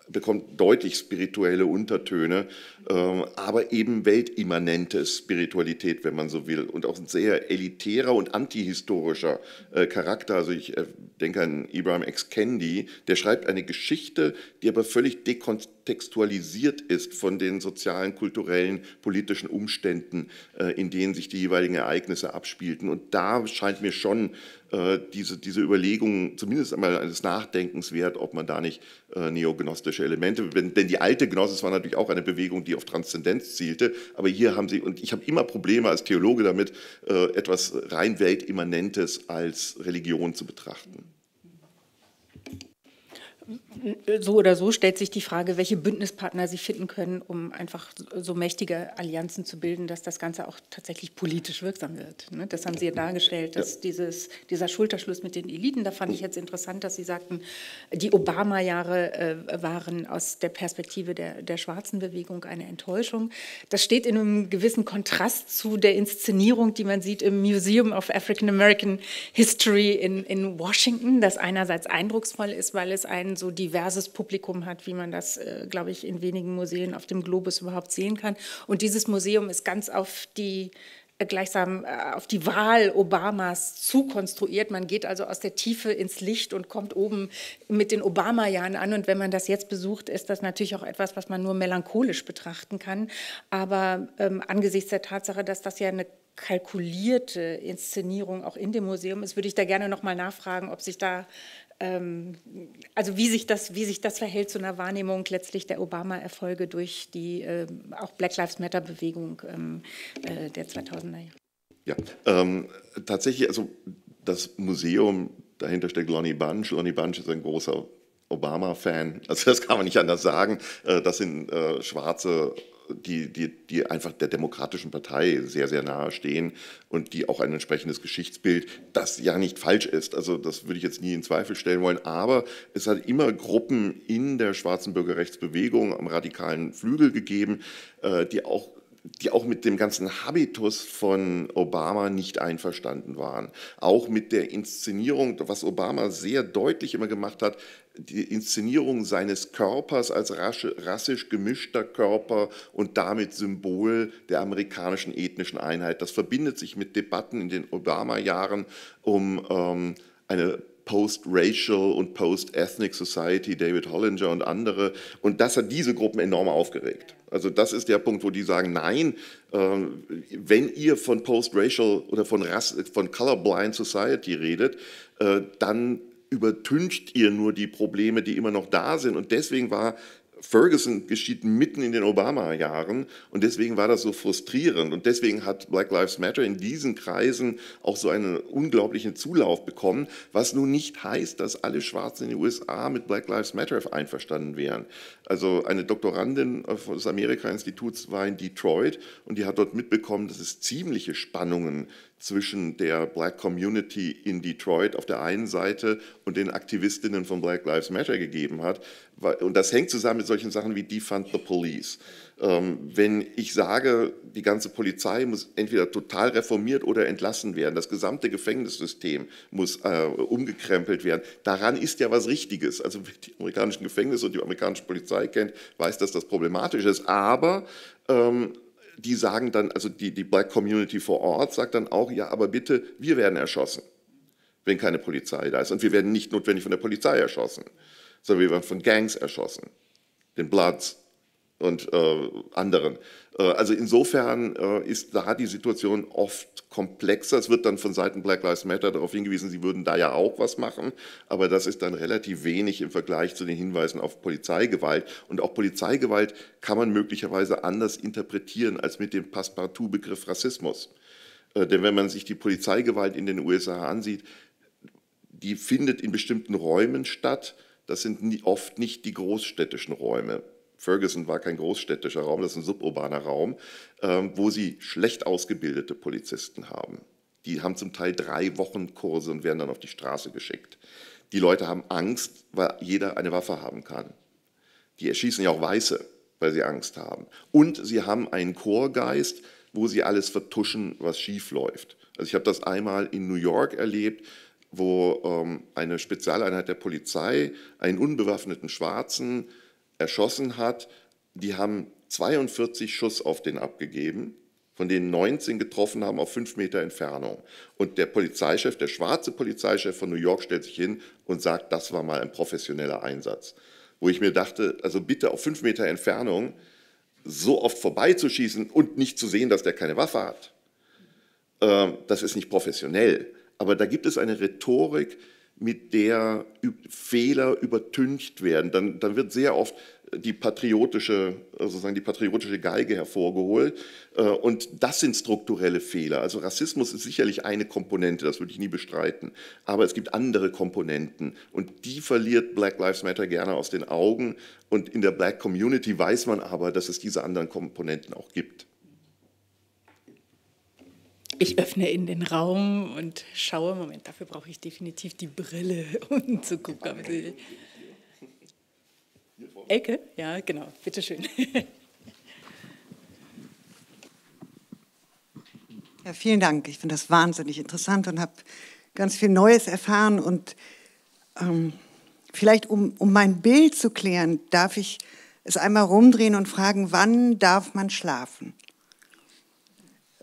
bekommt deutlich spirituelle Untertöne, ähm, aber eben weltimmanente Spiritualität, wenn man so will, und auch ein sehr elitärer und antihistorischer äh, Charakter. Also ich äh, denke an Ibrahim X. Kendi, der schreibt eine Geschichte, die aber völlig dekontextualisiert ist von den sozialen, kulturellen, politischen Umständen, äh, in denen sich die jeweiligen Ereignisse abspielten. Und da scheint mir schon diese, diese Überlegung zumindest einmal eines Nachdenkens wert, ob man da nicht neognostische Elemente, denn die alte Gnosis war natürlich auch eine Bewegung, die die auf Transzendenz zielte. Aber hier haben sie, und ich habe immer Probleme als Theologe damit, äh, etwas rein Weltimmanentes als Religion zu betrachten so oder so stellt sich die Frage, welche Bündnispartner sie finden können, um einfach so mächtige Allianzen zu bilden, dass das Ganze auch tatsächlich politisch wirksam wird. Ne? Das haben Sie ja dargestellt, dass dieses, dieser Schulterschluss mit den Eliten, da fand ich jetzt interessant, dass Sie sagten, die Obama-Jahre äh, waren aus der Perspektive der, der schwarzen Bewegung eine Enttäuschung. Das steht in einem gewissen Kontrast zu der Inszenierung, die man sieht im Museum of African American History in, in Washington, das einerseits eindrucksvoll ist, weil es einen so die diverses Publikum hat, wie man das, äh, glaube ich, in wenigen Museen auf dem Globus überhaupt sehen kann. Und dieses Museum ist ganz auf die äh, gleichsam äh, auf die Wahl Obamas zukonstruiert. Man geht also aus der Tiefe ins Licht und kommt oben mit den Obama-Jahren an. Und wenn man das jetzt besucht, ist das natürlich auch etwas, was man nur melancholisch betrachten kann. Aber ähm, angesichts der Tatsache, dass das ja eine kalkulierte Inszenierung auch in dem Museum ist, würde ich da gerne nochmal nachfragen, ob sich da ähm, also wie sich, das, wie sich das verhält zu einer Wahrnehmung letztlich der Obama-Erfolge durch die äh, auch Black Lives Matter-Bewegung ähm, äh, der 2000er Jahre. Ja, ähm, tatsächlich, also das Museum, dahinter steckt Lonnie Bunch. Lonnie Bunch ist ein großer Obama-Fan, also das kann man nicht anders sagen. Äh, das sind äh, schwarze die, die, die einfach der Demokratischen Partei sehr, sehr nahe stehen und die auch ein entsprechendes Geschichtsbild, das ja nicht falsch ist. Also das würde ich jetzt nie in Zweifel stellen wollen. Aber es hat immer Gruppen in der schwarzen Bürgerrechtsbewegung am radikalen Flügel gegeben, äh, die auch die auch mit dem ganzen Habitus von Obama nicht einverstanden waren. Auch mit der Inszenierung, was Obama sehr deutlich immer gemacht hat, die Inszenierung seines Körpers als rassisch gemischter Körper und damit Symbol der amerikanischen ethnischen Einheit. Das verbindet sich mit Debatten in den Obama-Jahren um ähm, eine Post-Racial und Post-Ethnic Society, David Hollinger und andere. Und das hat diese Gruppen enorm aufgeregt. Also das ist der Punkt, wo die sagen, nein, ähm, wenn ihr von Post-Racial oder von, Rass, von Colorblind Society redet, äh, dann übertüncht ihr nur die Probleme, die immer noch da sind. Und deswegen war Ferguson geschieht mitten in den Obama-Jahren und deswegen war das so frustrierend und deswegen hat Black Lives Matter in diesen Kreisen auch so einen unglaublichen Zulauf bekommen, was nun nicht heißt, dass alle Schwarzen in den USA mit Black Lives Matter einverstanden wären. Also eine Doktorandin des Amerika-Instituts war in Detroit und die hat dort mitbekommen, dass es ziemliche Spannungen zwischen der Black Community in Detroit auf der einen Seite und den Aktivistinnen von Black Lives Matter gegeben hat und das hängt zusammen mit solchen Sachen wie Defund the Police. Ähm, wenn ich sage, die ganze Polizei muss entweder total reformiert oder entlassen werden, das gesamte Gefängnissystem muss äh, umgekrempelt werden, daran ist ja was Richtiges. Also wer die amerikanischen Gefängnisse und die amerikanische Polizei kennt, weiß, dass das problematisch ist. Aber ähm, die sagen dann, also die, die Black Community vor Ort sagt dann auch, ja, aber bitte, wir werden erschossen, wenn keine Polizei da ist. Und wir werden nicht notwendig von der Polizei erschossen sondern wir werden von Gangs erschossen, den Bloods und äh, anderen. Äh, also insofern äh, ist da die Situation oft komplexer. Es wird dann von Seiten Black Lives Matter darauf hingewiesen, sie würden da ja auch was machen, aber das ist dann relativ wenig im Vergleich zu den Hinweisen auf Polizeigewalt. Und auch Polizeigewalt kann man möglicherweise anders interpretieren als mit dem Passepartout-Begriff Rassismus. Äh, denn wenn man sich die Polizeigewalt in den USA ansieht, die findet in bestimmten Räumen statt, das sind oft nicht die großstädtischen Räume. Ferguson war kein großstädtischer Raum, das ist ein suburbaner Raum, ähm, wo sie schlecht ausgebildete Polizisten haben. Die haben zum Teil drei Wochen Kurse und werden dann auf die Straße geschickt. Die Leute haben Angst, weil jeder eine Waffe haben kann. Die erschießen ja auch Weiße, weil sie Angst haben. Und sie haben einen Chorgeist, wo sie alles vertuschen, was schief läuft. Also ich habe das einmal in New York erlebt wo ähm, eine Spezialeinheit der Polizei einen unbewaffneten Schwarzen erschossen hat. Die haben 42 Schuss auf den abgegeben, von denen 19 getroffen haben auf fünf Meter Entfernung. Und der Polizeichef, der schwarze Polizeichef von New York, stellt sich hin und sagt, das war mal ein professioneller Einsatz. Wo ich mir dachte, also bitte auf fünf Meter Entfernung so oft vorbeizuschießen und nicht zu sehen, dass der keine Waffe hat. Ähm, das ist nicht professionell. Aber da gibt es eine Rhetorik, mit der Fehler übertüncht werden. Dann, dann wird sehr oft die patriotische, sozusagen die patriotische Geige hervorgeholt. Äh, und das sind strukturelle Fehler. Also Rassismus ist sicherlich eine Komponente, das würde ich nie bestreiten. Aber es gibt andere Komponenten und die verliert Black Lives Matter gerne aus den Augen. Und in der Black Community weiß man aber, dass es diese anderen Komponenten auch gibt. Ich öffne in den Raum und schaue. Moment, dafür brauche ich definitiv die Brille, um zu gucken. Ecke? Ja, genau. Bitteschön. Ja, vielen Dank. Ich finde das wahnsinnig interessant und habe ganz viel Neues erfahren. Und ähm, vielleicht, um, um mein Bild zu klären, darf ich es einmal rumdrehen und fragen, wann darf man schlafen?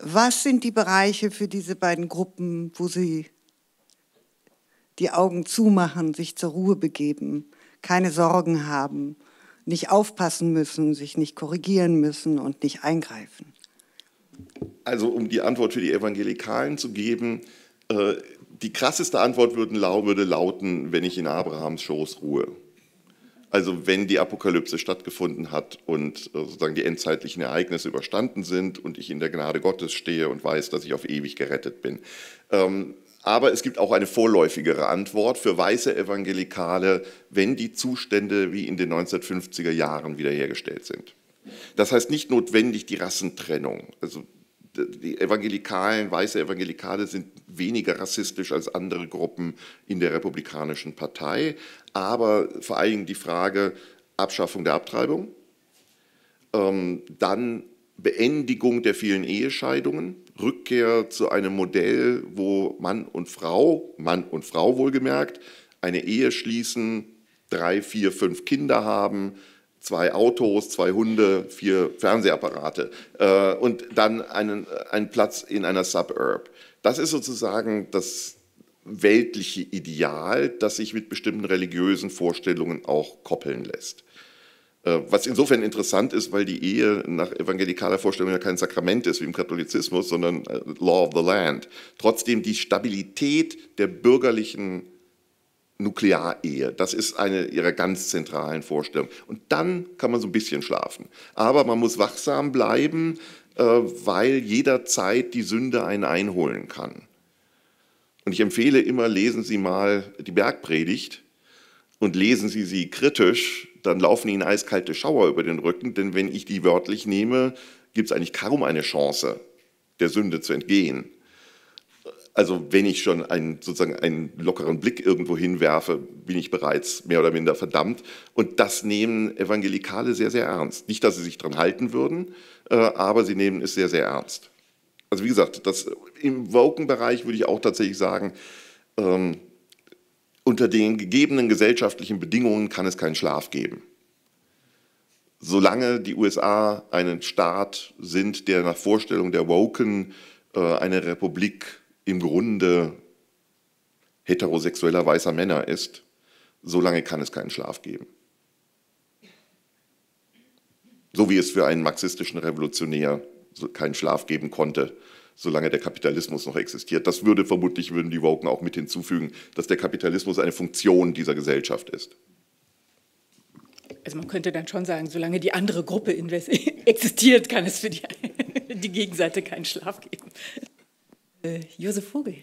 Was sind die Bereiche für diese beiden Gruppen, wo sie die Augen zumachen, sich zur Ruhe begeben, keine Sorgen haben, nicht aufpassen müssen, sich nicht korrigieren müssen und nicht eingreifen? Also um die Antwort für die Evangelikalen zu geben, äh, die krasseste Antwort würde lauten, wenn ich in Abrahams Schoß ruhe. Also wenn die Apokalypse stattgefunden hat und äh, sozusagen die endzeitlichen Ereignisse überstanden sind und ich in der Gnade Gottes stehe und weiß, dass ich auf ewig gerettet bin. Ähm, aber es gibt auch eine vorläufigere Antwort für weiße Evangelikale, wenn die Zustände wie in den 1950er Jahren wiederhergestellt sind. Das heißt nicht notwendig die Rassentrennung. Also die Evangelikalen, weiße Evangelikale sind weniger rassistisch als andere Gruppen in der Republikanischen Partei. Aber vor allen Dingen die Frage Abschaffung der Abtreibung, ähm, dann Beendigung der vielen Ehescheidungen, Rückkehr zu einem Modell, wo Mann und Frau, Mann und Frau wohlgemerkt, eine Ehe schließen, drei, vier, fünf Kinder haben, zwei Autos, zwei Hunde, vier Fernsehapparate äh, und dann einen, einen Platz in einer Suburb. Das ist sozusagen das weltliche Ideal, das sich mit bestimmten religiösen Vorstellungen auch koppeln lässt. Äh, was insofern interessant ist, weil die Ehe nach evangelikaler Vorstellung ja kein Sakrament ist wie im Katholizismus, sondern äh, Law of the Land. Trotzdem die Stabilität der bürgerlichen Nuklearehe. Das ist eine ihrer ganz zentralen Vorstellungen. Und dann kann man so ein bisschen schlafen. Aber man muss wachsam bleiben, äh, weil jederzeit die Sünde einen einholen kann. Und ich empfehle immer, lesen Sie mal die Bergpredigt und lesen Sie sie kritisch, dann laufen Ihnen eiskalte Schauer über den Rücken, denn wenn ich die wörtlich nehme, gibt es eigentlich kaum eine Chance, der Sünde zu entgehen. Also wenn ich schon einen, sozusagen einen lockeren Blick irgendwo hinwerfe, bin ich bereits mehr oder minder verdammt. Und das nehmen Evangelikale sehr, sehr ernst. Nicht, dass sie sich daran halten würden, äh, aber sie nehmen es sehr, sehr ernst. Also wie gesagt, das, im Woken-Bereich würde ich auch tatsächlich sagen, ähm, unter den gegebenen gesellschaftlichen Bedingungen kann es keinen Schlaf geben. Solange die USA einen Staat sind, der nach Vorstellung der Woken äh, eine Republik im Grunde heterosexueller weißer Männer ist, solange kann es keinen Schlaf geben. So wie es für einen marxistischen Revolutionär keinen Schlaf geben konnte, solange der Kapitalismus noch existiert. Das würde vermutlich, würden die Woken auch mit hinzufügen, dass der Kapitalismus eine Funktion dieser Gesellschaft ist. Also man könnte dann schon sagen, solange die andere Gruppe existiert, kann es für die, die Gegenseite keinen Schlaf geben. Äh, Josef Vogel.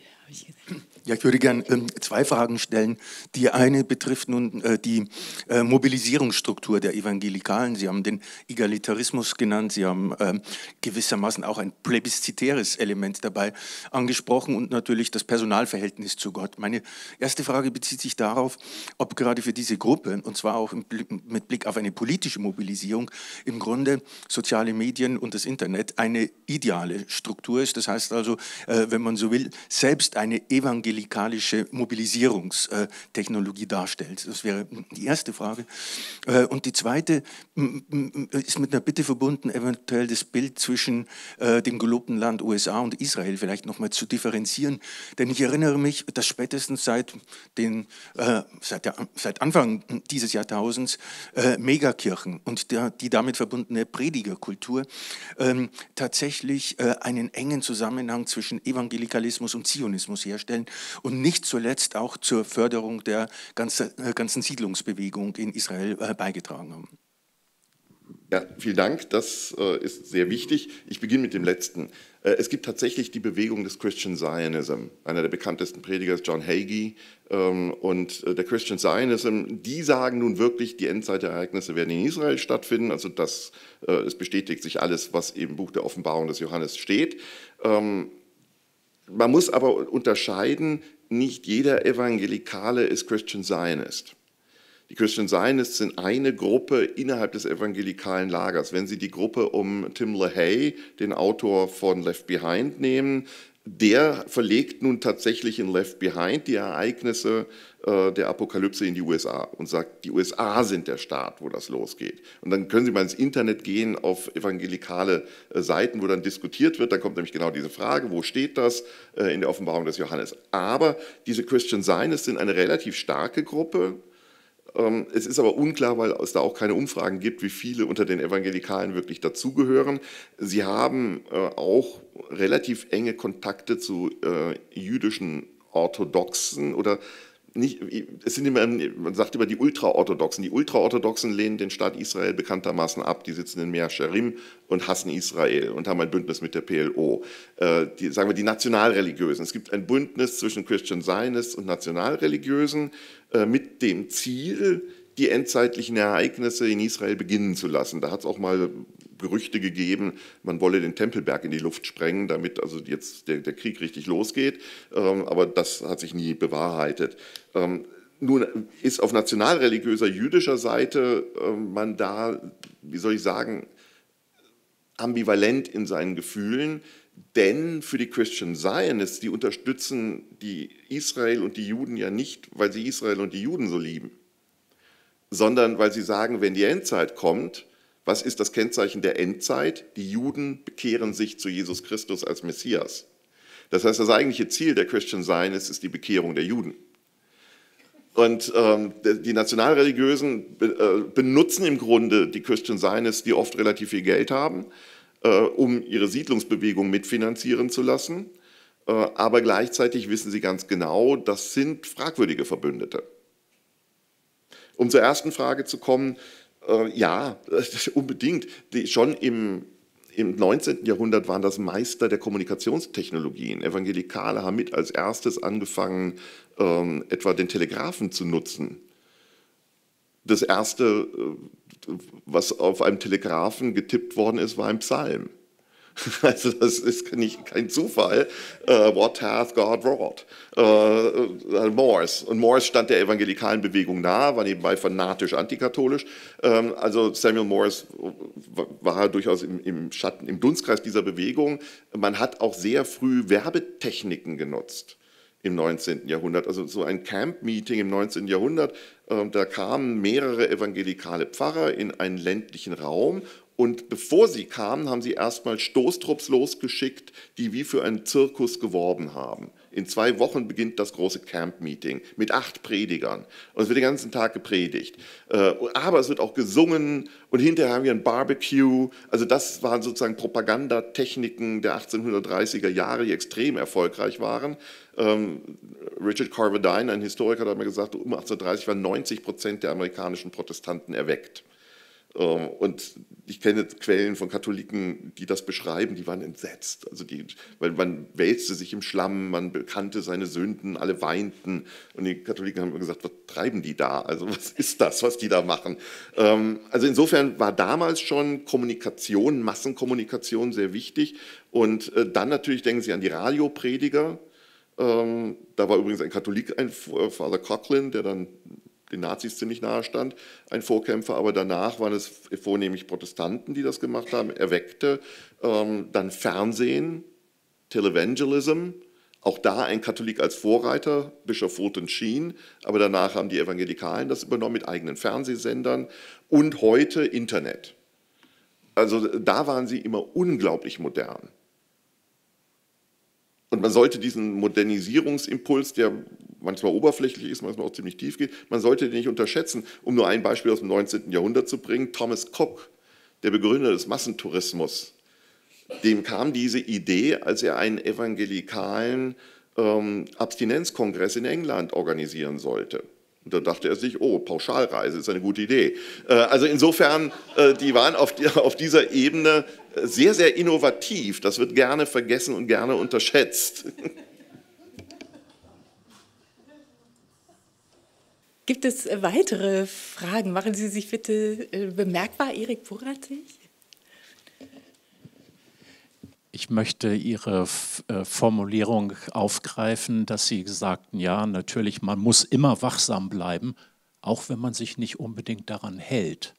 Ja, ich würde gerne ähm, zwei Fragen stellen. Die eine betrifft nun äh, die äh, Mobilisierungsstruktur der Evangelikalen. Sie haben den Egalitarismus genannt, Sie haben äh, gewissermaßen auch ein plebiszitäres Element dabei angesprochen und natürlich das Personalverhältnis zu Gott. Meine erste Frage bezieht sich darauf, ob gerade für diese Gruppe, und zwar auch Blick, mit Blick auf eine politische Mobilisierung, im Grunde soziale Medien und das Internet eine ideale Struktur ist. Das heißt also, äh, wenn man so will, selbst eine evangelikalische Mobilisierungstechnologie äh, darstellt. Das wäre die erste Frage. Äh, und die zweite ist mit einer Bitte verbunden, eventuell das Bild zwischen äh, dem gelobten Land USA und Israel vielleicht nochmal zu differenzieren. Denn ich erinnere mich, dass spätestens seit, den, seit, der, seit Anfang dieses Jahrtausends Megakirchen und der, die damit verbundene Predigerkultur ähm, tatsächlich einen engen Zusammenhang zwischen Evangelikalismus und Zionismus Tourismus herstellen und nicht zuletzt auch zur Förderung der äh, ganzen, Siedlungsbewegung in Israel äh, beigetragen haben. Ja, vielen Dank. Das äh, ist sehr wichtig. Ich beginne mit dem letzten. Äh, es gibt tatsächlich die Bewegung des Christian Zionism. Einer der bekanntesten Prediger ist John Hagee. Ähm, und äh, der Christian Zionism, die sagen nun wirklich, die Endzeitereignisse werden in Israel stattfinden. Also das, äh, es bestätigt sich alles, was im Buch der Offenbarung des Johannes steht. Ähm, man muss aber unterscheiden, nicht jeder Evangelikale ist Christian Zionist. Die Christian Zionists sind eine Gruppe innerhalb des evangelikalen Lagers. Wenn Sie die Gruppe um Tim LaHaye, den Autor von Left Behind, nehmen, der verlegt nun tatsächlich in Left Behind die Ereignisse äh, der Apokalypse in die USA und sagt, die USA sind der Staat, wo das losgeht. Und dann können Sie mal ins Internet gehen auf evangelikale äh, Seiten, wo dann diskutiert wird. Da kommt nämlich genau diese Frage, wo steht das äh, in der Offenbarung des Johannes. Aber diese Christian Zionists sind eine relativ starke Gruppe ähm, es ist aber unklar, weil es da auch keine Umfragen gibt, wie viele unter den Evangelikalen wirklich dazugehören. Sie haben äh, auch relativ enge Kontakte zu äh, jüdischen Orthodoxen oder nicht, es sind immer, man sagt immer die Ultraorthodoxen. Die Ultraorthodoxen lehnen den Staat Israel bekanntermaßen ab. Die sitzen in Meer Sherim und hassen Israel und haben ein Bündnis mit der PLO. Äh, die, sagen wir die Nationalreligiösen. Es gibt ein Bündnis zwischen Christian Zionists und Nationalreligiösen. Äh, mit dem Ziel, die endzeitlichen Ereignisse in Israel beginnen zu lassen. Da hat es auch mal Gerüchte gegeben, man wolle den Tempelberg in die Luft sprengen, damit also jetzt der, der Krieg richtig losgeht. Ähm, aber das hat sich nie bewahrheitet. Ähm, nun ist auf nationalreligiöser jüdischer Seite ähm, man da, wie soll ich sagen, ambivalent in seinen Gefühlen. Denn für die Christian Zionists, die unterstützen die Israel und die Juden ja nicht, weil sie Israel und die Juden so lieben, sondern weil sie sagen, wenn die Endzeit kommt, was ist das Kennzeichen der Endzeit? Die Juden bekehren sich zu Jesus Christus als Messias. Das heißt, das eigentliche Ziel der Christian Zionists ist die Bekehrung der Juden. Und ähm, die Nationalreligiösen äh, benutzen im Grunde die Christian Zionists, die oft relativ viel Geld haben, äh, um ihre Siedlungsbewegung mitfinanzieren zu lassen. Äh, aber gleichzeitig wissen sie ganz genau, das sind fragwürdige Verbündete. Um zur ersten Frage zu kommen, äh, ja, unbedingt. Die, schon im, im 19. Jahrhundert waren das Meister der Kommunikationstechnologien. Evangelikale haben mit als erstes angefangen, ähm, etwa den Telegraphen zu nutzen. Das erste äh, was auf einem Telegrafen getippt worden ist, war ein Psalm. Also das ist nicht, kein Zufall. Uh, what hath God wrought? Uh, äh, äh, Morse. Und Morse stand der evangelikalen Bewegung nahe, war nebenbei fanatisch antikatholisch. Uh, also Samuel Morse war halt durchaus im, im, Schatten, im Dunstkreis dieser Bewegung. Man hat auch sehr früh Werbetechniken genutzt im 19. Jahrhundert. Also so ein Camp-Meeting im 19. Jahrhundert, ähm, da kamen mehrere evangelikale Pfarrer in einen ländlichen Raum und bevor sie kamen, haben sie erstmal Stoßtrupps losgeschickt, die wie für einen Zirkus geworben haben. In zwei Wochen beginnt das große Camp-Meeting mit acht Predigern. Und es wird den ganzen Tag gepredigt. Äh, aber es wird auch gesungen und hinterher haben wir ein Barbecue. Also das waren sozusagen Propagandatechniken der 1830er Jahre, die extrem erfolgreich waren. Ähm, Richard Carverdine, ein Historiker, hat einmal gesagt, um 1830 waren 90 Prozent der amerikanischen Protestanten erweckt. Ähm, und ich kenne Quellen von Katholiken, die das beschreiben, die waren entsetzt. Also die, weil man wälzte sich im Schlamm, man bekannte seine Sünden, alle weinten. Und die Katholiken haben gesagt, was treiben die da? Also was ist das, was die da machen? Ähm, also insofern war damals schon Kommunikation, Massenkommunikation sehr wichtig. Und äh, dann natürlich denken Sie an die Radioprediger. Ähm, da war übrigens ein Katholik, ein Father Coughlin, der dann den Nazis ziemlich nahe stand, ein Vorkämpfer, aber danach waren es vornehmlich Protestanten, die das gemacht haben, erweckte, ähm, dann Fernsehen, Televangelism, auch da ein Katholik als Vorreiter, Bischof Fulton Sheen, aber danach haben die Evangelikalen das übernommen mit eigenen Fernsehsendern und heute Internet. Also da waren sie immer unglaublich modern. Und man sollte diesen Modernisierungsimpuls, der manchmal oberflächlich ist, manchmal auch ziemlich tief geht. Man sollte den nicht unterschätzen. Um nur ein Beispiel aus dem 19. Jahrhundert zu bringen, Thomas Cook, der Begründer des Massentourismus, dem kam diese Idee, als er einen evangelikalen ähm, Abstinenzkongress in England organisieren sollte. Und da dachte er sich, oh, Pauschalreise ist eine gute Idee. Äh, also insofern, äh, die waren auf dieser Ebene äh, sehr, sehr innovativ. Das wird gerne vergessen und gerne unterschätzt. Gibt es äh, weitere Fragen? Machen Sie sich bitte äh, bemerkbar, Erik Puratich. Ich möchte Ihre äh, Formulierung aufgreifen, dass Sie sagten, ja, natürlich, man muss immer wachsam bleiben, auch wenn man sich nicht unbedingt daran hält,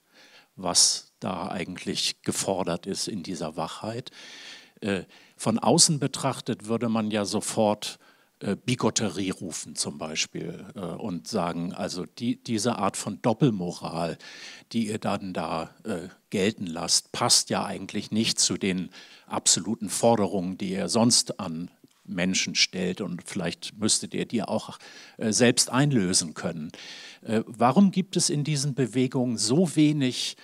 was da eigentlich gefordert ist in dieser Wachheit. Von außen betrachtet würde man ja sofort äh, Bigotterie rufen zum Beispiel äh, und sagen, also die, diese Art von Doppelmoral, die ihr dann da äh, gelten lasst, passt ja eigentlich nicht zu den absoluten Forderungen, die ihr sonst an Menschen stellt und vielleicht müsstet ihr die auch selbst einlösen können. warum gibt es in diesen Bewegungen so wenig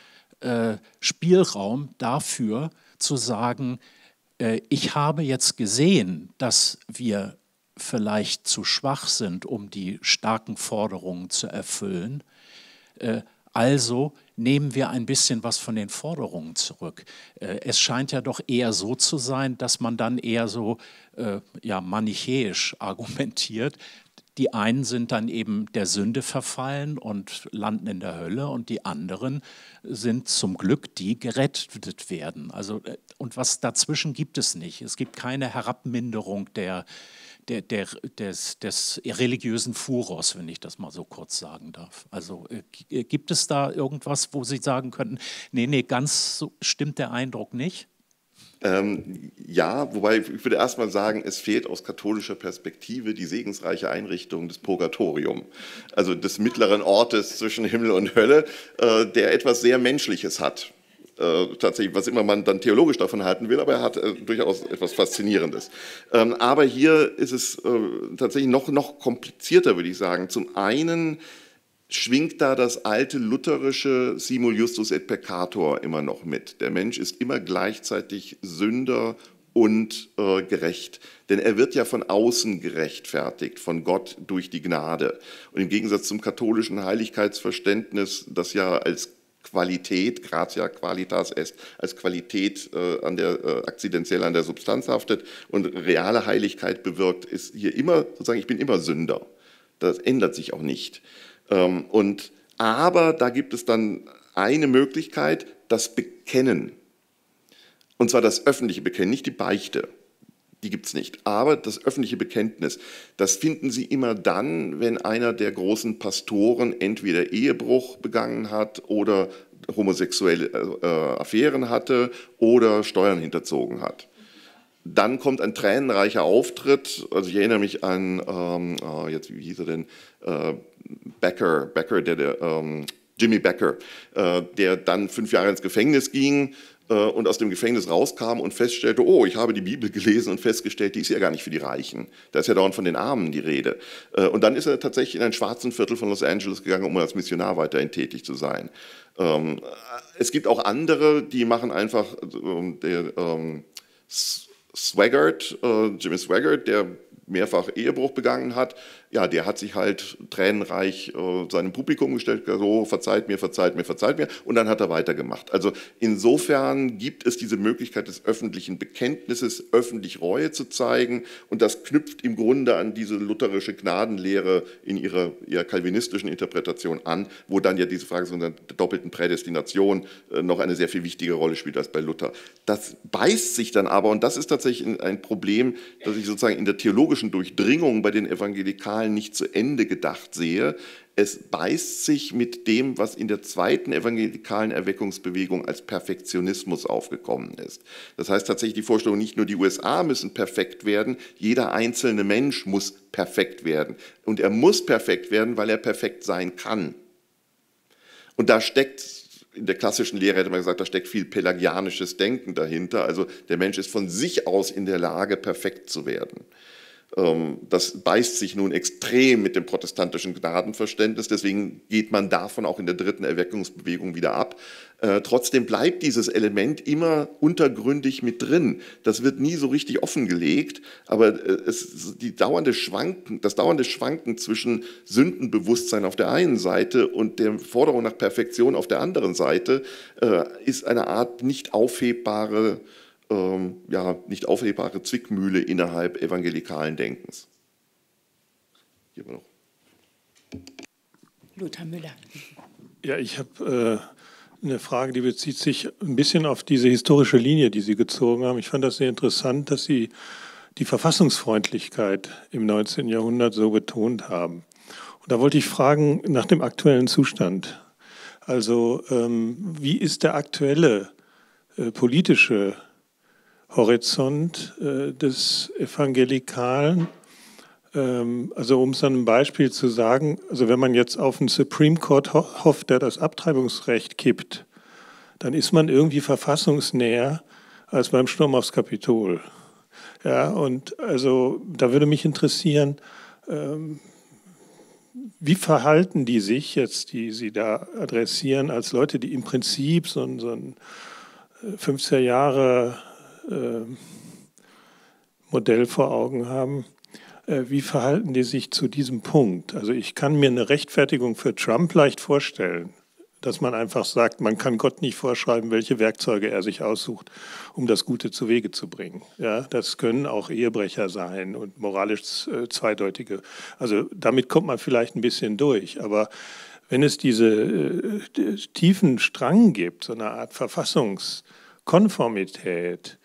Spielraum dafür zu sagen, ich habe jetzt gesehen, dass wir vielleicht zu schwach sind, um die starken Forderungen zu erfüllen. Äh, also nehmen wir ein bisschen was von den Forderungen zurück. Äh, es scheint ja doch eher so zu sein, dass man dann eher so äh, ja, manichäisch argumentiert. Die einen sind dann eben der Sünde verfallen und landen in der Hölle und die anderen sind zum Glück die gerettet werden. Also, und was dazwischen gibt es nicht. Es gibt keine Herabminderung der, äh, der, der, des, des religiösen Furors, wenn ich das mal so kurz sagen darf. Also äh, äh, gibt es da irgendwas, wo Sie sagen könnten, nee, nee, ganz so stimmt der Eindruck nicht? Ähm, ja, wobei ich würde erstmal sagen, es fehlt aus katholischer Perspektive die segensreiche Einrichtung des Purgatorium, also des mittleren Ortes zwischen Himmel und Hölle, äh, der etwas sehr Menschliches hat äh, tatsächlich, was immer man dann theologisch davon halten will, aber er hat äh, durchaus etwas Faszinierendes. Ähm, aber hier ist es äh, tatsächlich noch, noch komplizierter, würde ich sagen. Zum einen schwingt da das alte lutherische Simul Justus et Peccator immer noch mit. Der Mensch ist immer gleichzeitig Sünder und äh, gerecht. Denn er wird ja von außen gerechtfertigt, von Gott durch die Gnade. Und im Gegensatz zum katholischen Heiligkeitsverständnis, das ja als Qualität, gratia qualitas est, als Qualität äh, an der, äh, akzidentiell an der Substanz haftet und reale Heiligkeit bewirkt, ist hier immer, sozusagen, ich bin immer Sünder. Das ändert sich auch nicht. Ähm, und, aber da gibt es dann eine Möglichkeit, das Bekennen. Und zwar das öffentliche Bekennen, nicht die Beichte. Die gibt es nicht. Aber das öffentliche Bekenntnis, das finden Sie immer dann, wenn einer der großen Pastoren entweder Ehebruch begangen hat oder homosexuelle äh, äh Affären hatte oder Steuern hinterzogen hat. Dann kommt ein tränenreicher Auftritt. Also ich erinnere mich an, ähm, oh, jetzt wie hieß er denn, äh, Becker, Becker, der, der ähm, Jimmy Becker, äh, der dann fünf Jahre ins Gefängnis ging äh, und aus dem Gefängnis rauskam und feststellte, oh, ich habe die Bibel gelesen und festgestellt, die ist ja gar nicht für die Reichen. Da ist ja dauernd von den Armen die Rede. Äh, und dann ist er tatsächlich in ein schwarzen Viertel von Los Angeles gegangen, um als Missionar weiterhin tätig zu sein. Ähm, äh, es gibt auch andere, die machen einfach, ähm, der ähm, Swaggart, Jimmy Swaggart, der mehrfach Ehebruch begangen hat, ja, der hat sich halt tränenreich äh, seinem Publikum gestellt, so verzeiht mir, verzeiht mir, verzeiht mir und dann hat er weitergemacht. Also insofern gibt es diese Möglichkeit des öffentlichen Bekenntnisses, öffentlich Reue zu zeigen und das knüpft im Grunde an diese lutherische Gnadenlehre in ihrer, ihrer kalvinistischen Interpretation an, wo dann ja diese Frage der doppelten Prädestination äh, noch eine sehr viel wichtige Rolle spielt als bei Luther. Das beißt sich dann aber und das ist tatsächlich ein Problem, das ich sozusagen in der theologischen Durchdringung bei den Evangelikalen Abendmahl nicht zu Ende gedacht sehe. Es beißt sich mit dem, was in der zweiten evangelikalen Erweckungsbewegung als Perfektionismus aufgekommen ist. Das heißt tatsächlich die Vorstellung, nicht nur die USA müssen perfekt werden, jeder einzelne Mensch muss perfekt werden. Und er muss perfekt werden, weil er perfekt sein kann. Und da steckt in der klassischen Lehre hätte man gesagt, da steckt viel pelagianisches Denken dahinter. Also der Mensch ist von sich aus in der Lage, perfekt zu werden. Ähm, das beißt sich nun extrem mit dem protestantischen Gnadenverständnis, deswegen geht man davon auch in der dritten Erweckungsbewegung wieder ab. Äh, trotzdem bleibt dieses Element immer untergründig mit drin. Das wird nie so richtig offengelegt, aber äh, es, die dauernde Schwanken, das dauernde Schwanken zwischen Sündenbewusstsein auf der einen Seite und der Forderung nach Perfektion auf der anderen Seite äh, ist eine Art nicht aufhebbare ähm, ja, nicht aufhebbare Zwickmühle innerhalb evangelikalen Denkens. Hier noch. Lothar Müller. Ja, ich habe äh, eine Frage, die bezieht sich ein bisschen auf diese historische Linie, die Sie gezogen haben. Ich fand das sehr interessant, dass Sie die Verfassungsfreundlichkeit im 19. Jahrhundert so betont haben. Und da wollte ich fragen nach dem aktuellen Zustand. Also ähm, wie ist der aktuelle äh, politische Horizont äh, des Evangelikalen. Ähm, also um es an einem Beispiel zu sagen, also wenn man jetzt auf den Supreme Court ho hofft, der das Abtreibungsrecht kippt, dann ist man irgendwie verfassungsnäher als beim Sturm aufs Kapitol. Ja, und also da würde mich interessieren, ähm, wie verhalten die sich jetzt, die Sie da adressieren, als Leute, die im Prinzip so so ein 50er äh, Jahre äh, Modell vor Augen haben. Äh, wie verhalten die sich zu diesem Punkt? Also ich kann mir eine Rechtfertigung für Trump leicht vorstellen, dass man einfach sagt, man kann Gott nicht vorschreiben, welche Werkzeuge er sich aussucht, um das Gute zu Wege zu bringen. Ja, das können auch Ehebrecher sein und moralisch äh, zweideutige. Also damit kommt man vielleicht ein bisschen durch, aber wenn es diese äh, tiefen Strang gibt, so eine Art Verfassungskonformität,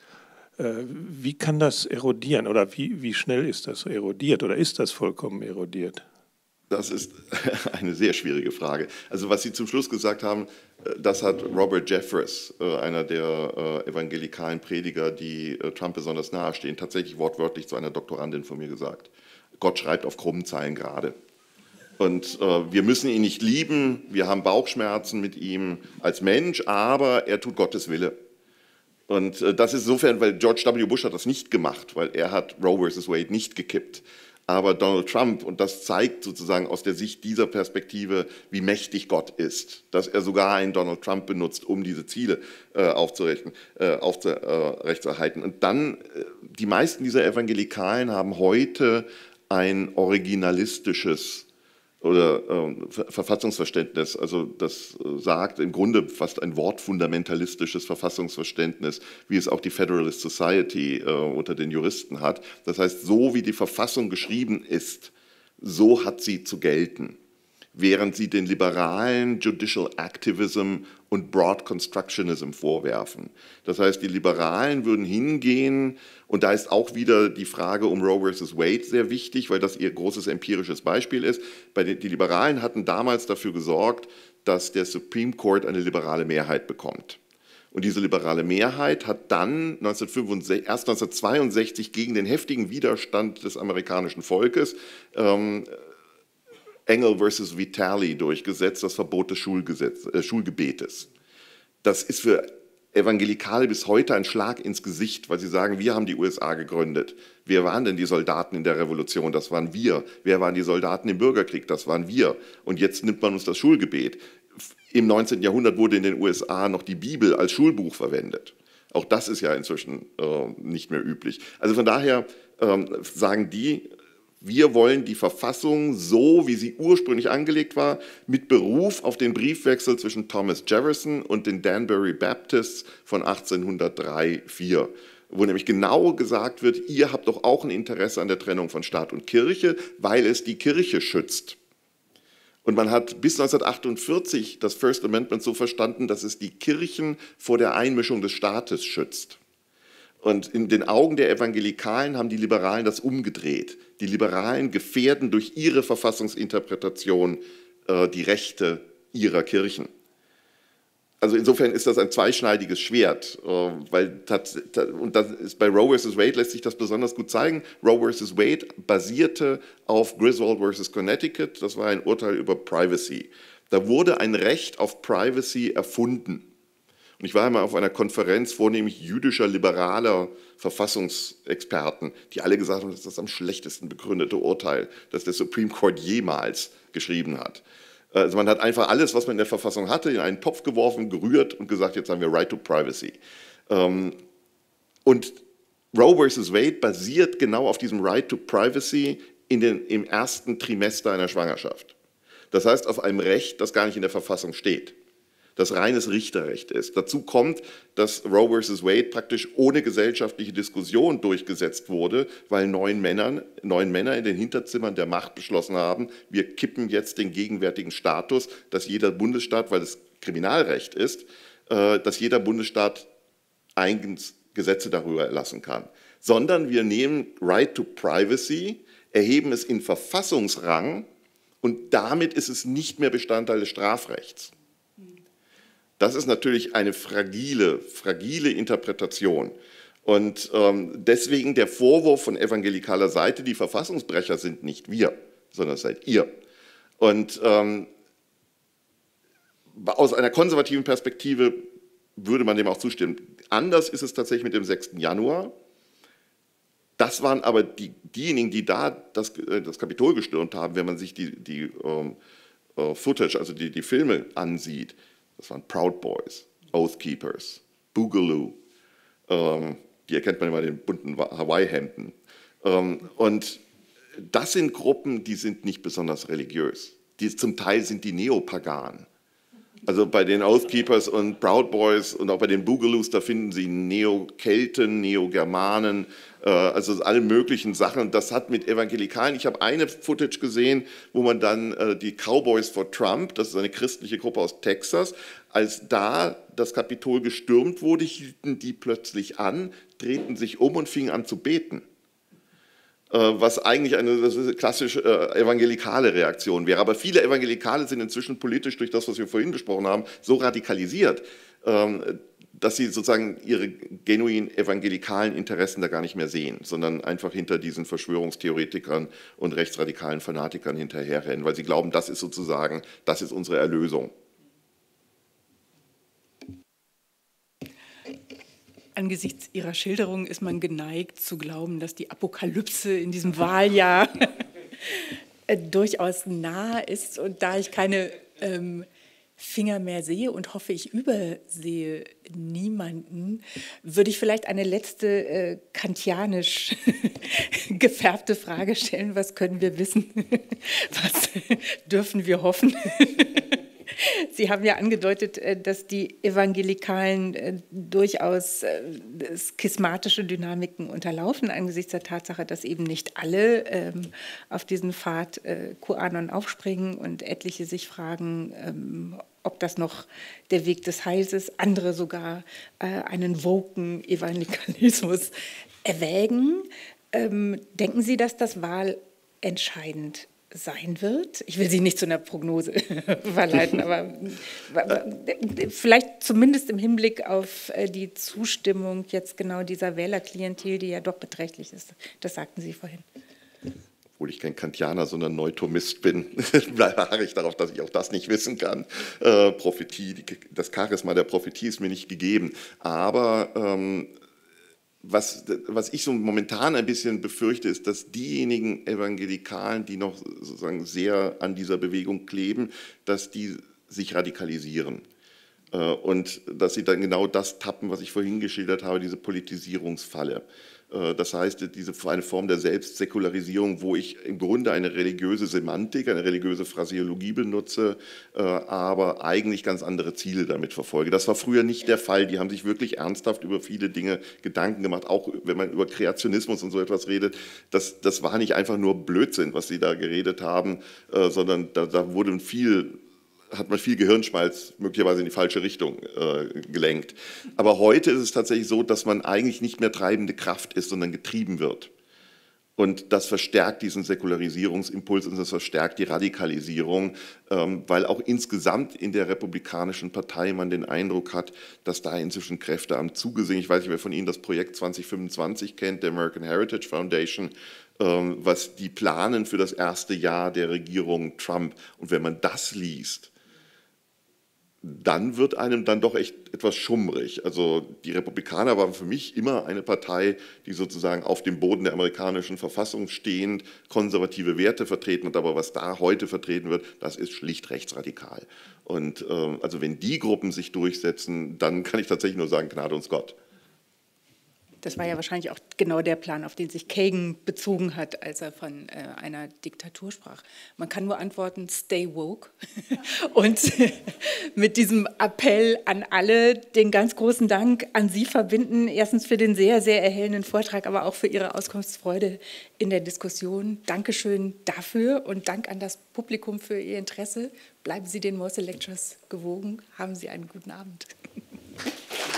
äh, wie kann das erodieren oder wie, wie schnell ist das erodiert oder ist das vollkommen erodiert? Das ist eine sehr schwierige Frage. Also was Sie zum Schluss gesagt haben, äh, das hat Robert Jeffress, äh, einer der evangelikalen Prediger, die Trump besonders nahestehen, tatsächlich wortwörtlich zu einer Doktorandin von mir gesagt. Gott schreibt auf krummen Zeilen gerade. Und wir müssen ihn nicht lieben, wir haben Bauchschmerzen mit ihm als Mensch, aber er tut Gottes Wille. Und äh, das ist insofern, weil George W. Bush hat das nicht gemacht, weil er hat Roe vs. Wade nicht gekippt. Aber Donald Trump, und das zeigt sozusagen aus der Sicht dieser Perspektive, wie mächtig Gott ist, dass er sogar einen Donald Trump benutzt, um diese Ziele äh, aufzurechnen, äh, aufrechtzuerhalten. Und dann, äh, die meisten dieser Evangelikalen haben heute ein originalistisches oder äh, Verfassungsverständnis, also das äh, sagt im Grunde fast ein wortfundamentalistisches Verfassungsverständnis, wie es auch die Federalist Society äh, unter den Juristen hat. Das heißt, so wie die Verfassung geschrieben ist, so hat sie zu gelten während sie den Liberalen Judicial Activism und Broad Constructionism vorwerfen. Das heißt, die Liberalen würden hingehen, und da ist auch wieder die Frage um Roe vs. Wade sehr wichtig, weil das ihr großes empirisches Beispiel ist. die Liberalen hatten damals dafür gesorgt, dass der Supreme Court eine liberale Mehrheit bekommt. Und diese liberale Mehrheit hat dann 1965, erst 1962 gegen den heftigen Widerstand des amerikanischen Volkes ähm, Engel versus Vitali durchgesetzt, das Verbot des äh, Schulgebetes. Das ist für Evangelikale bis heute ein Schlag ins Gesicht, weil sie sagen, wir haben die USA gegründet. Wer waren denn die Soldaten in der Revolution? Das waren wir. Wer waren die Soldaten im Bürgerkrieg? Das waren wir. Und jetzt nimmt man uns das Schulgebet. Im 19. Jahrhundert wurde in den USA noch die Bibel als Schulbuch verwendet. Auch das ist ja inzwischen äh, nicht mehr üblich. Also von daher ähm, sagen die, wir wollen die Verfassung so, wie sie ursprünglich angelegt war, mit Beruf auf den Briefwechsel zwischen Thomas Jefferson und den Danbury Baptists von 1803-4 wo nämlich genau gesagt wird, ihr habt doch auch ein Interesse an der Trennung von Staat und Kirche, weil es die Kirche schützt. Und man hat bis 1948 das First Amendment so verstanden, dass es die Kirchen vor der Einmischung des Staates schützt. Und in den Augen der Evangelikalen haben die Liberalen das umgedreht die Liberalen gefährden durch ihre Verfassungsinterpretation äh, die Rechte ihrer Kirchen. Also insofern ist das ein zweischneidiges Schwert, äh, weil und das ist bei Roe vs. Wade lässt sich das besonders gut zeigen. Roe vs. Wade basierte auf Griswold vs. Connecticut. Das war ein Urteil über Privacy. Da wurde ein Recht auf Privacy erfunden. Und ich war einmal auf einer Konferenz vornehmlich jüdischer Liberaler äh, Verfassungsexperten, die alle gesagt haben, das ist das am schlechtesten begründete Urteil, das der Supreme Court jemals geschrieben hat. Also man hat einfach alles, was man in der Verfassung hatte, in einen Topf geworfen, gerührt und gesagt, jetzt haben wir Right to Privacy. Ähm, und Roe vs. Wade basiert genau auf diesem Right to Privacy in den, im ersten Trimester einer Schwangerschaft. Das heißt, auf einem Recht, das gar nicht in der Verfassung steht das reines Richterrecht ist. Dazu kommt, dass Roe vs. Wade praktisch ohne gesellschaftliche Diskussion durchgesetzt wurde, weil neun, Männern, neun Männer in den Hinterzimmern der Macht beschlossen haben, wir kippen jetzt den gegenwärtigen Status, dass jeder Bundesstaat, weil es Kriminalrecht ist, äh, dass jeder Bundesstaat eigens Gesetze darüber erlassen kann, sondern wir nehmen Right to Privacy, erheben es in Verfassungsrang und damit ist es nicht mehr Bestandteil des Strafrechts. Das ist natürlich eine fragile, fragile Interpretation. Und ähm, deswegen der Vorwurf von evangelikaler Seite, die Verfassungsbrecher sind nicht wir, sondern seid ihr. Und ähm, aus einer konservativen Perspektive würde man dem auch zustimmen. Anders ist es tatsächlich mit dem 6. Januar. Das waren aber die, diejenigen, die da das, äh, das Kapitol gestürmt haben, wenn man sich die, die ähm, äh, Footage, also die, die Filme ansieht das waren Proud Boys, Oath Keepers, Boogaloo. Ähm, die erkennt man immer in den bunten Hawaii-Hemden. Ähm, und das sind Gruppen, die sind nicht besonders religiös. Die, zum Teil sind die Neopagan. Also bei den Oathkeepers und Proud Boys und auch bei den Boogaloos, da finden Sie Neokelten, Neogermanen, äh, also alle möglichen Sachen. Das hat mit Evangelikalen, ich habe eine Footage gesehen, wo man dann äh, die Cowboys for Trump, das ist eine christliche Gruppe aus Texas, als da das Kapitol gestürmt wurde, hielten die plötzlich an, drehten sich um und fingen an zu beten. Äh, was eigentlich eine klassische äh, evangelikale Reaktion wäre. Aber viele Evangelikale sind inzwischen politisch durch das, was wir vorhin besprochen haben, so radikalisiert, ähm, dass sie sozusagen ihre genuinen evangelikalen Interessen da gar nicht mehr sehen, sondern einfach hinter diesen Verschwörungstheoretikern und rechtsradikalen Fanatikern hinterherrennen, weil sie glauben, das ist sozusagen, das ist unsere Erlösung. angesichts Ihrer Schilderung ist man geneigt zu glauben, dass die Apokalypse in diesem Wahljahr äh, durchaus nah ist. Und da ich keine ähm, Finger mehr sehe und hoffe, ich übersehe niemanden, würde ich vielleicht eine letzte äh, kantianisch gefärbte Frage stellen. Was können wir wissen? Was dürfen wir hoffen? Sie haben ja angedeutet, äh, dass die Evangelikalen äh, durchaus äh, schismatische Dynamiken unterlaufen, angesichts der Tatsache, dass eben nicht alle ähm, auf diesen Pfad QAnon aufspringen und etliche sich fragen, ähm, ob das noch der Weg des Heils ist, andere sogar einen woken Evangelikalismus erwägen. Ähm, denken Sie, dass das Wahl entscheidend sein wird. Ich will Sie nicht zu einer Prognose verleiten, aber vielleicht zumindest im Hinblick auf äh, die Zustimmung jetzt genau dieser Wählerklientel, die ja doch beträchtlich ist. Das sagten Sie vorhin. Obwohl ich kein Kantianer, sondern Neutomist bin, beharre ich darauf, dass ich auch das nicht wissen kann. Äh, Prophetie, die, das Charisma der Prophetie ist mir nicht gegeben. Aber ähm, was, was ich so momentan ein bisschen befürchte, ist, dass diejenigen Evangelikalen, die noch sozusagen sehr an dieser Bewegung kleben, dass die sich radikalisieren. Äh, und dass sie dann genau das tappen, was ich vorhin geschildert habe, diese Politisierungsfalle. Äh, das heißt, diese eine Form der Selbstsäkularisierung, wo ich im Grunde eine religiöse Semantik, eine religiöse Phraseologie benutze, äh, aber eigentlich ganz andere Ziele damit verfolge. Das war früher nicht der Fall. Die haben sich wirklich ernsthaft über viele Dinge Gedanken gemacht, auch wenn man über Kreationismus und so etwas redet. Das, das war nicht einfach nur Blödsinn, was sie da geredet haben, äh, sondern da, da wurde viel hat man viel Gehirnschmalz möglicherweise in die falsche Richtung äh, gelenkt. Aber heute ist es tatsächlich so, dass man eigentlich nicht mehr treibende Kraft ist, sondern getrieben wird. Und das verstärkt diesen Säkularisierungsimpuls und das verstärkt die Radikalisierung, ähm, weil auch insgesamt in der Republikanischen Partei man den Eindruck hat, dass da inzwischen Kräfte am Zuge sind. Ich weiß nicht, wer von Ihnen das Projekt 2025 kennt, der American Heritage Foundation, ähm, was die planen für das erste Jahr der Regierung Trump. Und wenn man das liest, dann wird einem dann doch echt etwas schummrig. Also die Republikaner waren für mich immer eine Partei, die sozusagen auf dem Boden der amerikanischen Verfassung stehend konservative Werte vertreten hat. Aber was da heute vertreten wird, das ist schlicht rechtsradikal. Und äh, also wenn die Gruppen sich durchsetzen, dann kann ich tatsächlich nur sagen, Gnade uns Gott. Das war ja wahrscheinlich auch genau der Plan, auf den sich Kagan bezogen hat, als er von äh, einer Diktatur sprach. Man kann nur antworten, stay woke. Und mit diesem Appell an alle den ganz großen Dank an Sie verbinden. Erstens für den sehr, sehr erhellenden Vortrag, aber auch für Ihre Auskunftsfreude in der Diskussion. Dankeschön dafür und Dank an das Publikum für Ihr Interesse. Bleiben Sie den Morse Lectures gewogen. Haben Sie einen guten Abend.